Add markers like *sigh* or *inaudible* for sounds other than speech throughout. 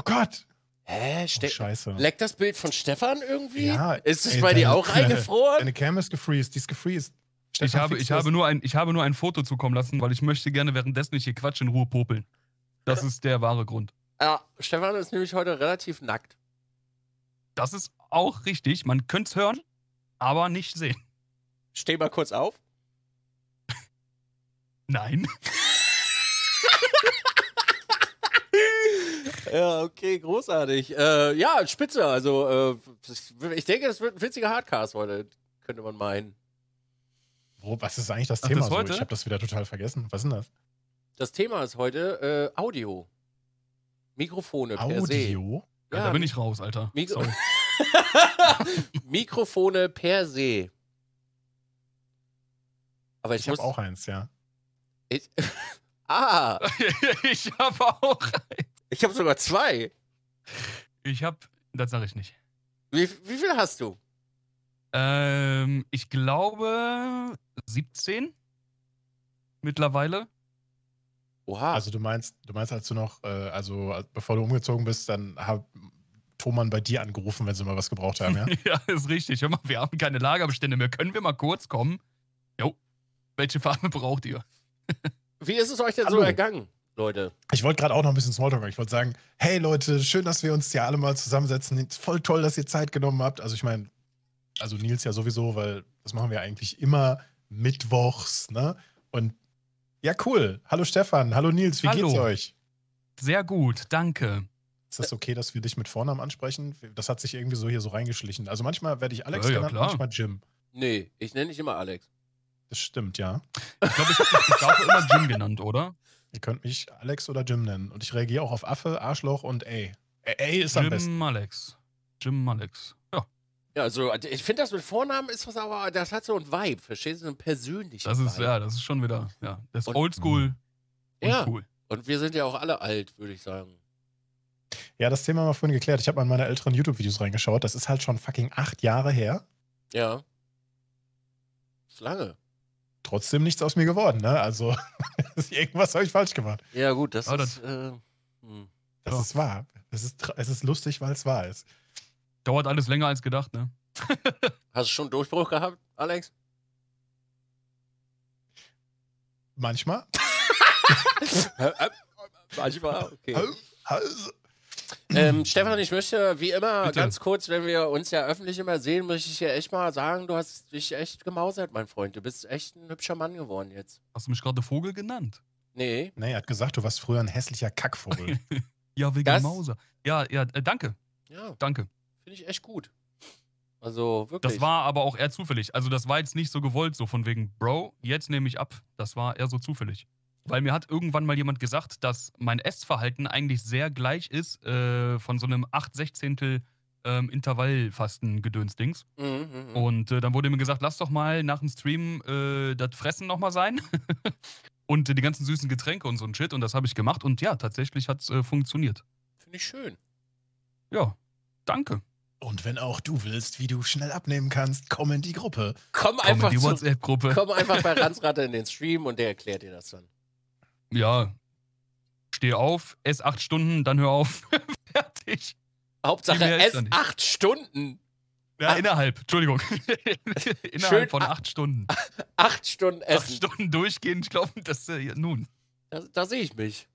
oh Gott. Hä? Ste oh, scheiße. Leckt das Bild von Stefan irgendwie? Ja, ist es bei dir auch eingefroren? Deine Cam ist gefriest, die ist gefriest. ich habe, ich, habe nur ein, ich habe nur ein Foto zukommen lassen, weil ich möchte gerne währenddessen nicht hier Quatsch in Ruhe popeln. Das ist der wahre Grund. Ja, Stefan ist nämlich heute relativ nackt. Das ist auch richtig. Man könnte es hören, aber nicht sehen. Steh mal kurz auf. Nein. *laughs* Ja, okay, großartig. Äh, ja, spitze. Also, äh, ich denke, das wird ein witziger Hardcast heute, könnte man meinen. Oh, was ist eigentlich das Ach, Thema? Das so? Ich habe das wieder total vergessen. Was ist denn das? Das Thema ist heute äh, Audio. Mikrofone Audio? per se. Audio? Ja, ja, da bin ich raus, Alter. Sorry. *laughs* Mikrofone per se. Aber ich, ich habe auch eins, ja. Ich *laughs* ah! *laughs* ich habe auch eins. Ich habe sogar zwei. Ich habe, das sage ich nicht. Wie, wie viel hast du? Ähm, ich glaube 17 mittlerweile. Oha. Also du meinst, du meinst, als du noch, äh, also bevor du umgezogen bist, dann hat Thomann bei dir angerufen, wenn sie mal was gebraucht haben, ja? *laughs* ja, ist richtig. Hör mal, wir haben keine Lagerbestände mehr. Können wir mal kurz kommen? Jo, welche Farbe *laughs* braucht ihr? Wie ist es euch denn Hallo. so ergangen? Leute. Ich wollte gerade auch noch ein bisschen Smalltalk. machen. Ich wollte sagen, hey Leute, schön, dass wir uns hier alle mal zusammensetzen. Voll toll, dass ihr Zeit genommen habt. Also ich meine, also Nils ja sowieso, weil das machen wir eigentlich immer mittwochs, ne? Und ja, cool. Hallo Stefan, hallo Nils, wie hallo. geht's euch? Sehr gut, danke. Ist das okay, dass wir dich mit Vornamen ansprechen? Das hat sich irgendwie so hier so reingeschlichen. Also manchmal werde ich Alex ja, genannt, ja, manchmal Jim. Nee, ich nenne dich immer Alex. Das stimmt, ja. Ich glaube, ich, habe ich auch immer Jim genannt, oder? Ihr könnt mich Alex oder Jim nennen. Und ich reagiere auch auf Affe, Arschloch und ey. Ey ist Jim am besten. Jim Alex. Jim Alex. Ja. Ja, also ich finde das mit Vornamen ist was aber, das hat so ein Vibe, verstehst du? So ein persönliches Das ist, Vibe. ja, das ist schon wieder, ja. Das ist oldschool. Ja. Cool. Und wir sind ja auch alle alt, würde ich sagen. Ja, das Thema haben wir vorhin geklärt. Ich habe mal in meine älteren YouTube-Videos reingeschaut. Das ist halt schon fucking acht Jahre her. Ja. Das ist lange trotzdem nichts aus mir geworden. Ne? Also *laughs* irgendwas habe ich falsch gemacht. Ja gut, das ist... Äh, hm. Das ist wahr. Es ist, es ist lustig, weil es wahr ist. Dauert alles länger als gedacht, ne? *laughs* Hast du schon einen Durchbruch gehabt, Alex? Manchmal. *laughs* Äh, manchmal, okay. Also, ähm, Stefan, ich möchte wie immer Bitte. ganz kurz, wenn wir uns ja öffentlich immer sehen, möchte ich dir echt mal sagen, du hast dich echt gemausert, mein Freund. Du bist echt ein hübscher Mann geworden jetzt. Hast du mich gerade Vogel genannt? Nee. Nee, er hat gesagt, du warst früher ein hässlicher Kackvogel. *laughs* ja, wegen das? Mauser. Ja, ja, äh, danke. Ja. Danke. Finde ich echt gut. Also wirklich. Das war aber auch eher zufällig. Also das war jetzt nicht so gewollt, so von wegen, Bro, jetzt nehme ich ab. Das war eher so zufällig. Weil mir hat irgendwann mal jemand gesagt, dass mein Essverhalten eigentlich sehr gleich ist äh, von so einem 8-16. Ähm, Intervallfasten-Gedönsdings. Mhm, mhm, mhm, Und äh, dann wurde mir gesagt, lass doch mal nach dem Stream äh, das Fressen nochmal sein. *laughs* und äh, die ganzen süßen Getränke und so ein Shit. Und das habe ich gemacht. Und ja, tatsächlich hat es äh, funktioniert. Finde ich schön. Ja, danke. Und wenn auch du willst, wie du schnell abnehmen kannst, komm in die Gruppe. Komm einfach komm in die WhatsApp-Gruppe. Komm einfach bei *laughs* Ransratter in den Stream und der erklärt dir das dann ja, steh auf, ess acht Stunden, dann hör auf. *laughs* Fertig. Hauptsache, ess acht Stunden. Ja, Ach. innerhalb, Entschuldigung. *laughs* innerhalb Schön von *laughs* acht Stunden. Acht Stunden essen. Acht Stunden durchgehen, ich glaube, das äh, nun. Da, da sehe ich mich.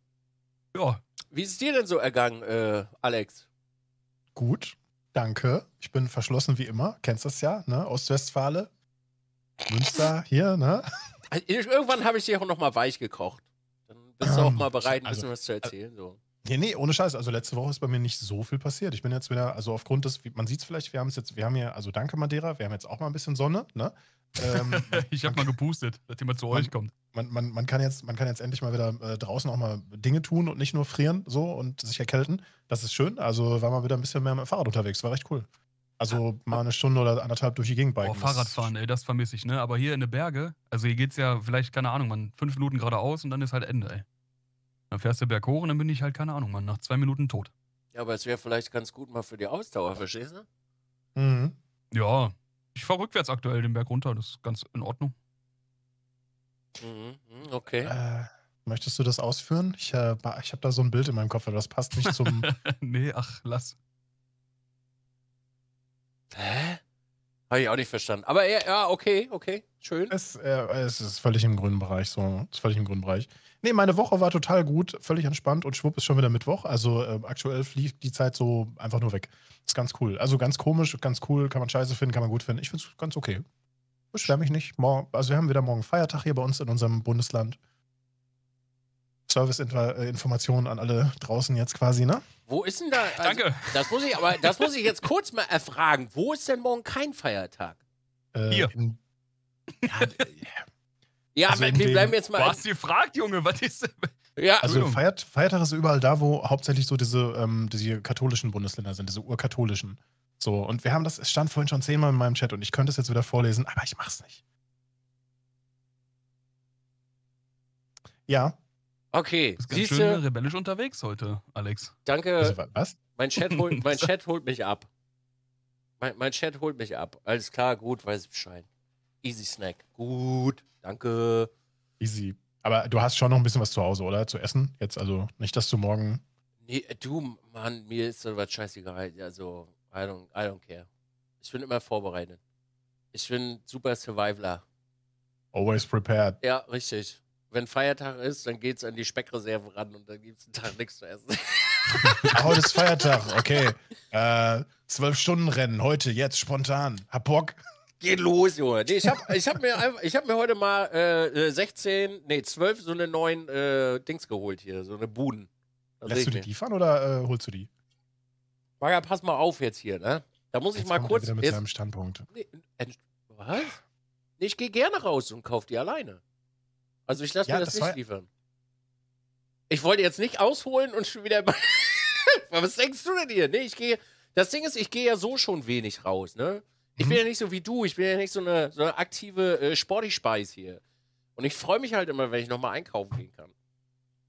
Ja. Wie ist es dir denn so ergangen, äh, Alex? Gut, danke. Ich bin verschlossen wie immer. Kennst das ja, ne? Ostwestfale. Münster, hier, ne? Also, irgendwann habe ich dir auch nochmal weich gekocht bist du auch ähm, mal bereit, ein also, bisschen also, was zu also, erzählen? So. Nee, nee, ohne Scheiß. Also letzte Woche ist bei mir nicht so viel passiert. Ich bin jetzt wieder, also aufgrund des, man sieht es vielleicht, wir haben es jetzt, wir haben hier, also danke Madeira, wir haben jetzt auch mal ein bisschen Sonne, ne? Ähm, *laughs* ich habe mal gepustet, dass jemand zu man, euch kommt. Man, man, man, kann jetzt, man kann jetzt endlich mal wieder äh, draußen auch mal Dinge tun und nicht nur frieren so und sich erkälten. Das ist schön. Also war mal wieder ein bisschen mehr mit dem Fahrrad unterwegs, war recht cool. Also ah, mal ah. eine Stunde oder anderthalb durch die Gegend biken. Oh, Fahrradfahren, ey, das vermisse ich, ne? Aber hier in den Berge, also hier geht's ja vielleicht, keine Ahnung, man, fünf Minuten geradeaus und dann ist halt Ende, ey. Dann fährst du berghoch und dann bin ich halt, keine Ahnung, man, nach zwei Minuten tot. Ja, aber es wäre vielleicht ganz gut mal für die Ausdauer, verstehst du? Mhm. Ja, ich fahre rückwärts aktuell den Berg runter, das ist ganz in Ordnung. Mhm, mhm okay. Äh, möchtest du das ausführen? Ich, äh, ich habe da so ein Bild in meinem Kopf, aber das passt nicht zum. *laughs* nee, ach, lass. Hä? Habe ich auch nicht verstanden. Aber ja, ja okay, okay, schön. Es, äh, es, ist völlig im grünen Bereich, so. Es ist völlig im grünen Bereich. Nee, meine Woche war total gut, völlig entspannt und schwupp ist schon wieder Mittwoch. Also äh, aktuell fliegt die Zeit so einfach nur weg. Ist ganz cool. Also ganz komisch, ganz cool, kann man scheiße finden, kann man gut finden. Ich finde es ganz okay. Beschwer mich nicht. also wir haben wieder morgen Feiertag hier bei uns in unserem Bundesland. Service-Informationen an alle draußen jetzt quasi, ne? Wo ist denn da? Also, Danke. Das muss ich aber, das muss ich jetzt kurz mal erfragen. Wo ist denn morgen kein Feiertag? Äh, Hier. In, ja, *laughs* ja also wir bleiben jetzt mal. Du hast gefragt, Junge, was ist denn? Ja. Also Feiert, Feiertag ist überall da, wo hauptsächlich so diese, ähm, diese katholischen Bundesländer sind, diese urkatholischen. So, und wir haben das, es stand vorhin schon zehnmal in meinem Chat und ich könnte es jetzt wieder vorlesen, aber ich mach's nicht. Ja, Okay. Ist ganz Siehste, schön rebellisch unterwegs heute, Alex. Danke. Also, was? Mein Chat, holt, *laughs* mein Chat holt mich ab. Mein, mein, Chat holt mich ab. Alles klar, gut, weiß ich Bescheid. Easy Snack. Gut, danke. Easy. Aber du hast schon noch ein bisschen was zu Hause, oder? Zu essen? Jetzt also nicht, dass du morgen. Nee, du, Mann, mir ist so was scheißegal. Also, I don't, I don't care. Ich bin immer vorbereitet. Ich bin super Survivor. Always prepared. Ja, richtig wenn Feiertag ist, dann geht es an die Speckreserve ran und dann gibt es einen Tag nichts zu essen. *laughs* Heute ist Feiertag, okay. Äh, zwölf äh, Stunden Rennen, heute, jetzt, spontan. Hab Bock. Geht los, Junge. Nee, ich hab, ich hab, mir, einfach, ich hab mir heute mal äh, 16, äh, nee, 12 so eine neuen äh, Dings geholt hier, so eine Buden. Das Lässt du die liefern oder äh, holst du die? Maga, pass mal auf jetzt hier, ne? Da muss jetzt ich mal kurz. Wieder mit jetzt, seinem Standpunkt. Nee, was? Nee, ich gehe gerne raus und kauf die alleine. Also ich lasse ja, mir das, das nicht liefern. Ich wollte jetzt nicht ausholen und schon wieder. *laughs* Was denkst du denn hier? Nee, ich gehe. Das Ding ist, ich gehe ja so schon wenig raus, ne? Ich bin mhm. ja nicht so wie du, ich bin ja nicht so eine, so eine aktive äh, Sporty-Speis hier. Und ich freue mich halt immer, wenn ich nochmal einkaufen gehen kann.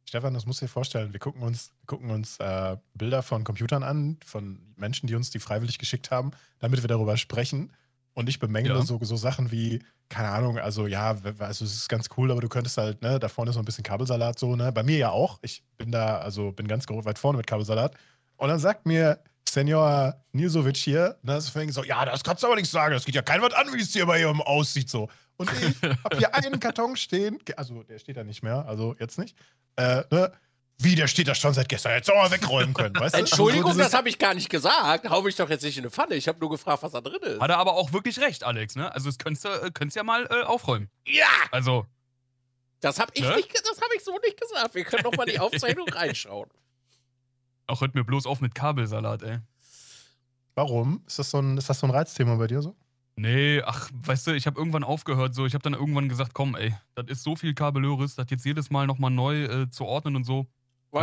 Stefan, das musst du dir vorstellen. Wir gucken uns, wir gucken uns äh, Bilder von Computern an, von Menschen, die uns die freiwillig geschickt haben, damit wir darüber sprechen. Und ich bemängle ja. so, so Sachen wie, keine Ahnung, also ja, also es ist ganz cool, aber du könntest halt, ne, da vorne ist so ein bisschen Kabelsalat so, ne? Bei mir ja auch. Ich bin da, also bin ganz weit vorne mit Kabelsalat. Und dann sagt mir Senior Nilsovic hier, ne, so, so, ja, das kannst du aber nicht sagen, das geht ja kein Wort an, wie es hier bei ihm aussieht so. Und ich *laughs* habe hier einen Karton stehen, also der steht da nicht mehr, also jetzt nicht. Äh, ne? Wie, der steht da schon seit gestern. Jetzt auch mal wegräumen können, weißt du? Entschuldigung, also so das habe ich gar nicht gesagt. Hau mich doch jetzt nicht in eine Pfanne. Ich habe nur gefragt, was da drin ist. Hat er aber auch wirklich recht, Alex, ne? Also, das könntest du äh, könntest ja mal äh, aufräumen. Ja! Also. Das habe ich, ne? Nicht, das hab ich so nicht gesagt. Wir können doch mal die Aufzeichnung *laughs* reinschauen. Ach, hört mir bloß auf mit Kabelsalat, ey. Warum? Ist das so ein, ist das so ein Reizthema bei dir so? Nee, ach, weißt du, ich habe irgendwann aufgehört so. Ich habe dann irgendwann gesagt, komm, ey, das ist so viel Kabelöres, das jetzt jedes Mal nochmal neu äh, zu ordnen und so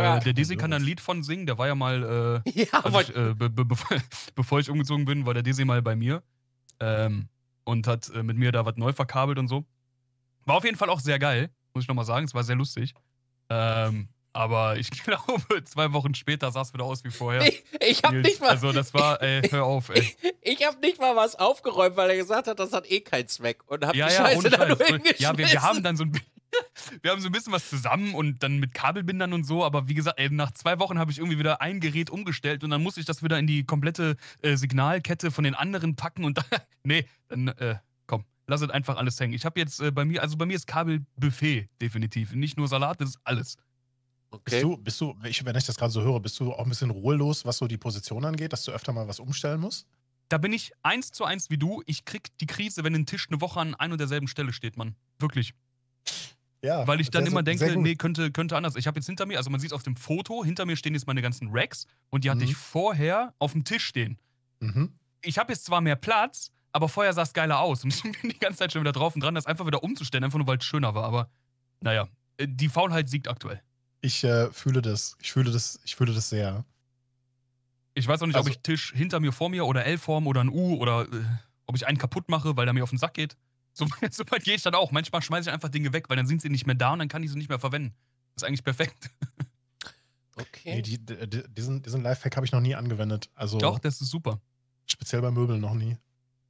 äh, der Desi kann da ein Lied von singen, der war ja mal, äh, *laughs* ja, also ich, äh, be be *laughs* bevor ich umgezogen bin, war der Desi mal bei mir ähm, und hat äh, mit mir da was neu verkabelt und so. War auf jeden Fall auch sehr geil, muss ich nochmal sagen, es war sehr lustig. Ähm, aber ich *laughs* glaube, zwei Wochen später sah es wieder aus wie vorher. Ich, ich hab nicht mal. Also, das war, ey, hör auf, ey. Ich, ich hab nicht mal was aufgeräumt, weil er gesagt hat, das hat eh keinen Zweck. Und hab ja, die Scheiße ja, da nur Ja, wir, wir haben dann so ein bisschen wir haben so ein bisschen was zusammen und dann mit Kabelbindern und so, aber wie gesagt, ey, nach zwei Wochen habe ich irgendwie wieder ein Gerät umgestellt und dann muss ich das wieder in die komplette äh, Signalkette von den anderen packen und dann, *laughs* nee, dann äh, komm, lass es einfach alles hängen. Ich habe jetzt äh, bei mir, also bei mir ist Kabelbuffet definitiv, nicht nur Salat, das ist alles. Okay. Bist du, bist du, ich, wenn ich das gerade so höre, bist du auch ein bisschen ruhelos, was so die Position angeht, dass du öfter mal was umstellen musst? Da bin ich eins zu eins wie du. Ich krieg die Krise, wenn ein Tisch eine Woche an ein und derselben Stelle steht, Mann. Wirklich. Ja, weil ich dann immer so, denke, nee, könnte, könnte anders. Ich habe jetzt hinter mir, also man sieht auf dem Foto, hinter mir stehen jetzt meine ganzen Racks und die hatte ich mhm. vorher auf dem Tisch stehen. Mhm. Ich habe jetzt zwar mehr Platz, aber vorher sah es geiler aus. Und *laughs* ich bin die ganze Zeit schon wieder drauf und dran, das einfach wieder umzustellen, einfach nur weil es schöner war. Aber naja, äh, die Faulheit siegt aktuell. Ich äh, fühle das. Ich fühle das, ich fühle das sehr. Ich weiß auch nicht, also, ob ich Tisch hinter mir, vor mir oder L-Form oder ein U oder äh, ob ich einen kaputt mache, weil der mir auf den Sack geht. So, *laughs* so weit gehe ich dann auch. Manchmal schmeiße ich einfach Dinge weg, weil dann sind sie nicht mehr da und dann kann ich sie nicht mehr verwenden. Das ist eigentlich perfekt. *laughs* Okay. Nee, die, die, diesen, diesen Lifehack habe ich noch nie angewendet. Also Doch, das ist super. Speziell bei Möbeln noch nie.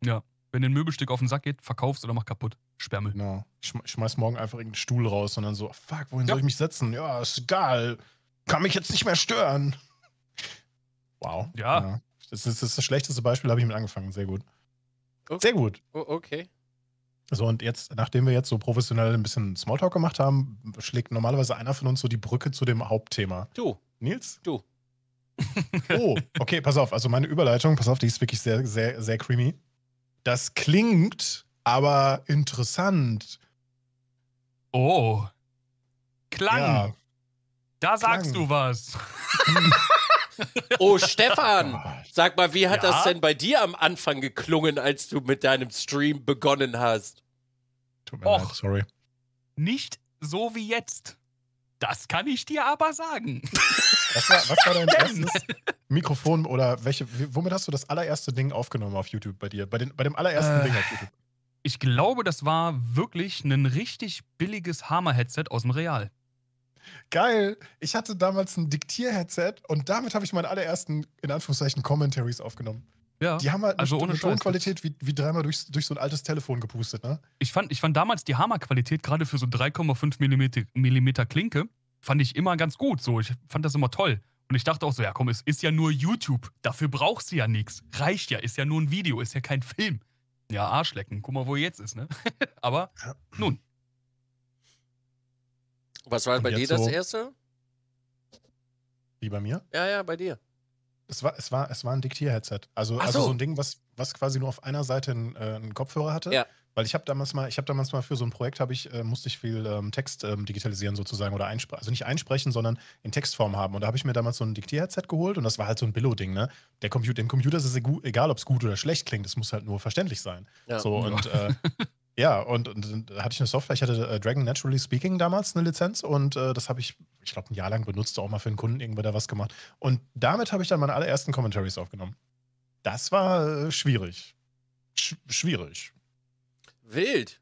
Ja. Wenn ein Möbelstück auf den Sack geht, verkaufst oder mach kaputt. Sperrmüll. Genau. Ich schmeiß morgen einfach irgendeinen Stuhl raus und dann so, fuck, wohin ja. soll ich mich setzen? Ja, ist egal. Kann mich jetzt nicht mehr stören. Wow. Ja. ja. Das, ist, das, ist das schlechteste Beispiel, habe ich mit angefangen. Sehr gut. Okay. Sehr gut. okay. So, und jetzt, nachdem wir jetzt so professionell ein bisschen Smalltalk gemacht haben, schlägt normalerweise einer von uns so die Brücke zu dem Hauptthema. Du. Nils? Du. *laughs* oh, okay, pass auf. Also meine Überleitung, pass auf, die ist wirklich sehr, sehr, sehr creamy. Das klingt aber interessant. Oh. Klang. Ja. Da sagst Klang. du was. *laughs* Oh, Stefan, *laughs* oh. sag mal, wie hat ja? das denn bei dir am Anfang geklungen, als du mit deinem Stream begonnen hast? Tut mir Och, leid, sorry. Nicht so wie jetzt. Das kann ich dir aber sagen. Was war, was war dein *laughs* erstes Mikrofon oder welche, womit hast du das allererste Ding aufgenommen auf YouTube bei dir? Bei, den, bei dem allerersten äh, Ding auf YouTube? Äh, ich glaube, das war wirklich ein richtig billiges Hammer-Headset aus dem Real. Geil. Ich hatte damals ein Diktier-Headset und damit habe ich meine allerersten, in Anführungszeichen, Commentaries aufgenommen. Ja, die haben halt also eine Tonqualität wie, wie dreimal durch, durch so ein altes Telefon gepustet, ne? Ich fand, ich fand damals die Hammerqualität, gerade für so 3,5 mm, mm Klinke, fand ich immer ganz gut. So, ich fand das immer toll. Und ich dachte auch so, ja komm, es ist ja nur YouTube. Dafür brauchst du ja nichts. Reicht ja, ist ja nur ein Video, ist ja kein Film. Ja, Arschlecken. Guck mal, wo er jetzt ist, ne? *laughs* Aber ja. nun. Was war bei dir das so erste? Wie bei mir? Ja, ja, bei dir. Es war, es war, es war ein Diktier-Headset. Also, also so. also so ein Ding, was, was quasi nur auf einer Seite einen, äh, Kopfhörer hatte. Ja. Weil ich habe damals mal, ich habe damals mal für so ein Projekt habe ich äh, musste ich viel ähm, Text ähm, digitalisieren sozusagen oder einsprechen, also nicht einsprechen, sondern in Textform haben. Und da habe ich mir damals so ein Diktier-Headset geholt und das war halt so ein Billo-Ding. Ne, der Computer, dem Computer ist es egal, ob es gut oder schlecht klingt, es muss halt nur verständlich sein. Ja. So und *laughs* äh, ja, und, und hatte ich eine Software, ich hatte äh, Dragon Naturally Speaking damals eine Lizenz und äh, das habe ich, ich glaube, ein Jahr lang benutzt, auch mal für einen Kunden irgendwo da was gemacht. Und damit habe ich dann meine allerersten Commentaries aufgenommen. Das war äh, schwierig. Sch schwierig. Wild.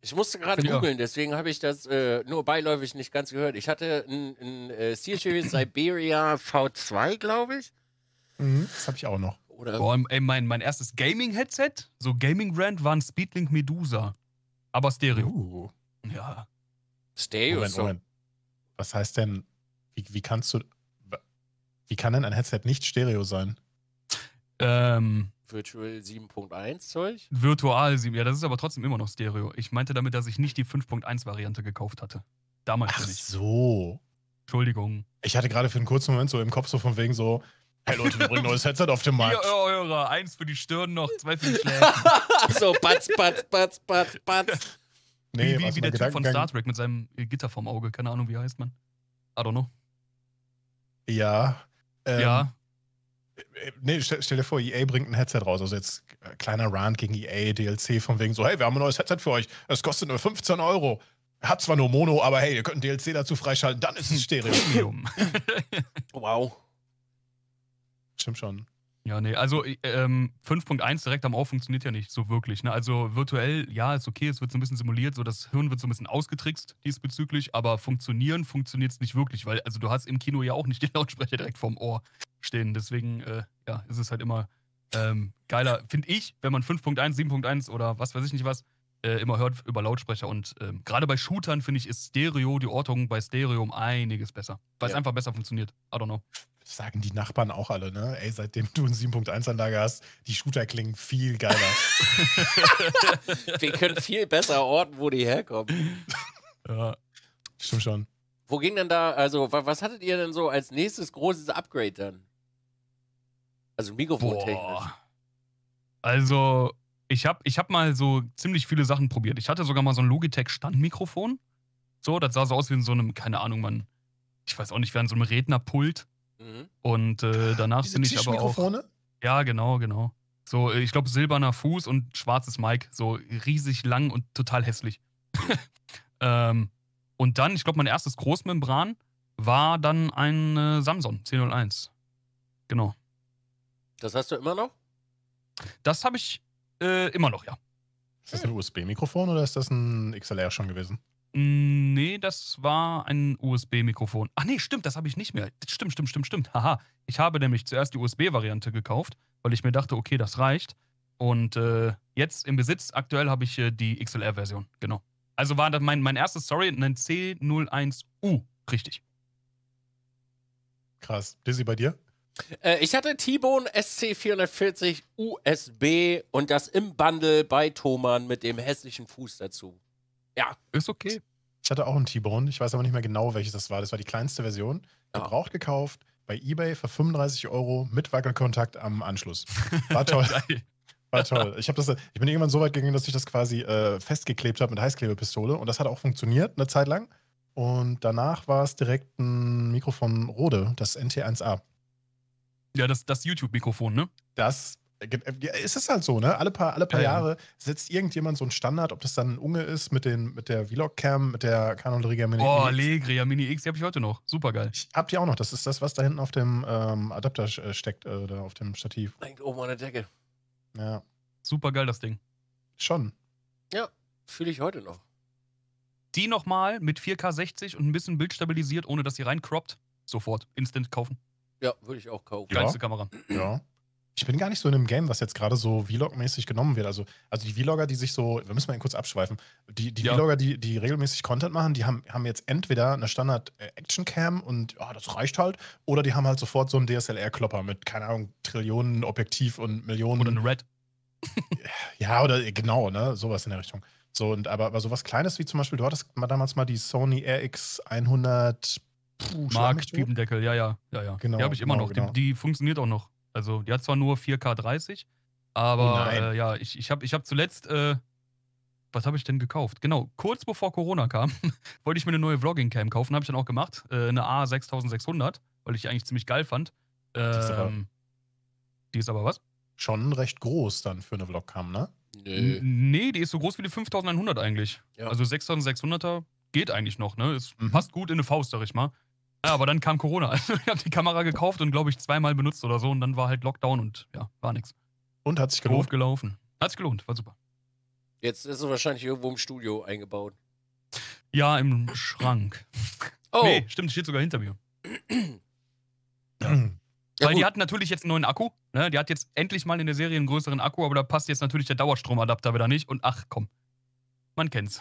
Ich musste gerade googeln, deswegen habe ich das äh, nur beiläufig nicht ganz gehört. Ich hatte ein, ein äh, Series *clears throat* Siberia V2, glaube ich. Mhm, das habe ich auch noch. Oder? Boah, ey, mein, mein erstes Gaming-Headset, so Gaming-Brand, war ein Speedlink Medusa. Aber Stereo. Uh. Ja. Stereo. Moment, Moment. Was heißt denn, wie, wie kannst du, wie kann denn ein Headset nicht Stereo sein? Ähm, Virtual 7.1 Zeug? Virtual 7, ja, das ist aber trotzdem immer noch Stereo. Ich meinte damit, dass ich nicht die 5.1 Variante gekauft hatte. Damals Ach nicht. so. Entschuldigung. Ich hatte gerade für einen kurzen Moment so im Kopf so von wegen so, Hey Leute, wir bringen neues Headset auf den Markt. 4 Eurer, eins für die Stirn noch, zwei für die Schläge. *laughs* so, batz, batz, batz, batz, batz. Nee, wie, wie, der Typ von Star Trek mit seinem äh, Gitter vorm Auge. Keine Ahnung, wie heißt man. I don't know. Ja. Ähm, ja. Äh, äh, nee, stell, stell, dir vor, EA bringt ein Headset raus. Also jetzt äh, kleiner Rant gegen EA, DLC von wegen so, hey, wir haben ein neues Headset für euch. Es kostet nur 15 Euro. Hat zwar nur Mono, aber hey, ihr könnt ein DLC dazu freischalten, dann ist es *laughs* Stereo. wow. Stimmt schon. Ja, nee, also äh, ähm, 5.1 direkt am Auf funktioniert ja nicht so wirklich. Ne? Also virtuell, ja, ist okay, es wird so ein bisschen simuliert, so das Hirn wird so ein bisschen ausgetrickst diesbezüglich, aber funktionieren funktioniert es nicht wirklich, weil also du hast im Kino ja auch nicht den *laughs* Lautsprecher direkt vorm Ohr stehen. Deswegen, äh, ja, ist es halt immer ähm, geiler, finde ich, wenn man 5.1, 7.1 oder was weiß ich nicht was äh, immer hört über Lautsprecher. Und ähm, gerade bei Shootern, finde ich, ist Stereo, die Ortung bei Stereo um einiges besser, weil es ja. einfach besser funktioniert. I don't know. Das sagen die Nachbarn auch alle, ne? Ey, seitdem du eine 7.1-Anlage hast, die Shooter klingen viel geiler. *laughs* Wir können viel besser orten, wo die herkommen. Ja, stimmt schon. Wo ging denn da, also, was hattet ihr denn so als nächstes großes Upgrade dann? Also mikrofontechnisch. Also, ich habe ich hab mal so ziemlich viele Sachen probiert. Ich hatte sogar mal so ein Logitech-Standmikrofon. So, das sah so aus wie in so einem, keine Ahnung, man, ich weiß auch nicht, wie an so einem Rednerpult. Mhm. Und äh, ah, danach Diese bin ich aber auch. Ja, genau, genau. So, ich glaube, silberner Fuß und schwarzes Mike. So riesig lang und total hässlich. *laughs* ähm, und dann, ich glaube, mein erstes Großmembran war dann ein äh, Samsung 1001. Genau. Das hast du immer noch? Das habe ich äh, immer noch, ja. Ist das ein USB-Mikrofon oder ist das ein XLR schon gewesen? Nee, das war ein USB-Mikrofon. Ach nee, stimmt, das habe ich nicht mehr. Stimmt, stimmt, stimmt, stimmt. Haha. Ich habe nämlich zuerst die USB-Variante gekauft, weil ich mir dachte, okay, das reicht. Und äh, jetzt im Besitz, aktuell habe ich äh, die XLR-Version, genau. Also war das mein, mein erstes, sorry, ein C01U, richtig. Krass. Dizzy, bei dir? Äh, ich hatte T-Bone SC440 USB und das im Bundle bei Thomann mit dem hässlichen Fuß dazu. Ja. Ist okay. Ich hatte auch einen T-Bone, ich weiß aber nicht mehr genau, welches das war. Das war die kleinste Version. Ja. Gebraucht gekauft, bei Ebay für 35 Euro mit Wackelkontakt am Anschluss. War toll. *laughs* War toll. Ich, das, ich bin irgendwann so weit gegangen, dass ich das quasi äh, festgeklebt habe mit Heißklebepistole und das hat auch funktioniert eine Zeit lang. Und danach war es direkt ein Mikrofon Rode, das NT1A. Ja, das, das YouTube-Mikrofon, ne? Das äh, äh, es ist halt so, ne? Alle paar, alle paar ja, Jahre setzt irgendjemand so einen Standard, ob das dann ein Unge ist mit, den, mit der Vlog-Cam, mit der Canon Regia Mini Boah, X. Legria Mini X, die habe ich heute noch. Super geil. Ich hab die auch noch. Das ist das, was da hinten auf dem ähm, Adapter äh, steckt, äh, da auf dem Stativ. Hängt oben an der Decke. Ja. Super geil, das Ding. Schon. Ja, fühle ich heute noch. Die nochmal mit 4K60 und ein bisschen Bild stabilisiert, ohne dass sie reinkroppt, Sofort. Instant kaufen. Ja, würde ich auch kaufen. Geilste ja. Kamera. Ja ich bin gar nicht so in einem Game, was jetzt gerade so Vlog-mäßig genommen wird. Also, also die Vlogger, die sich so, wir müssen mal kurz abschweifen, die, die ja. Vlogger, die, die regelmäßig Content machen, die haben, haben jetzt entweder eine Standard-Action-Cam und oh, das reicht halt, oder die haben halt sofort so einen DSLR-Klopper mit, keine Ahnung, Trillionen Objektiv und Millionen. Oder ein Red. *laughs* ja, oder genau, ne? Sowas in der Richtung. So, und aber, aber sowas Kleines wie zum Beispiel, du hattest damals mal die Sony RX 100 Puh, Mark ja, ja, ja, ja. Genau, die habe ich immer genau, noch. Genau. Die, die funktioniert auch noch. Also die hat zwar nur 4K 30, aber äh, ja, ich, ich habe ich hab zuletzt, äh, was habe ich denn gekauft? Genau, kurz bevor Corona kam, *laughs* wollte ich mir eine neue Vlogging-Cam kaufen, habe ich dann auch gemacht, äh, eine A6600, weil ich die eigentlich ziemlich geil fand. Ähm, die, ist aber, ähm, die ist aber was? Schon recht groß dann für eine Vlogcam, ne? Nee. nee, die ist so groß wie die 5100 eigentlich. Ja. Also 6600er geht eigentlich noch, ne? Es mhm. passt gut in eine Faust, sag ich mal. Ja, aber dann kam Corona. Also *laughs* ich habe die Kamera gekauft und glaube ich zweimal benutzt oder so und dann war halt Lockdown und ja, war nichts. Und hat sich gelohnt. Doof gelaufen. Hat sich gelohnt, war super. Jetzt ist es wahrscheinlich irgendwo im Studio eingebaut. Ja, im Schrank. Oh. Nee, stimmt, steht sogar hinter mir. Ja, *clears throat* Weil gut. die hat natürlich jetzt einen neuen Akku. Ne? Die hat jetzt endlich mal in der Serie einen größeren Akku, aber da passt jetzt natürlich der Dauerstromadapter wieder nicht. Und ach komm, man kennt's.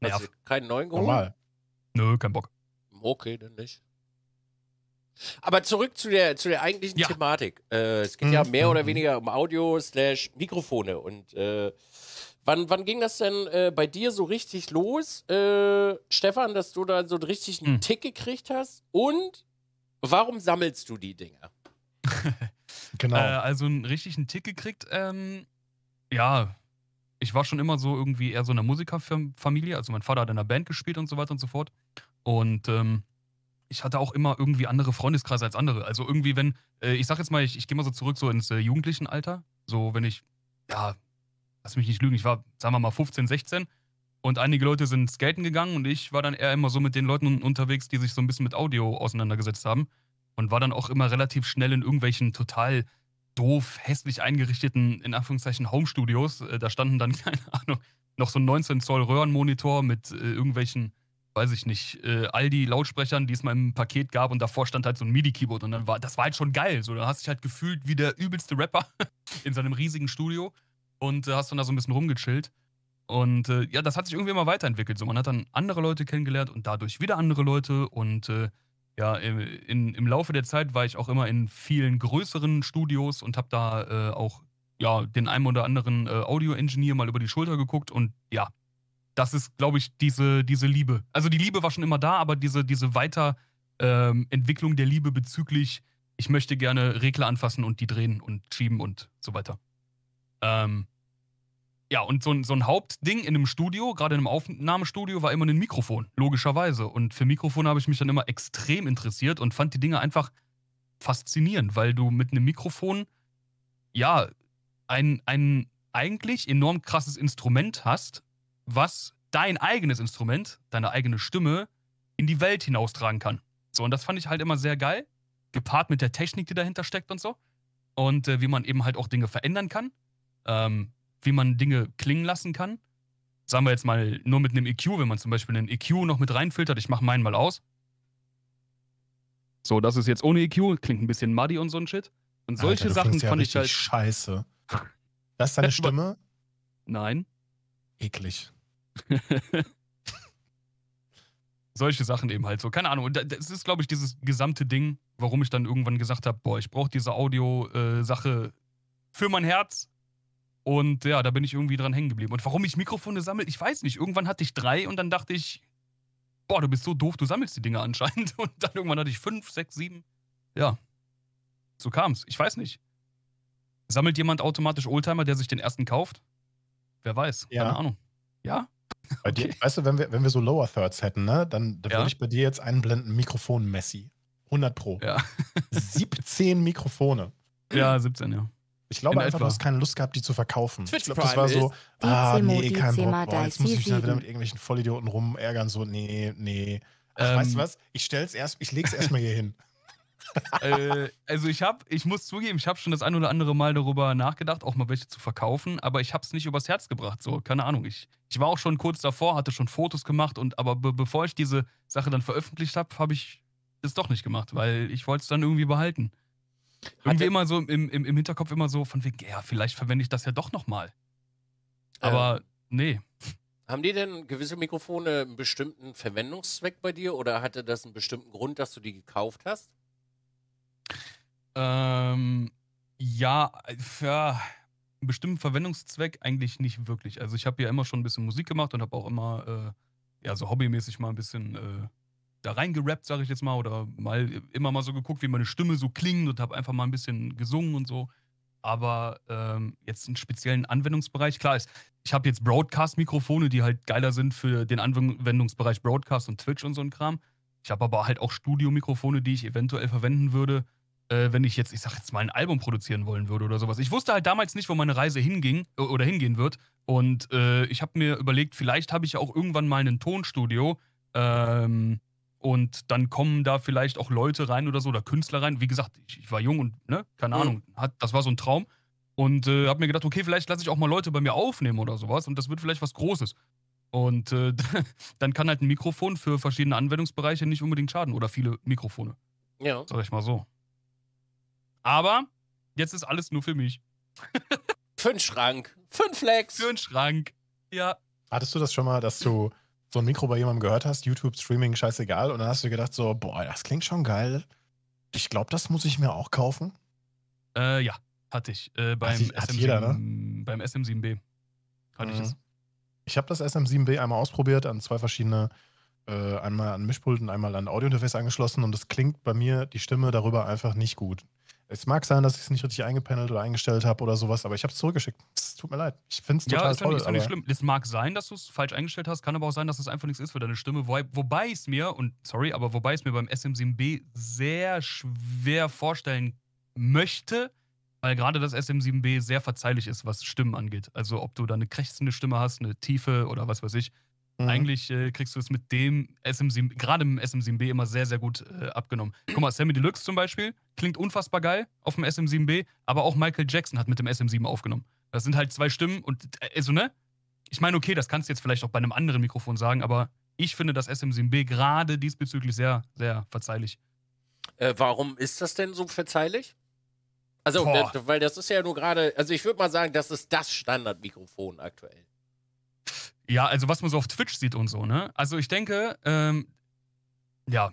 Nerv. Hast du keinen neuen geholt? Normal. Nö, kein Bock. Okay, dann nicht. Aber zurück zu der, zu der eigentlichen ja. Thematik. Äh, es geht mhm. ja mehr oder mhm. weniger um Audio slash Mikrofone. Und äh, wann, wann ging das denn äh, bei dir so richtig los, äh, Stefan, dass du da so einen richtigen mhm. Tick gekriegt hast? Und warum sammelst du die Dinger? *laughs* genau. Äh, also einen richtigen Tick gekriegt, ähm, ja, ich war schon immer so irgendwie eher so in der Musikerfamilie. Also mein Vater hat in einer Band gespielt und so weiter und so fort. Und ähm, ich hatte auch immer irgendwie andere Freundeskreise als andere. Also irgendwie, wenn, äh, ich sag jetzt mal, ich, ich gehe mal so zurück so ins äh, Alter. So, wenn ich, ja, lass mich nicht lügen, ich war, sagen wir mal, 15, 16 und einige Leute sind skaten gegangen und ich war dann eher immer so mit den Leuten unterwegs, die sich so ein bisschen mit Audio auseinandergesetzt haben und war dann auch immer relativ schnell in irgendwelchen total doof, hässlich eingerichteten, in Anführungszeichen, Home-Studios. Äh, da standen dann, *laughs* keine Ahnung, noch so ein 19 Zoll Röhrenmonitor mit äh, irgendwelchen weiß ich nicht, äh, die lautsprechern die es mal im Paket gab und davor stand halt so ein MIDI-Keyboard und dann war, das war halt schon geil. So, dann hast du dich halt gefühlt wie der übelste Rapper *laughs* in seinem riesigen Studio und äh, hast dann da so ein bisschen rumgechillt. Und äh, ja, das hat sich irgendwie immer weiterentwickelt. So, man hat dann andere Leute kennengelernt und dadurch wieder andere Leute. Und äh, ja, in, im Laufe der Zeit war ich auch immer in vielen größeren Studios und habe da äh, auch ja, den einen oder anderen äh, Audio-Engineer mal über die Schulter geguckt. Und ja, das ist, glaube ich, diese, diese Liebe. Also die Liebe war schon immer da, aber diese, diese Weiterentwicklung ähm, der Liebe bezüglich, ich möchte gerne Regler anfassen und die drehen und schieben und so weiter. Ähm, ja, und so, so ein Hauptding in einem Studio, gerade in einem Aufnahmestudio, war immer ein Mikrofon, logischerweise. Und für Mikrofone habe ich mich dann immer extrem interessiert und fand die Dinge einfach faszinierend, weil du mit einem Mikrofon, ja, ein, ein eigentlich enorm krasses Instrument hast, was dein eigenes Instrument, deine eigene Stimme in die Welt hinaustragen kann. So, und das fand ich halt immer sehr geil, gepaart mit der Technik, die dahinter steckt und so. Und äh, wie man eben halt auch Dinge verändern kann, ähm, wie man Dinge klingen lassen kann. Sagen wir jetzt mal nur mit einem EQ, wenn man zum Beispiel einen EQ noch mit reinfiltert, ich mache meinen mal aus. So, das ist jetzt ohne EQ, klingt ein bisschen muddy und so ein Shit. Und solche Alter, Sachen ja fand ich halt. Scheiße. *laughs* Das ist deine Stimme? Nein. Eklig. *laughs* Solche Sachen eben halt so. Keine Ahnung. Und das ist, glaube ich, dieses gesamte Ding, warum ich dann irgendwann gesagt habe, boah, ich brauche diese Audio-Sache äh, für mein Herz. Und ja, da bin ich irgendwie dran hängen geblieben. Und warum ich Mikrofone sammle, ich weiß nicht. Irgendwann hatte ich drei und dann dachte ich, boah, du bist so doof, du sammelst die Dinger anscheinend. *laughs* Und dann irgendwann hatte ich fünf, sechs, sieben. Ja. So kam es. Ich weiß nicht. Sammelt jemand automatisch Oldtimer, der sich den ersten kauft? Wer weiß. Ja. Keine Ahnung. Ja? Bei okay. dir, weißt du, wenn wir, wenn wir so Lower Thirds hätten, ne, dann, dann ja. würde ich bei dir jetzt einblenden: Mikrofon Messi. 100 Pro. Ja. 17 Mikrofone. Ja, 17, ja. Ich glaube einfach, etwa. du hast keine Lust gehabt, die zu verkaufen. Twitch ich glaube, das war so, ah, nee, kein Bock, boah, jetzt muss ich mich dann wieder mit irgendwelchen Vollidioten rumärgern, so, nee, nee. Ach, ähm, weißt du was? Ich stell's erst, ich leg's erstmal hier hin. *laughs* äh, also ich habe, ich muss zugeben, ich habe schon das ein oder andere Mal darüber nachgedacht, auch mal welche zu verkaufen, aber ich habe es nicht übers Herz gebracht. So, keine Ahnung. Ich, ich war auch schon kurz davor, hatte schon Fotos gemacht und aber be bevor ich diese Sache dann veröffentlicht habe, habe ich es doch nicht gemacht, weil ich wollte es dann irgendwie behalten. Irgendwie immer so im, im, im Hinterkopf immer so von wegen, ja, vielleicht verwende ich das ja doch nochmal. Aber ähm, nee. Haben die denn gewisse Mikrofone einen bestimmten Verwendungszweck bei dir oder hatte das einen bestimmten Grund, dass du die gekauft hast? Ähm, ja, für einen bestimmten Verwendungszweck eigentlich nicht wirklich. Also ich habe ja immer schon ein bisschen Musik gemacht und habe auch immer, äh, ja, so hobbymäßig mal ein bisschen äh, da reingerappt, sage ich jetzt mal, oder mal immer mal so geguckt, wie meine Stimme so klingt und habe einfach mal ein bisschen gesungen und so. Aber ähm, jetzt einen speziellen Anwendungsbereich, klar ist, ich habe jetzt Broadcast-Mikrofone, die halt geiler sind für den Anwendungsbereich Broadcast und Twitch und so ein Kram. Ich habe aber halt auch Studiomikrofone, die ich eventuell verwenden würde, äh, wenn ich jetzt, ich sag jetzt mal, ein Album produzieren wollen würde oder sowas. Ich wusste halt damals nicht, wo meine Reise hinging äh, oder hingehen wird. Und äh, ich habe mir überlegt, vielleicht habe ich ja auch irgendwann mal ein Tonstudio. Ähm, und dann kommen da vielleicht auch Leute rein oder so oder Künstler rein. Wie gesagt, ich, ich war jung und, ne, keine mhm. Ahnung, hat, das war so ein Traum. Und äh, habe mir gedacht, okay, vielleicht lasse ich auch mal Leute bei mir aufnehmen oder sowas und das wird vielleicht was Großes. Und äh, *laughs* dann kann halt ein Mikrofon für verschiedene Anwendungsbereiche nicht unbedingt schaden oder viele Mikrofone. Ja. Sag ich mal so. Aber jetzt ist alles nur für mich. *laughs* für den Schrank. Für Fünf Flex. Für den Schrank. Ja. Hattest du das schon mal, dass du so ein Mikro bei jemandem gehört hast, YouTube, Streaming, scheißegal, und dann hast du gedacht so, boah, das klingt schon geil. Ich glaube, das muss ich mir auch kaufen. Äh, ja, hatte ich. Äh, beim, also, SM7, jeder, ne? beim SM7B hatte mhm. ich das. Ich habe das SM7B einmal ausprobiert an zwei verschiedene, äh, einmal an Mischpult und einmal an Audiointerface angeschlossen und es klingt bei mir die Stimme darüber einfach nicht gut. Es mag sein, dass ich es nicht richtig eingependelt oder eingestellt habe oder sowas, aber ich habe es zurückgeschickt. Es tut mir leid. Ich finde es total ja, toll. Ja, ist doch nicht schlimm. Es mag sein, dass du es falsch eingestellt hast, kann aber auch sein, dass es einfach nichts ist für deine Stimme. Wo, wobei es mir, und sorry, aber wobei es mir beim SM7B sehr schwer vorstellen möchte, weil gerade das SM7B sehr verzeihlich ist, was Stimmen angeht. Also ob du da eine krächzende Stimme hast, eine Tiefe oder was weiß ich, Mhm. Eigentlich äh, kriegst du es mit dem SM7, gerade im SM7B immer sehr, sehr gut äh, abgenommen. Guck mal, Sammy Deluxe zum Beispiel klingt unfassbar geil auf dem SM7B, aber auch Michael Jackson hat mit dem SM7 aufgenommen. Das sind halt zwei Stimmen und äh, so, also, ne? Ich meine, okay, das kannst du jetzt vielleicht auch bei einem anderen Mikrofon sagen, aber ich finde das SM7B gerade diesbezüglich sehr, sehr verzeihlich. Äh, warum ist das denn so verzeihlich? Also, das, weil das ist ja nur gerade, also ich würde mal sagen, das ist das Standardmikrofon aktuell. Ja, also was man so auf Twitch sieht und so, ne? Also ich denke, ähm, ja,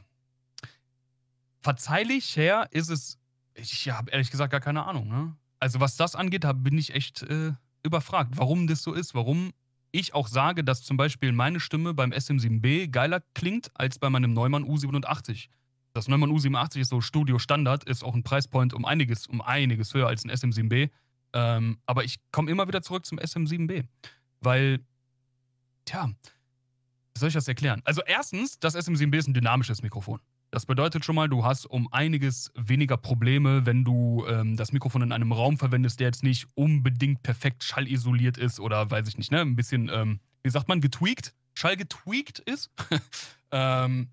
verzeihlich her ist es, ich habe ehrlich gesagt gar keine Ahnung, ne? Also was das angeht, hab, bin ich echt äh, überfragt, warum das so ist, warum ich auch sage, dass zum Beispiel meine Stimme beim SM7B geiler klingt als bei meinem Neumann U87. Das Neumann U87 ist so Studio Standard, ist auch ein Preispoint um einiges, um einiges höher als ein SM7B. Ähm, aber ich komme immer wieder zurück zum SM7B, weil Tja, wie soll ich das erklären? Also erstens, das SM7B ist ein dynamisches Mikrofon. Das bedeutet schon mal, du hast um einiges weniger Probleme, wenn du ähm, das Mikrofon in einem Raum verwendest, der jetzt nicht unbedingt perfekt schallisoliert ist oder weiß ich nicht, ne? Ein bisschen, ähm, wie sagt man, getweakt, schallgetweakt ist. *laughs* ähm,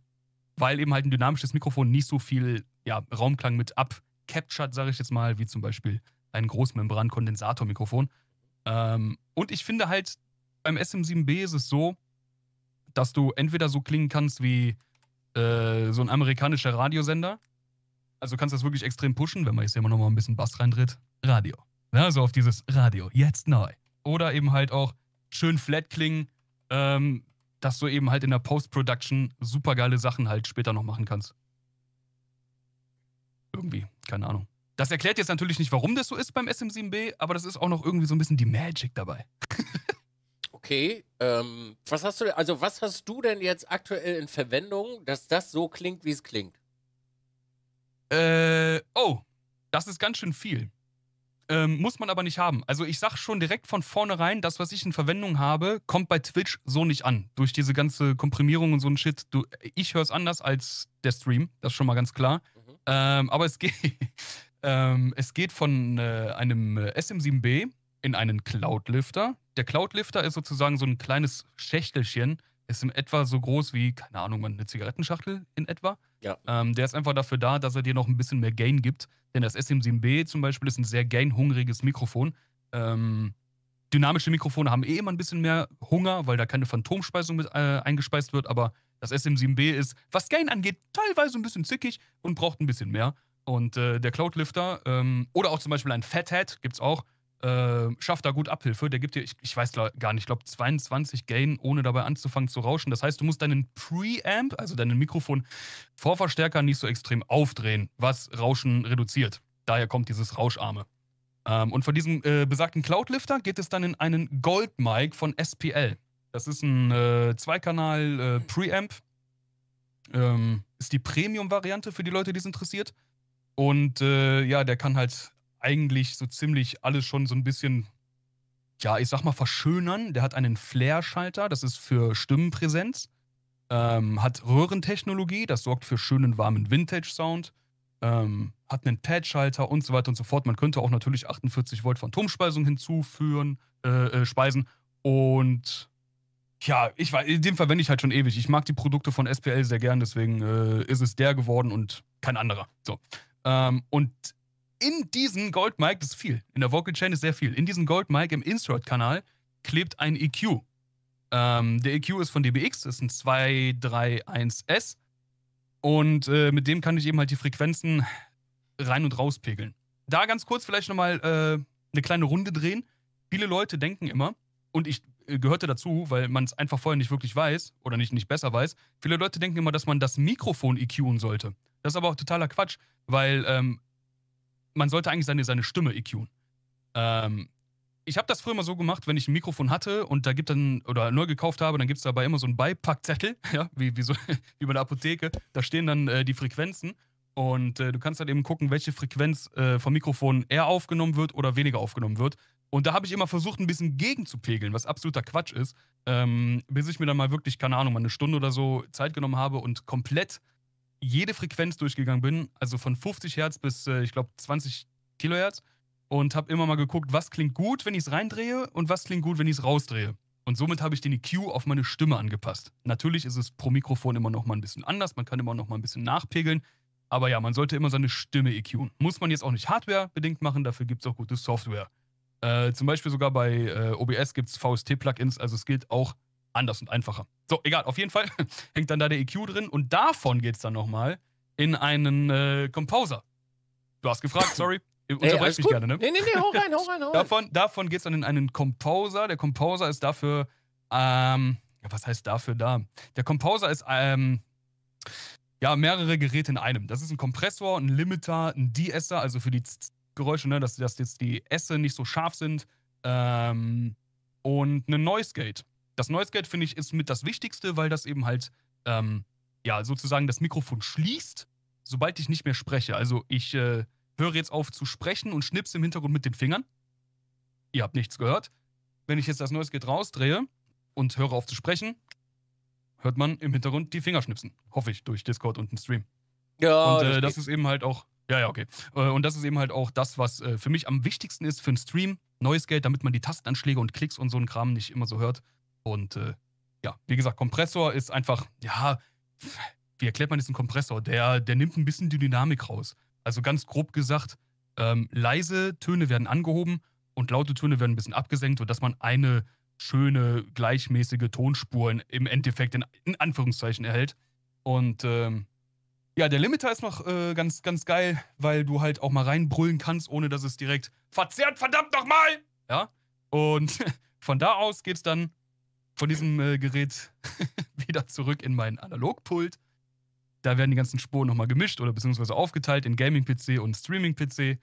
weil eben halt ein dynamisches Mikrofon nicht so viel ja, Raumklang mit abcaptured, sage ich jetzt mal, wie zum Beispiel ein Großmembran-Kondensatormikrofon. Ähm, und ich finde halt, beim SM7B ist es so, dass du entweder so klingen kannst wie äh, so ein amerikanischer Radiosender. Also kannst du das wirklich extrem pushen, wenn man jetzt hier mal nochmal ein bisschen Bass reindritt. Radio. Ja, ne, so auf dieses Radio, jetzt neu. Oder eben halt auch schön flat klingen, ähm, dass du eben halt in der Post-Production super geile Sachen halt später noch machen kannst. Irgendwie, keine Ahnung. Das erklärt jetzt natürlich nicht, warum das so ist beim SM7B, aber das ist auch noch irgendwie so ein bisschen die Magic dabei. *laughs* okay. Ähm, was hast du, also was hast du denn jetzt aktuell in Verwendung, dass das so klingt, wie es klingt? Äh, oh, das ist ganz schön viel. Ähm, muss man aber nicht haben. Also ich sag schon direkt von vornherein, das, was ich in Verwendung habe, kommt bei Twitch so nicht an. Durch diese ganze Komprimierung und so ein Shit. Du, ich höre es anders als der Stream, das ist schon mal ganz klar. Mhm. Ähm, aber es geht, *laughs* ähm, es geht von äh, einem SM7B in einen Cloudlifter der Cloud-Lifter ist sozusagen so ein kleines Schächtelchen, ist in etwa so groß wie, keine Ahnung, eine Zigarettenschachtel in etwa. Ja. Ähm, der ist einfach dafür da, dass er dir noch ein bisschen mehr Gain gibt. Denn das SM7B zum Beispiel ist ein sehr gain-hungriges Mikrofon. Ähm, dynamische Mikrofone haben eh immer ein bisschen mehr Hunger, weil da keine Phantomspeisung mit äh, eingespeist wird. Aber das SM7B ist, was Gain angeht, teilweise ein bisschen zickig und braucht ein bisschen mehr. Und äh, der Cloudlifter ähm, oder auch zum Beispiel ein Fathead gibt es auch. Ähm, schafft da gut Abhilfe. Der gibt dir, ich, ich weiß gar nicht, ich glaube 22 Gain, ohne dabei anzufangen zu rauschen. Das heißt, du musst deinen Preamp, also deinen Mikrofon-Vorverstärker nicht so extrem aufdrehen, was Rauschen reduziert. Daher kommt dieses Rauscharme. Ähm, und von diesem äh, besagten Cloudlifter geht es dann in einen Gold-Mic von SPL. Das ist ein äh, Zweikanal-Preamp. Äh, ähm, ist die Premium-Variante für die Leute, die es interessiert. Und äh, ja, der kann halt eigentlich so ziemlich alles schon so ein bisschen, ja, ich sag mal, verschönern. Der hat einen Flair-Schalter, das ist für Stimmenpräsenz. Ähm, hat Röhrentechnologie, das sorgt für schönen, warmen Vintage-Sound. Ähm, hat einen Pad-Schalter und so weiter und so fort. Man könnte auch natürlich 48 Volt Phantomspeisung hinzuführen, äh, äh, speisen. Und ja, ich war, den verwende ich halt schon ewig. Ich mag die Produkte von SPL sehr gern, deswegen äh, ist es der geworden und kein anderer. So. Ähm, und in diesem Gold Mic, das ist viel, in der Vocal Chain ist sehr viel, in diesem Gold Mic im Insert-Kanal klebt ein EQ. Ähm, der EQ ist von DBX, das ist ein 231S. Und äh, mit dem kann ich eben halt die Frequenzen rein und raus pegeln. Da ganz kurz vielleicht nochmal äh, eine kleine Runde drehen. Viele Leute denken immer, und ich äh, gehörte dazu, weil man es einfach vorher nicht wirklich weiß oder nicht, nicht besser weiß, viele Leute denken immer, dass man das Mikrofon EQen sollte. Das ist aber auch totaler Quatsch, weil ähm, man sollte eigentlich seine, seine Stimme EQen. Ähm, ich habe das früher immer so gemacht, wenn ich ein Mikrofon hatte und da gibt dann, oder neu gekauft habe, dann gibt es dabei immer so einen Beipackzettel, *laughs* ja, wie, wie, so, *laughs* wie bei der Apotheke. Da stehen dann äh, die Frequenzen und äh, du kannst dann eben gucken, welche Frequenz äh, vom Mikrofon eher aufgenommen wird oder weniger aufgenommen wird. Und da habe ich immer versucht, ein bisschen gegenzupegeln, was absoluter Quatsch ist, ähm, bis ich mir dann mal wirklich, keine Ahnung, mal eine Stunde oder so Zeit genommen habe und komplett jede Frequenz durchgegangen bin, also von 50 Hertz bis, äh, ich glaube, 20 Kilohertz und habe immer mal geguckt, was klingt gut, wenn ich es reindrehe und was klingt gut, wenn ich es rausdrehe. Und somit habe ich den EQ auf meine Stimme angepasst. Natürlich ist es pro Mikrofon immer noch mal ein bisschen anders, man kann immer noch mal ein bisschen nachpegeln, aber ja, man sollte immer seine Stimme EQen. Muss man jetzt auch nicht hardwarebedingt machen, dafür gibt es auch gute Software. Äh, zum Beispiel sogar bei äh, OBS gibt es VST-Plugins, also es gilt auch anders und einfacher. So, egal, auf jeden Fall *laughs* hängt dann da der EQ drin und davon geht es dann nochmal in einen äh, Composer. Du hast gefragt, sorry. Unterbrech mich gut. gerne, ne? Nee, nee, nee, hoch rein, hoch *laughs* rein, hoch rein. davon davon es dann in einen Composer. Der Composer ist dafür, ähm, was heißt dafür da? Der Composer ist, ähm, ja, mehrere Geräte in einem. Das ist ein Kompressor, ein Limiter, ein De-Esser, also für die Z Geräusche, ne, dass, dass jetzt die Esse nicht so scharf sind. Ähm, und ein Noise Gate das Noise-Gate, finde ich, ist mit das Wichtigste, weil das eben halt, ähm, ja, sozusagen das Mikrofon schließt, sobald ich nicht mehr spreche. Also ich äh, höre jetzt auf zu sprechen und schnips im Hintergrund mit den Fingern. Ihr habt nichts gehört. Wenn ich jetzt das Noise-Gate rausdrehe und höre auf zu sprechen, hört man im Hintergrund die Finger schnipsen. Hoffe ich, durch Discord und den Stream. Ja, und äh, das, ist eben halt auch, ja, ja, okay. Äh, und das ist eben halt auch das, was äh, für mich am wichtigsten ist für einen Stream. Neues Geld, damit man die Tastenanschläge und Klicks und so einen Kram nicht immer so hört. Und äh, ja, wie gesagt, Kompressor ist einfach, ja, wie erklärt man diesen Kompressor? Der, der nimmt ein bisschen die Dynamik raus. Also ganz grob gesagt, ähm, leise Töne werden angehoben und laute Töne werden ein bisschen abgesenkt, sodass man eine schöne, gleichmäßige Tonspur in, im Endeffekt in, in, Anführungszeichen erhält. Und ähm, ja, der Limiter ist noch äh, ganz, ganz geil, weil du halt auch mal reinbrüllen kannst, ohne dass es direkt verzerrt, verdammt nochmal! Ja. Und *laughs* von da aus geht es dann von diesem äh, Gerät *laughs* wieder zurück in meinen Analogpult. Da werden die ganzen Spuren nochmal gemischt oder beziehungsweise aufgeteilt in Gaming-PC und Streaming-PC.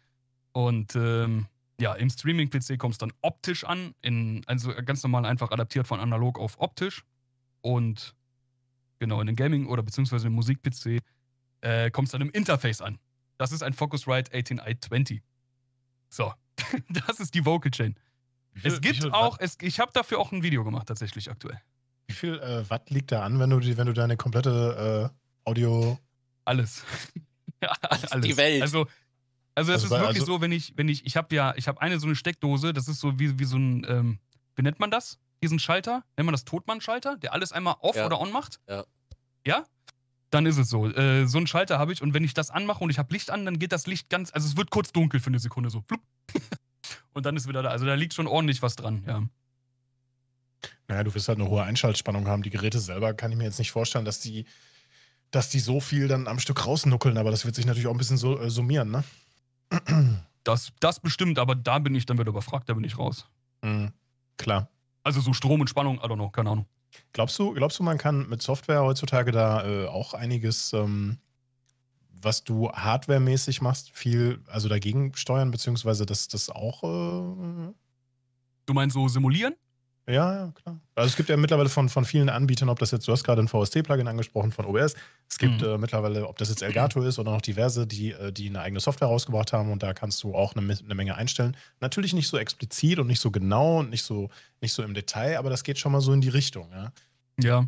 Und ähm, ja, im Streaming-PC kommt es dann optisch an, in, also ganz normal einfach adaptiert von analog auf optisch. Und genau, in den Gaming- oder beziehungsweise im Musik-PC äh, kommt es dann im Interface an. Das ist ein Focusrite 18i20. So, *laughs* das ist die Vocal Chain. Viel, es gibt auch, es, ich habe dafür auch ein Video gemacht, tatsächlich aktuell. Wie viel äh, Watt liegt da an, wenn du, wenn du deine komplette äh, Audio. Alles. *laughs* alles. Die Welt. Also, also das also, ist wirklich also, so, wenn ich, wenn ich, ich habe ja, ich habe eine so eine Steckdose, das ist so wie, wie so ein, ähm, wie nennt man das? Diesen Schalter? Nennt man das Totmann-Schalter, der alles einmal off ja. oder on macht? Ja. Ja? Dann ist es so. Äh, so einen Schalter habe ich und wenn ich das anmache und ich habe Licht an, dann geht das Licht ganz, also es wird kurz dunkel für eine Sekunde so und dann ist wieder da. Also da liegt schon ordentlich was dran, ja. Naja, du wirst halt eine hohe Einschaltspannung haben. Die Geräte selber kann ich mir jetzt nicht vorstellen, dass die, dass die so viel dann am Stück rausnuckeln, aber das wird sich natürlich auch ein bisschen so, äh, summieren, ne? *clears throat* Das, das bestimmt, aber da bin ich dann wieder überfragt, da bin ich raus. Mhm, klar. Also so Strom und Spannung, I don't know, keine Ahnung. Glaubst du, glaubst du, man kann mit Software heutzutage da äh, auch einiges ähm, was du hardwaremäßig machst, viel also dagegen steuern, beziehungsweise das, das auch. Äh du meinst so simulieren? Ja, ja, klar. Also es gibt ja mittlerweile von, von vielen Anbietern, ob das jetzt, du hast gerade ein VST-Plugin angesprochen von OBS. Es gibt mhm. äh, mittlerweile, ob das jetzt Elgato ist oder noch diverse, die, äh, die eine eigene Software rausgebracht haben und da kannst du auch eine, eine Menge einstellen. Natürlich nicht so explizit und nicht so genau und nicht so, nicht so im Detail, aber das geht schon mal so in die Richtung, ja. Ja.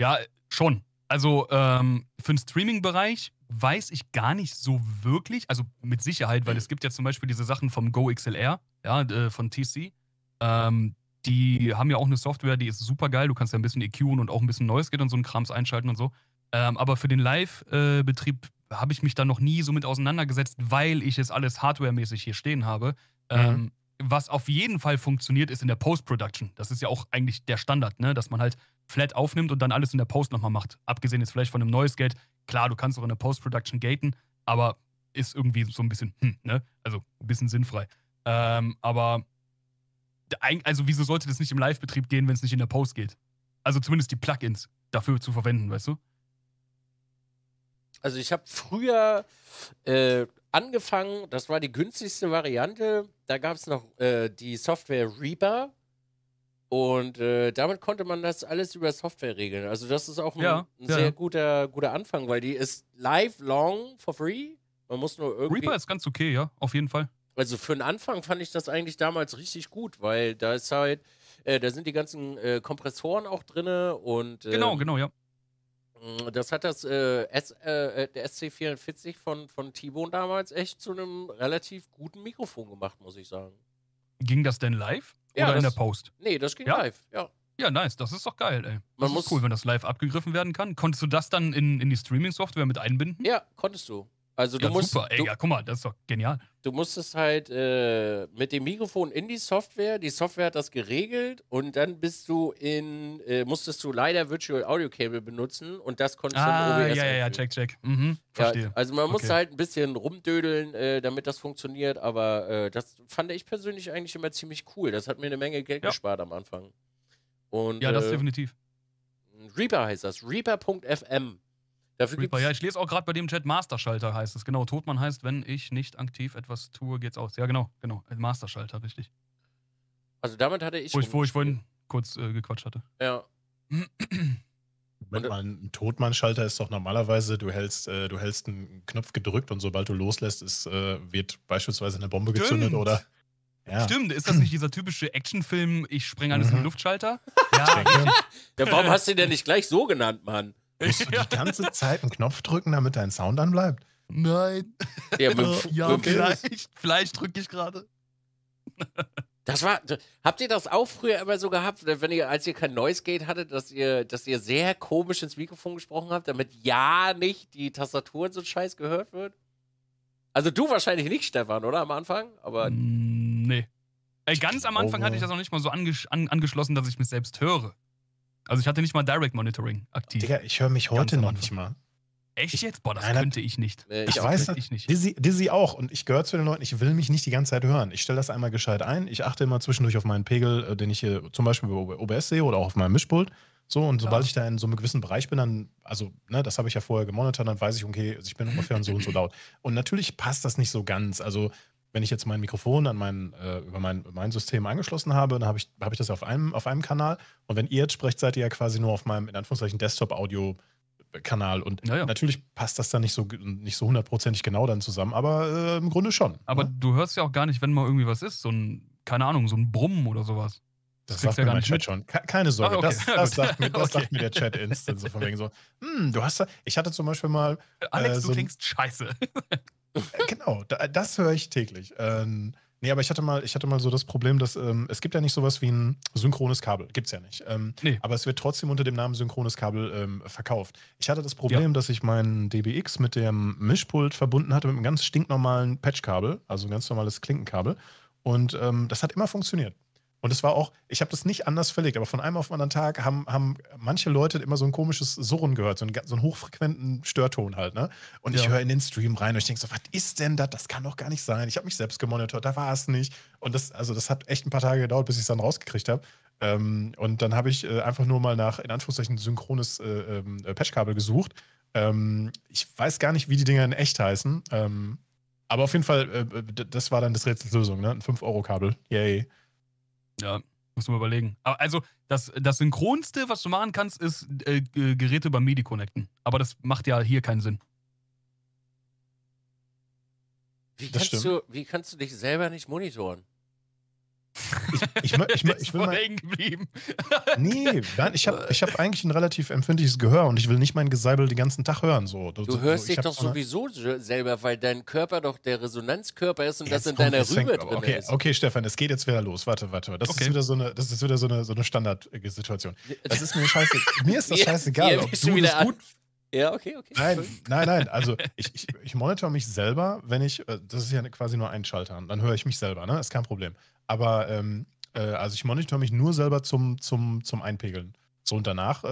Ja, schon. Also ähm, für den Streaming-Bereich weiß ich gar nicht so wirklich, also mit Sicherheit, weil mhm. es gibt ja zum Beispiel diese Sachen vom Go XLR, ja, äh, von TC. Ähm, die haben ja auch eine Software, die ist super geil. Du kannst ja ein bisschen EQ und auch ein bisschen Neues geht und so ein Krams einschalten und so. Ähm, aber für den Live-Betrieb äh, habe ich mich da noch nie so mit auseinandergesetzt, weil ich es alles hardwaremäßig hier stehen habe. Mhm. Ähm, was auf jeden Fall funktioniert, ist in der Post-Production. Das ist ja auch eigentlich der Standard, ne? dass man halt flat aufnimmt und dann alles in der Post nochmal macht. Abgesehen jetzt vielleicht von einem neues Gate. Klar, du kannst auch in der Post-Production gaten, aber ist irgendwie so ein bisschen, hm, ne? Also ein bisschen sinnfrei. Ähm, aber also wieso sollte das nicht im Live-Betrieb gehen, wenn es nicht in der Post geht? Also zumindest die Plugins dafür zu verwenden, weißt du? Also ich habe früher äh, angefangen, das war die günstigste Variante. Da gab es noch äh, die Software Reaper. Und äh, damit konnte man das alles über Software regeln. Also das ist auch ein, ja, ein ja. sehr guter, guter Anfang, weil die ist lifelong for free. Man muss nur irgendwie. Reaper ist ganz okay, ja, auf jeden Fall. Also für den Anfang fand ich das eigentlich damals richtig gut, weil da ist halt, äh, da sind die ganzen äh, Kompressoren auch drin und. Äh, genau, genau, ja. Äh, das hat das äh, S, äh, der SC44 von, von T-Bone damals echt zu einem relativ guten Mikrofon gemacht, muss ich sagen. Ging das denn live? Ja, oder das, in der Post? Nee, das ging ja? live, ja. Ja, nice, das ist doch geil, ey. Man das muss ist cool, wenn das live abgegriffen werden kann. Konntest du das dann in, in die Streaming-Software mit einbinden? Ja, konntest du. Also du ja, musst. Super, ey, du, ja, guck mal, das ist doch genial. Du musstest halt äh, mit dem Mikrofon in die Software, die Software hat das geregelt und dann bist du in, äh, musstest du leider Virtual Audio Cable benutzen und das konntest du ah, Ja, ja, ja, check, check. Mhm, verstehe. Ja, also man musste halt ein bisschen rumdödeln, äh, damit das funktioniert, aber äh, das fand ich persönlich eigentlich immer ziemlich cool. Das hat mir eine Menge Geld ja. gespart am Anfang. Und, ja, das äh, definitiv. Reaper heißt das, Reaper.fm Dafür Reaper, ja, ich lese auch gerade bei dem Chat Masterschalter heißt es. Genau, Totmann heißt, wenn ich nicht aktiv etwas tue, geht's aus. Ja, genau, genau. Äh, Masterschalter, richtig. Also damit hatte ich. Wo ich, wo ich vorhin kurz äh, gequatscht hatte. Ja. Moment mal, ein totmann schalter ist doch normalerweise, du hältst, äh, du hältst einen Knopf gedrückt und sobald du loslässt, ist, äh, wird beispielsweise eine Bombe Stimmt. gezündet oder. Ja. Stimmt, ist das nicht dieser typische Actionfilm, ich spreng alles mhm. in den Luftschalter? Ja. ja, warum hast du den denn nicht gleich so genannt, Mann? Musst du die ganze Zeit einen Knopf drücken, damit dein Sound anbleibt? Nein. Ja, mit, *laughs* ja mit vielleicht. Vielleicht drücke ich gerade. Das war, habt ihr das auch früher immer so gehabt, ne, wenn ihr, als ihr kein Noise Gate hattet, dass ihr, dass ihr sehr komisch ins Mikrofon gesprochen habt, damit ja nicht die Tastatur und so ein Scheiß gehört wird? Also du wahrscheinlich nicht, Stefan, oder am Anfang? Aber nee. Ey, ganz am Anfang hatte ich das noch nicht mal so anges an angeschlossen, dass ich mich selbst höre. Also ich hatte nicht mal Direct Monitoring aktiv. Digga, ich höre mich heute noch nicht mal. Echt jetzt? Boah, das Nein, könnte ich nicht. Nee, ich, das weiß ich nicht. Dizzy, Dizzy auch. Und ich gehöre zu den Leuten, ich will mich nicht die ganze Zeit hören. Ich stelle das einmal gescheit ein. Ich achte immer zwischendurch auf meinen Pegel, äh, den ich hier zum Beispiel über OBS sehe oder auch auf meinem Mischpult. So, und sobald ich da in so einem gewissen Bereich bin, dann, also, ne, das habe ich ja vorher gemonitert, dann weiß ich, okay, also ich bin ungefähr so und so laut. Und natürlich passt das nicht so ganz. Also, wenn ich jetzt mein Mikrofon an mein, äh, über mein, mein System angeschlossen habe, dann habe ich, hab ich das auf einem, auf einem Kanal. Und wenn ihr jetzt sprecht, seid ihr ja quasi nur auf meinem, in Anführungszeichen, Desktop-Audio-Kanal. Und naja. natürlich passt das dann nicht so, nicht so hundertprozentig genau dann zusammen, aber äh, im Grunde schon. Aber ne? du hörst ja auch gar nicht, wenn mal irgendwie was ist, so ein, keine Ahnung, so ein Brummen oder sowas. Das, das sagt ja mir mein Chat schon. Keine Sorge, Ach, okay. das, *laughs* das, sagt mir, das *laughs* okay. sagt mir der Chat instant. So von wegen so, hm, du hast da, ich hatte zum Beispiel mal. Alex, äh, so du klingst scheiße. *laughs* Äh, genau, das höre ich täglich. Ähm, nee, aber ich hatte mal, ich hatte mal so das Problem, dass ähm, es gibt ja nicht sowas wie ein synchrones Kabel. Gibt es ja nicht. Ähm, nee. Aber es wird trotzdem unter dem Namen synchrones Kabel ähm, verkauft. Ich hatte das Problem, ja. dass ich meinen DBX mit dem Mischpult verbunden hatte mit einem ganz stinknormalen Patchkabel, also ein ganz normales Klinkenkabel. Und ähm, das hat immer funktioniert. Und es war auch, ich habe das nicht anders verlegt, aber von einem auf den anderen Tag haben, haben manche Leute immer so ein komisches Surren gehört, so einen, so einen hochfrequenten Störton halt, ne? Und ja. ich höre in den Stream rein und ich denke so, was ist denn das? Das kann doch gar nicht sein. Ich habe mich selbst gemonitort, da war es nicht. Und das, also das hat echt ein paar Tage gedauert, bis ich es dann rausgekriegt habe. Ähm, und dann habe ich äh, einfach nur mal nach, in Anführungszeichen, synchrones äh, ähm, äh, Patchkabel gesucht. Ähm, ich weiß gar nicht, wie die Dinger in echt heißen. Ähm, aber auf jeden Fall, äh, äh, das war dann das Rätsel Lösung, ne? Ein 5-Euro-Kabel. Yay. Ja, muss man überlegen. Aber also, das, das Synchronste, was du machen kannst, ist äh, Geräte über MIDI connecten. Aber das macht ja hier keinen Sinn. Wie kannst, du, wie kannst du dich selber nicht monitoren? Ich, ich, ich, ich will mal, hängen geblieben. nee, nein, ich habe ich hab eigentlich ein relativ empfindliches Gehör und ich will nicht mein Geseibel den ganzen Tag hören. So. Du so, hörst so, dich doch sowieso selber, weil dein Körper doch der Resonanzkörper ist und jetzt das in deiner Rübe drin okay, ist. Okay, Stefan, es geht jetzt wieder los. Warte, warte. Das okay. ist wieder so eine, das ist wieder so eine, so eine Standardsituation. Äh, das ist mir *laughs* scheiße. mir ist das scheißegal, ja, ob du das gut ja, okay, okay. Nein, nein, nein. *laughs* Also ich, ich, ich monitor mich selber, wenn ich, äh, das ist ja quasi nur ein Schalter, dann höre ich mich selber, ne? Ist kein Problem. Aber ähm, äh, also ich monitore mich nur selber zum, zum, zum Einpegeln. So und danach, äh,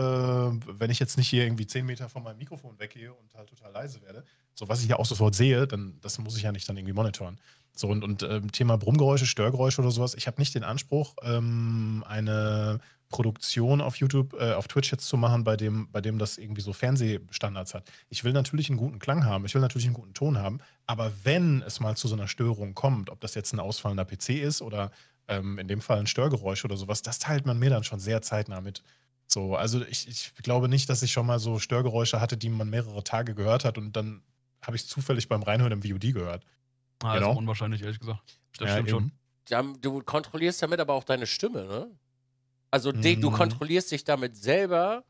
wenn ich jetzt nicht hier irgendwie zehn Meter von meinem Mikrofon weggehe und halt total leise werde, so was ich ja auch sofort sehe, dann das muss ich ja nicht dann irgendwie monitoren. So und, und äh, Thema Brummgeräusche, Störgeräusche oder sowas, ich habe nicht den Anspruch, ähm, eine Produktion auf YouTube, äh, auf Twitch jetzt zu machen, bei dem, bei dem das irgendwie so Fernsehstandards hat. Ich will natürlich einen guten Klang haben, ich will natürlich einen guten Ton haben, aber wenn es mal zu so einer Störung kommt, ob das jetzt ein ausfallender PC ist oder ähm, in dem Fall ein Störgeräusch oder sowas, das teilt man mir dann schon sehr zeitnah mit. So, also ich, ich glaube nicht, dass ich schon mal so Störgeräusche hatte, die man mehrere Tage gehört hat und dann habe ich es zufällig beim Reinhören im VOD gehört. Ah, genau. unwahrscheinlich, ehrlich gesagt. Das ja, stimmt eben. schon. du kontrollierst damit aber auch deine Stimme, ne? Also mhm. du kontrollierst dich damit selber,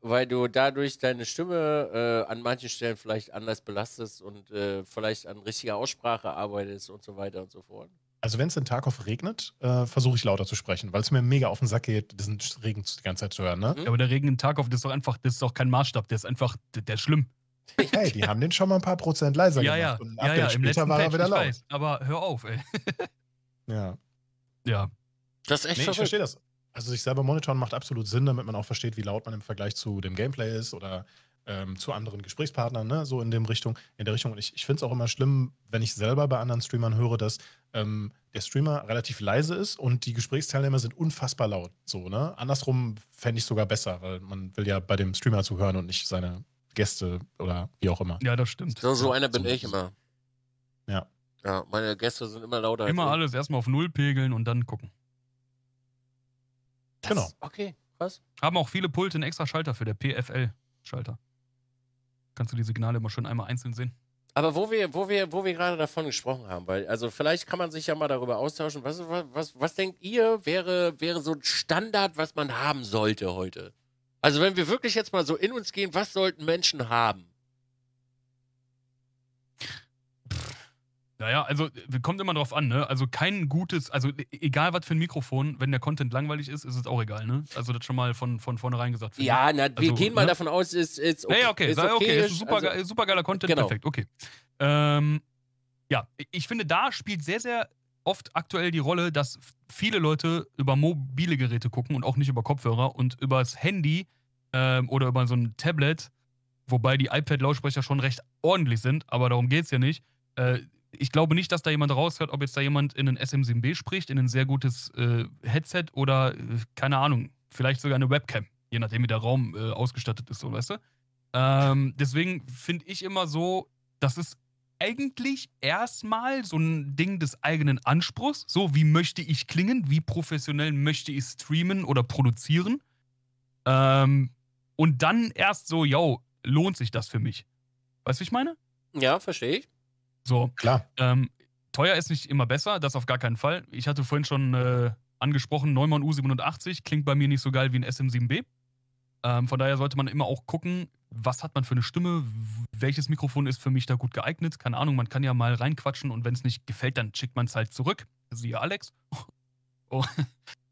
weil du dadurch deine Stimme äh, an manchen Stellen vielleicht anders belastest und äh, vielleicht an richtiger Aussprache arbeitest und so weiter und so fort. Also wenn es in Tarkov regnet, äh, versuche ich lauter zu sprechen, weil es mir mega auf den Sack geht, diesen Regen die ganze Zeit zu hören. Ne? Mhm. Ja, aber der Regen in Tarkov, das ist doch einfach, das ist doch kein Maßstab, der ist einfach, der, der ist schlimm. Hey, die haben den schon mal ein paar Prozent leiser ja, gemacht. Ja, und ab ja, ja, im letzten war er wieder laut. Weiß, aber hör auf, ey. ja. *laughs* Ja. Das ist echt nee, Ich verstehe das. Also sich selber monitoren macht absolut Sinn, damit man auch versteht, wie laut man im Vergleich zu dem Gameplay ist oder ähm, zu anderen Gesprächspartnern, ne? so in dem Richtung, in der Richtung. Und ich, ich finde es auch immer schlimm, wenn ich selber bei anderen Streamern höre, dass ähm, der Streamer relativ leise ist und die Gesprächsteilnehmer sind unfassbar laut. So, ne? Andersrum fände ich sogar besser, weil man will ja bei dem Streamer zuhören und nicht seine Gäste oder wie auch immer. Ja, das stimmt. So, so einer bin so, ich immer. Ja. Ja, meine Gäste sind immer lauter. Immer alles erstmal auf Null pegeln und dann gucken. Das, genau. Okay, krass. Haben auch viele Pulte einen extra Schalter für der PFL-Schalter. Kannst du die Signale immer schön einmal einzeln sehen. Aber wo wir, wo wir, wo wir gerade davon gesprochen haben, weil, also vielleicht kann man sich ja mal darüber austauschen, was, was, was, was denkt ihr, wäre, wäre so ein Standard, was man haben sollte heute? Also wenn wir wirklich jetzt mal so in uns gehen, was sollten Menschen haben? Naja, also äh, kommt immer drauf an, ne? Also kein gutes, also e, egal was für ein Mikrofon, wenn der Content langweilig ist, ist es auch egal, ne? Also das schon mal von, von vornherein gesagt. Ja, na, also, wir gehen mal ne? davon aus, ist, ist okay. naja, okay, ist, okay, okay. ist super, also, super geiler Content, genau. perfekt, okay. Ähm, ja, ich finde, da spielt sehr, sehr oft aktuell die Rolle, dass viele Leute über mobile Geräte gucken und auch nicht über Kopfhörer und übers Handy ähm, oder über so ein Tablet, wobei die iPad-Lautsprecher schon recht ordentlich sind, aber darum geht es ja nicht. Äh, ich glaube nicht, dass da jemand raushört, ob jetzt da jemand in ein SM7B spricht, in ein sehr gutes äh, Headset oder, äh, keine Ahnung, vielleicht sogar eine Webcam, je nachdem, wie der Raum äh, ausgestattet ist, so, weißt du? Ähm, deswegen finde ich immer so, das ist eigentlich erstmal so ein Ding des eigenen Anspruchs. So, wie möchte ich klingen? Wie professionell möchte ich streamen oder produzieren? Ähm, und dann erst so, yo, lohnt sich das für mich? Weißt du, wie ich meine? Ja, verstehe ich. So. Klar. Ähm, teuer ist nicht immer besser, das auf gar keinen Fall. Ich hatte vorhin schon äh, angesprochen, Neumann U87 klingt bei mir nicht so geil wie ein SM7B. Ähm, von daher sollte man immer auch gucken, was hat man für eine Stimme, welches Mikrofon ist für mich da gut geeignet. Keine Ahnung, man kann ja mal reinquatschen und wenn es nicht gefällt, dann schickt man es halt zurück. Siehe Alex. *laughs* Oh,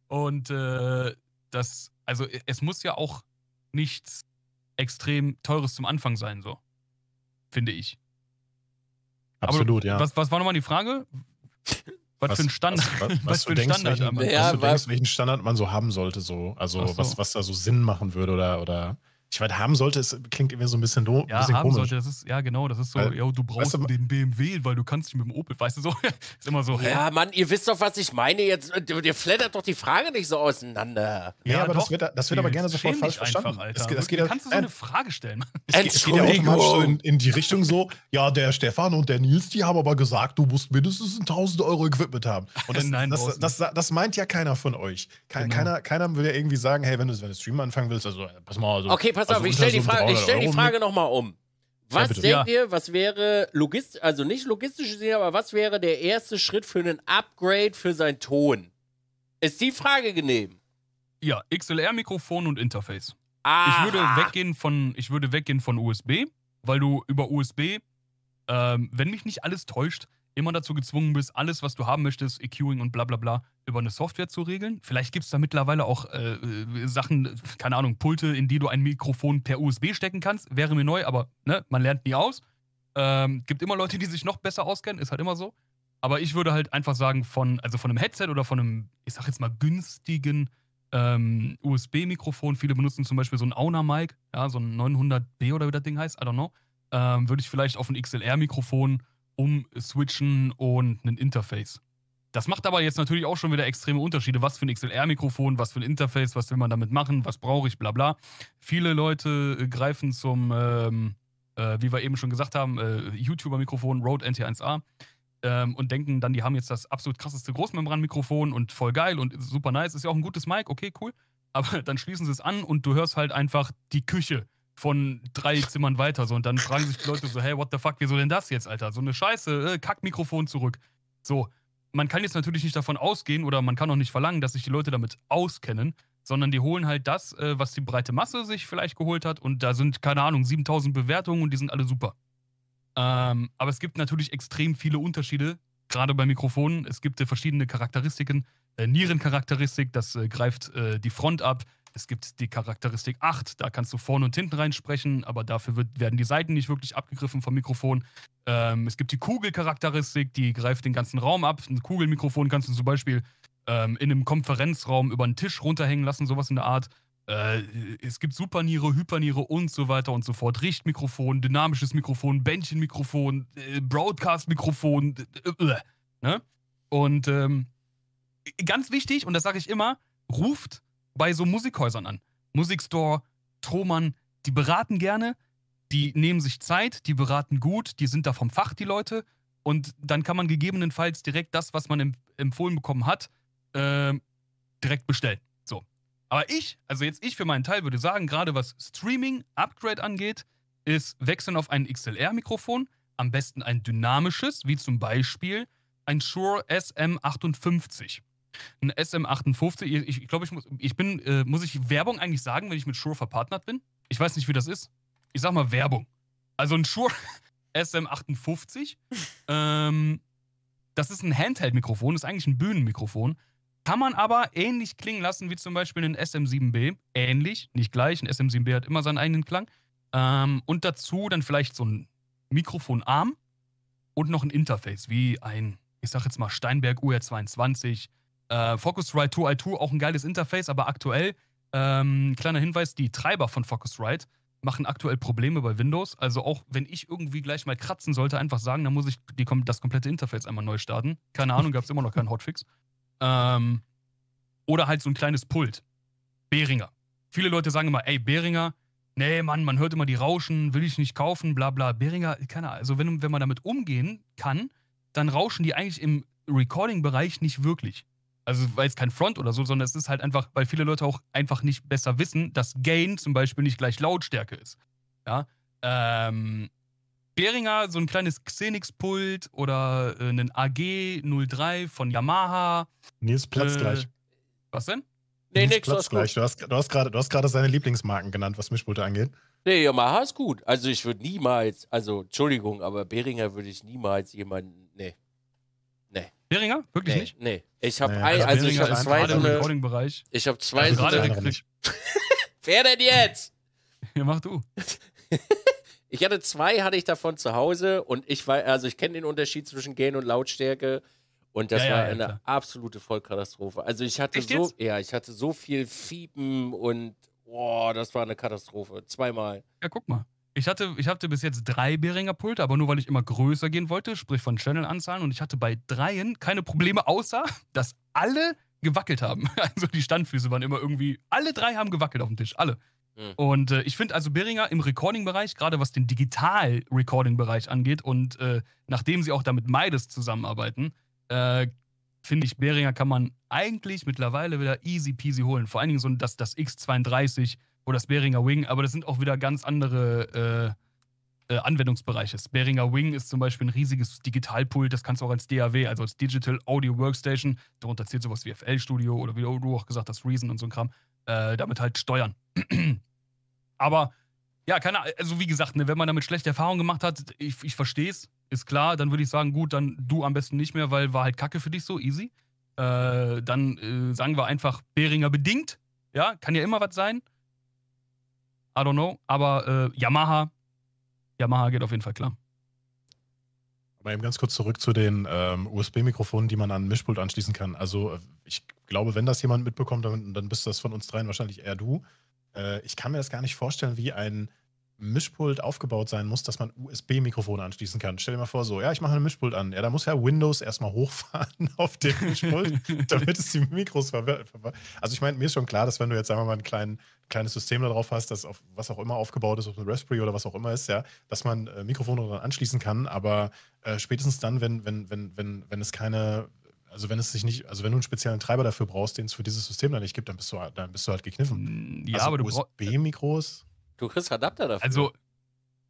und äh, das, also e-, es muss ja auch nichts extrem Teures zum Anfang sein, so. Finde ich. Absolut, du, ja. Was, was war nochmal die Frage? Was, was, für ein Standard? Was, was, *laughs* was für ein denkst, Standard? Welchen, ja, was du denkst, welchen Standard man so haben sollte, so. Also, so. was, was da so Sinn machen würde oder, oder ich weiß, haben sollte, es klingt irgendwie so ein bisschen, lo, ja, bisschen haben komisch. Sollte, das ist, ja, genau, das ist so, weil, yo, du brauchst weißt du, den BMW, weil du kannst nicht mit dem Opel, weißt du so? *laughs* ist immer so. Ja, hä? Mann, ihr wisst doch, was ich meine. Jetzt, ihr flattert doch die Frage nicht so auseinander. Ja, ja aber doch, das wird, das wird aber gerne sofort falsch verstanden. Einfach, Alter. Das, das geht, das kannst du so eine Frage stellen, Mann. *laughs* Es geht, ja automatisch in, in, die Richtung so, ja, der Stefan und der Nils, die haben aber gesagt, du musst mindestens 1000 Euro Equipment haben. Und das, Nein, das, das, das, meint ja keiner von euch. Keiner, genau. keiner, keiner will ja irgendwie sagen, hey, wenn du, wenn du Streamer anfangen willst, also äh, pass mal. Also, okay, pass also auf, ich stelle so die Frage, stell Frage nochmal um. Was ja, denkt ihr, was wäre logistisch, also nicht logistisch gesehen, aber was wäre der erste Schritt für einen Upgrade für seinen Ton? Ist die Frage genehm? Ja, XLR-Mikrofon und Interface. Aha. Ich würde weggehen von, ich würde weggehen von USB, weil du über USB, ähm, wenn mich nicht alles täuscht, immer dazu gezwungen bist, alles, was du haben möchtest, EQing und bla bla bla, über eine Software zu regeln. Vielleicht gibt es da mittlerweile auch äh, äh, Sachen, keine Ahnung, Pulte, in die du ein Mikrofon per USB stecken kannst. Wäre mir neu, aber ne, man lernt nie aus. Ähm, gibt immer Leute, die sich noch besser auskennen, ist halt immer so. Aber ich würde halt einfach sagen, von, also von einem Headset oder von einem, ich sag jetzt mal, günstigen ähm, USB-Mikrofon, viele benutzen zum Beispiel so ein Auna-Mic, ja, so ein 900B oder wie das Ding heißt, I don't know, ähm, würde ich vielleicht auf ein XLR-Mikrofon umswitchen und ein Interface. Das macht aber jetzt natürlich auch schon wieder extreme Unterschiede. Was für ein XLR-Mikrofon, was für ein Interface, was will man damit machen, was brauche ich, bla bla. Viele Leute äh, greifen zum, ähm, äh, wie wir eben schon gesagt haben, äh, YouTuber-Mikrofon Rode NT1A ähm, und denken dann, die haben jetzt das absolut krasseste Großmembran-Mikrofon und voll geil und super nice. Ist ja auch ein gutes Mic, okay, cool. Aber *laughs* dann schließen sie es an und du hörst halt einfach die Küche von drei Zimmern weiter. So, und dann fragen sich die Leute so, hey, what the fuck, wieso denn das jetzt, Alter? So eine Scheiße, äh, Kackmikrofon zurück. So, man kann jetzt natürlich nicht davon ausgehen oder man kann auch nicht verlangen, dass sich die Leute damit auskennen, sondern die holen halt das, äh, was die breite Masse sich vielleicht geholt hat. Und da sind, keine Ahnung, 7000 Bewertungen und die sind alle super. Ähm, aber es gibt natürlich extrem viele Unterschiede, gerade bei Mikrofonen. Es gibt äh, verschiedene Charakteristiken. Äh, Nierencharakteristik, das äh, greift äh, die Front ab es gibt die Charakteristik 8, da kannst du vorne und hinten reinsprechen, aber dafür wird, werden die Seiten nicht wirklich abgegriffen vom Mikrofon. Ähm, es gibt die Kugelcharakteristik, die greift den ganzen Raum ab. Ein Kugelmikrofon kannst du zum Beispiel ähm, in einem Konferenzraum über einen Tisch runterhängen lassen, sowas in der Art. Äh, es gibt Superniere, Hyperniere und so weiter und so fort. Richtmikrofon, dynamisches Mikrofon, Bändchenmikrofon, äh, Broadcast-Mikrofon. Äh, äh ne? Und ähm, ganz wichtig, und das sage ich immer, ruft bei so Musikhäusern an. Musikstore, Thomann, die beraten gerne, die nehmen sich Zeit, die beraten gut, die sind da vom Fach, die Leute. Und dann kann man gegebenenfalls direkt das, was man empfohlen bekommen hat, äh, direkt bestellen. So. Aber ich, also jetzt ich für meinen Teil würde sagen, gerade was Streaming, Upgrade angeht, ist wechseln auf ein XLR-Mikrofon, am besten ein dynamisches, wie zum Beispiel ein Shure SM58 ein SM58. Ich, ich glaube, ich muss, ich bin, äh, muss ich Werbung eigentlich sagen, wenn ich mit Shure verpartnert bin? Ich weiß nicht, wie das ist. Ich sag mal Werbung. Also ein Shure SM58. *laughs* ähm, das ist ein Handheld-Mikrofon, ist eigentlich ein Bühnenmikrofon. Kann man aber ähnlich klingen lassen wie zum Beispiel ein SM7B. Ähnlich, nicht gleich. Ein SM7B hat immer seinen eigenen Klang. Ähm, und dazu dann vielleicht so ein Mikrofonarm und noch ein Interface, wie ein, ich sag jetzt mal, Steinberg UR22 äh, Focusrite 2i2 auch ein geiles Interface, aber aktuell, ähm, kleiner Hinweis, die Treiber von Focusrite machen aktuell Probleme bei Windows. Also auch wenn ich irgendwie gleich mal kratzen sollte, einfach sagen, dann muss ich die, das komplette Interface einmal neu starten. Keine Ahnung, gab es immer noch keinen Hotfix. Ähm, oder halt so ein kleines Pult. Behringer. Viele Leute sagen immer, ey, Behringer, nee, Mann, man hört immer die Rauschen, will ich nicht kaufen, bla bla. Behringer, keine Ahnung. Also wenn, wenn man damit umgehen kann, dann rauschen die eigentlich im Recording-Bereich nicht wirklich. Also weil es kein Front oder so, sondern es ist halt einfach, weil viele Leute auch einfach nicht besser wissen, dass Gain zum Beispiel nicht gleich Lautstärke ist. Ja. Ähm, Behringer, so ein kleines Xenix-Pult oder äh, einen AG03 von Yamaha. Nee, ist Platz äh, Was denn? Nee, nee nix, Platz gleich. Du hast, du hast gerade seine Lieblingsmarken genannt, was Mischpulte angeht. Nee, Yamaha ist gut. Also ich würde niemals, also Entschuldigung, aber Beringer würde ich niemals jemanden Beringer? Wirklich nee, nicht? Nee. Ich habe nee, ein, also, also Beringer ich habe zwei so eine, Ich habe zwei also gerade gekriegt. *laughs* Wer denn jetzt? Ja, mach du. *laughs* ich hatte zwei, hatte ich davon zu Hause und ich war, also ich kenne den Unterschied zwischen Gain und Lautstärke und das ja, war ja, eine klar. absolute Vollkatastrophe. Also ich hatte Echt so, jetzt? ja, ich hatte so viel Fiepen und boah, das war eine Katastrophe. Zweimal. Ja, guck mal. Ich hatte, ich hatte bis jetzt drei Beringer Pulte, aber nur weil ich immer größer gehen wollte, sprich von Channel-Anzahlen. Und ich hatte bei dreien keine Probleme, außer dass alle gewackelt haben. *laughs* Also die Standfüße waren immer irgendwie, alle drei haben gewackelt auf dem Tisch, alle. Mhm. Und äh, ich finde also Beringer im Recording-Bereich, gerade was den Digital-Recording-Bereich angeht und äh, nachdem sie auch damit Meides zusammenarbeiten, äh, finde ich, Beringer kann man eigentlich mittlerweile wieder easy peasy holen. Vor allen Dingen so das, das X32 oder das Beringer Wing, aber das sind auch wieder ganz andere äh, äh, Anwendungsbereiche. Das Beringer Wing ist zum Beispiel ein riesiges Digitalpult, das kannst du auch als DAW, also als Digital Audio Workstation, darunter zählt sowas wie FL Studio oder wie du auch gesagt hast, Reason und so ein Kram, äh, damit halt steuern. *clears throat* aber ja, keine Ahnung, also wie gesagt, ne, wenn man damit schlechte Erfahrungen gemacht hat, ich, ich verstehe es, ist klar, dann würde ich sagen, gut, dann du am besten nicht mehr, weil war halt Kacke für dich so, easy. Äh, dann äh, sagen wir einfach Beringer bedingt. Ja, kann ja immer was sein. I don't know. Aber äh, Yamaha, Yamaha geht auf jeden Fall klar. Aber eben ganz kurz zurück zu den ähm, USB-Mikrofonen, die man an Mischpult anschließen kann. Also äh, ich glaube, wenn das jemand mitbekommt, dann, dann bist das von uns dreien wahrscheinlich eher du. Äh, ich kann mir das gar nicht vorstellen, wie ein Mischpult aufgebaut sein muss, dass man USB-Mikrofone anschließen kann. Stell dir mal vor, so, ja, ich mache ein Mischpult an. Ja, da muss ja Windows erstmal *laughs* hochfahren auf dem Mischpult, *laughs* damit es die Mikros verwendet. Also ich meine, mir ist schon klar, dass wenn du jetzt sagen wir mal ein klein, kleines System da drauf hast, das auf was auch immer aufgebaut ist, auf ein Raspberry oder was auch immer ist, ja, dass man äh, Mikrofone dran anschließen kann, aber äh, spätestens dann, wenn, wenn, wenn, wenn, wenn es keine also wenn es sich nicht, also wenn du einen speziellen Treiber dafür brauchst, den es für dieses System dann nicht gibt, dann bist du, dann bist du halt gekniffen. Ja, also aber du USB-Mikros. Du kriegst Adapter dafür. Also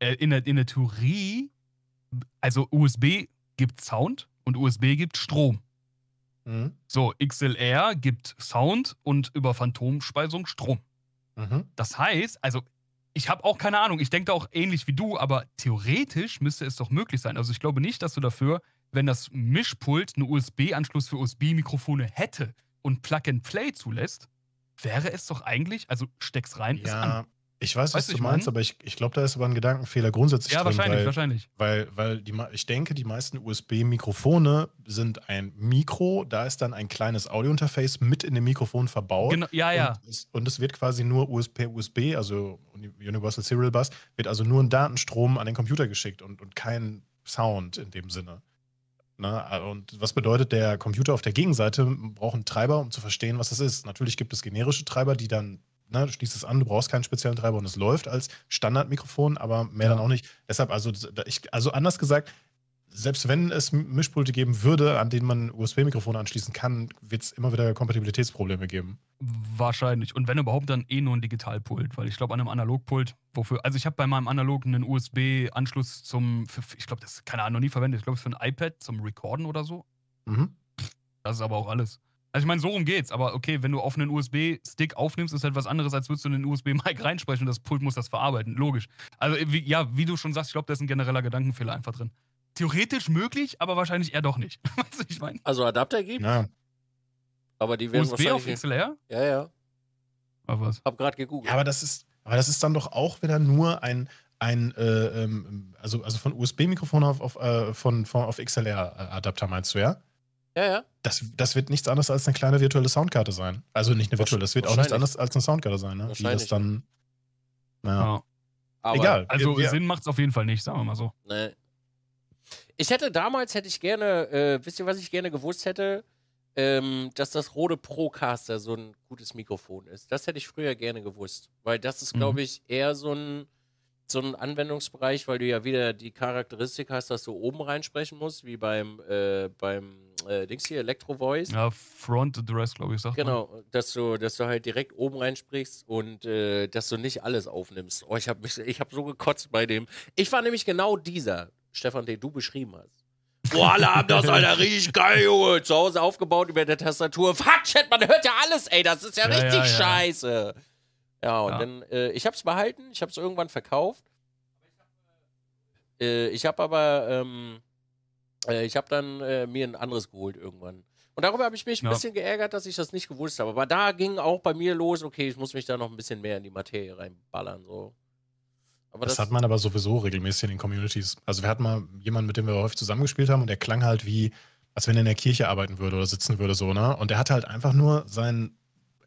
äh, in, der, in der Theorie, also USB gibt Sound und USB gibt Strom. Mhm. So, XLR gibt Sound und über Phantomspeisung Strom. Mhm. Das heißt, also ich habe auch keine Ahnung, ich denke auch ähnlich wie du, aber theoretisch müsste es doch möglich sein. Also ich glaube nicht, dass du dafür, wenn das Mischpult einen USB-Anschluss für USB-Mikrofone hätte und Plug and Play zulässt, wäre es doch eigentlich, also steck's rein, ja. ist an. Ich weiß, weißt was du meinst, aber ich, ich glaube, da ist aber ein Gedankenfehler grundsätzlich. Ja, drin, wahrscheinlich, weil, wahrscheinlich. Weil, weil die, ich denke, die meisten USB-Mikrofone sind ein Mikro, da ist dann ein kleines Audiointerface mit in dem Mikrofon verbaut. Genau, ja, ja. Und es, und es wird quasi nur USB-USB, also Universal Serial Bus, wird also nur ein Datenstrom an den Computer geschickt und, und kein Sound in dem Sinne. Ne? Und was bedeutet, der Computer auf der Gegenseite braucht einen Treiber, um zu verstehen, was das ist. Natürlich gibt es generische Treiber, die dann ne, du schließt es an, du brauchst keinen speziellen Treiber und es läuft als Standardmikrofon, aber mehr ja. dann auch nicht. Deshalb, also, ich, also anders gesagt, selbst wenn es Mischpulte geben würde, an denen man USB-Mikrofone anschließen kann, wird es immer wieder Kompatibilitätsprobleme geben. Wahrscheinlich. Und wenn überhaupt, dann eh nur ein Digitalpult, weil ich glaube, an einem Analogpult, wofür, also ich habe bei meinem Analog einen USB-Anschluss zum, für, ich glaube, das, keine Ahnung, noch nie verwendet, ich glaube, es ist für ein iPad zum Recorden oder so. Mhm. Das ist aber auch alles. Also ich meine, so rum geht's, aber okay, wenn du auf einen USB-Stick aufnimmst, ist halt was anderes, als würdest du in den USB-Mic *laughs* reinsprechen und das Pult muss das verarbeiten. Logisch. Also äh, wie, ja, wie du schon sagst, ich glaube, da ist ein genereller Gedankenfehler einfach drin. Theoretisch möglich, aber wahrscheinlich eher doch nicht. *laughs* weißt du, ich meine? Also Adapter gibt ja. Aber die werden USB wahrscheinlich... auf XLR? Ja, ja. Aber was? Hab gerade gegoogelt. Ja, aber das ist, aber das ist dann doch auch wieder nur ein, ein äh, ähm, also, also von USB-Mikrofon auf, auf, äh, von, von, auf XLR-Adapter äh, meinst du, ja? Ja, ja. Das, das wird nichts anderes als eine kleine virtuelle Soundkarte sein. Also nicht eine virtuelle, das wird auch nichts anderes als eine Soundkarte sein, ne? Wahrscheinlich. Wie das dann. Naja. Ja. Aber Egal. Also ja. Sinn macht es auf jeden Fall nicht, sagen wir mal so. Nee. Ich hätte damals, hätte ich gerne, äh, wisst ihr, was ich gerne gewusst hätte? Ähm, dass das Rode Procaster so ein gutes Mikrofon ist. Das hätte ich früher gerne gewusst. Weil das ist, glaube mhm. ich, eher so ein, so ein Anwendungsbereich, weil du ja wieder die Charakteristik hast, dass du oben reinsprechen musst, wie beim, äh, beim äh, Dings hier, Electro Voice. Ja, Front Address, glaube ich, sagt Genau, man. dass du, dass du halt direkt oben reinsprichst und äh, dass du nicht alles aufnimmst. Oh, ich habe ich habe so gekotzt bei dem. Ich war nämlich genau dieser, Stefan, den du beschrieben hast. Boah, alle haben das, Alter, *laughs* richtig geil, Junge. Zu Hause aufgebaut über der Tastatur. Fuck, Chat, man hört ja alles, ey, das ist ja, ja richtig ja, ja. scheiße. Ja, und dann, äh, ich hab's behalten, ich hab's irgendwann verkauft. Äh, ich hab aber, ähm, äh, ich habe dann äh, mir ein anderes geholt irgendwann. Und darüber habe ich mich ein bisschen geärgert, dass ich das nicht gewusst habe. Aber da ging auch bei mir los, okay, ich muss mich da noch ein bisschen mehr in die Materie reinballern. So. Aber das, das hat man aber sowieso regelmäßig in den Communities. Also wir hatten mal jemanden, mit dem wir häufig zusammengespielt haben und der klang halt wie, als wenn er in der Kirche arbeiten würde oder sitzen würde, so, ne? Und der hatte halt einfach nur seinen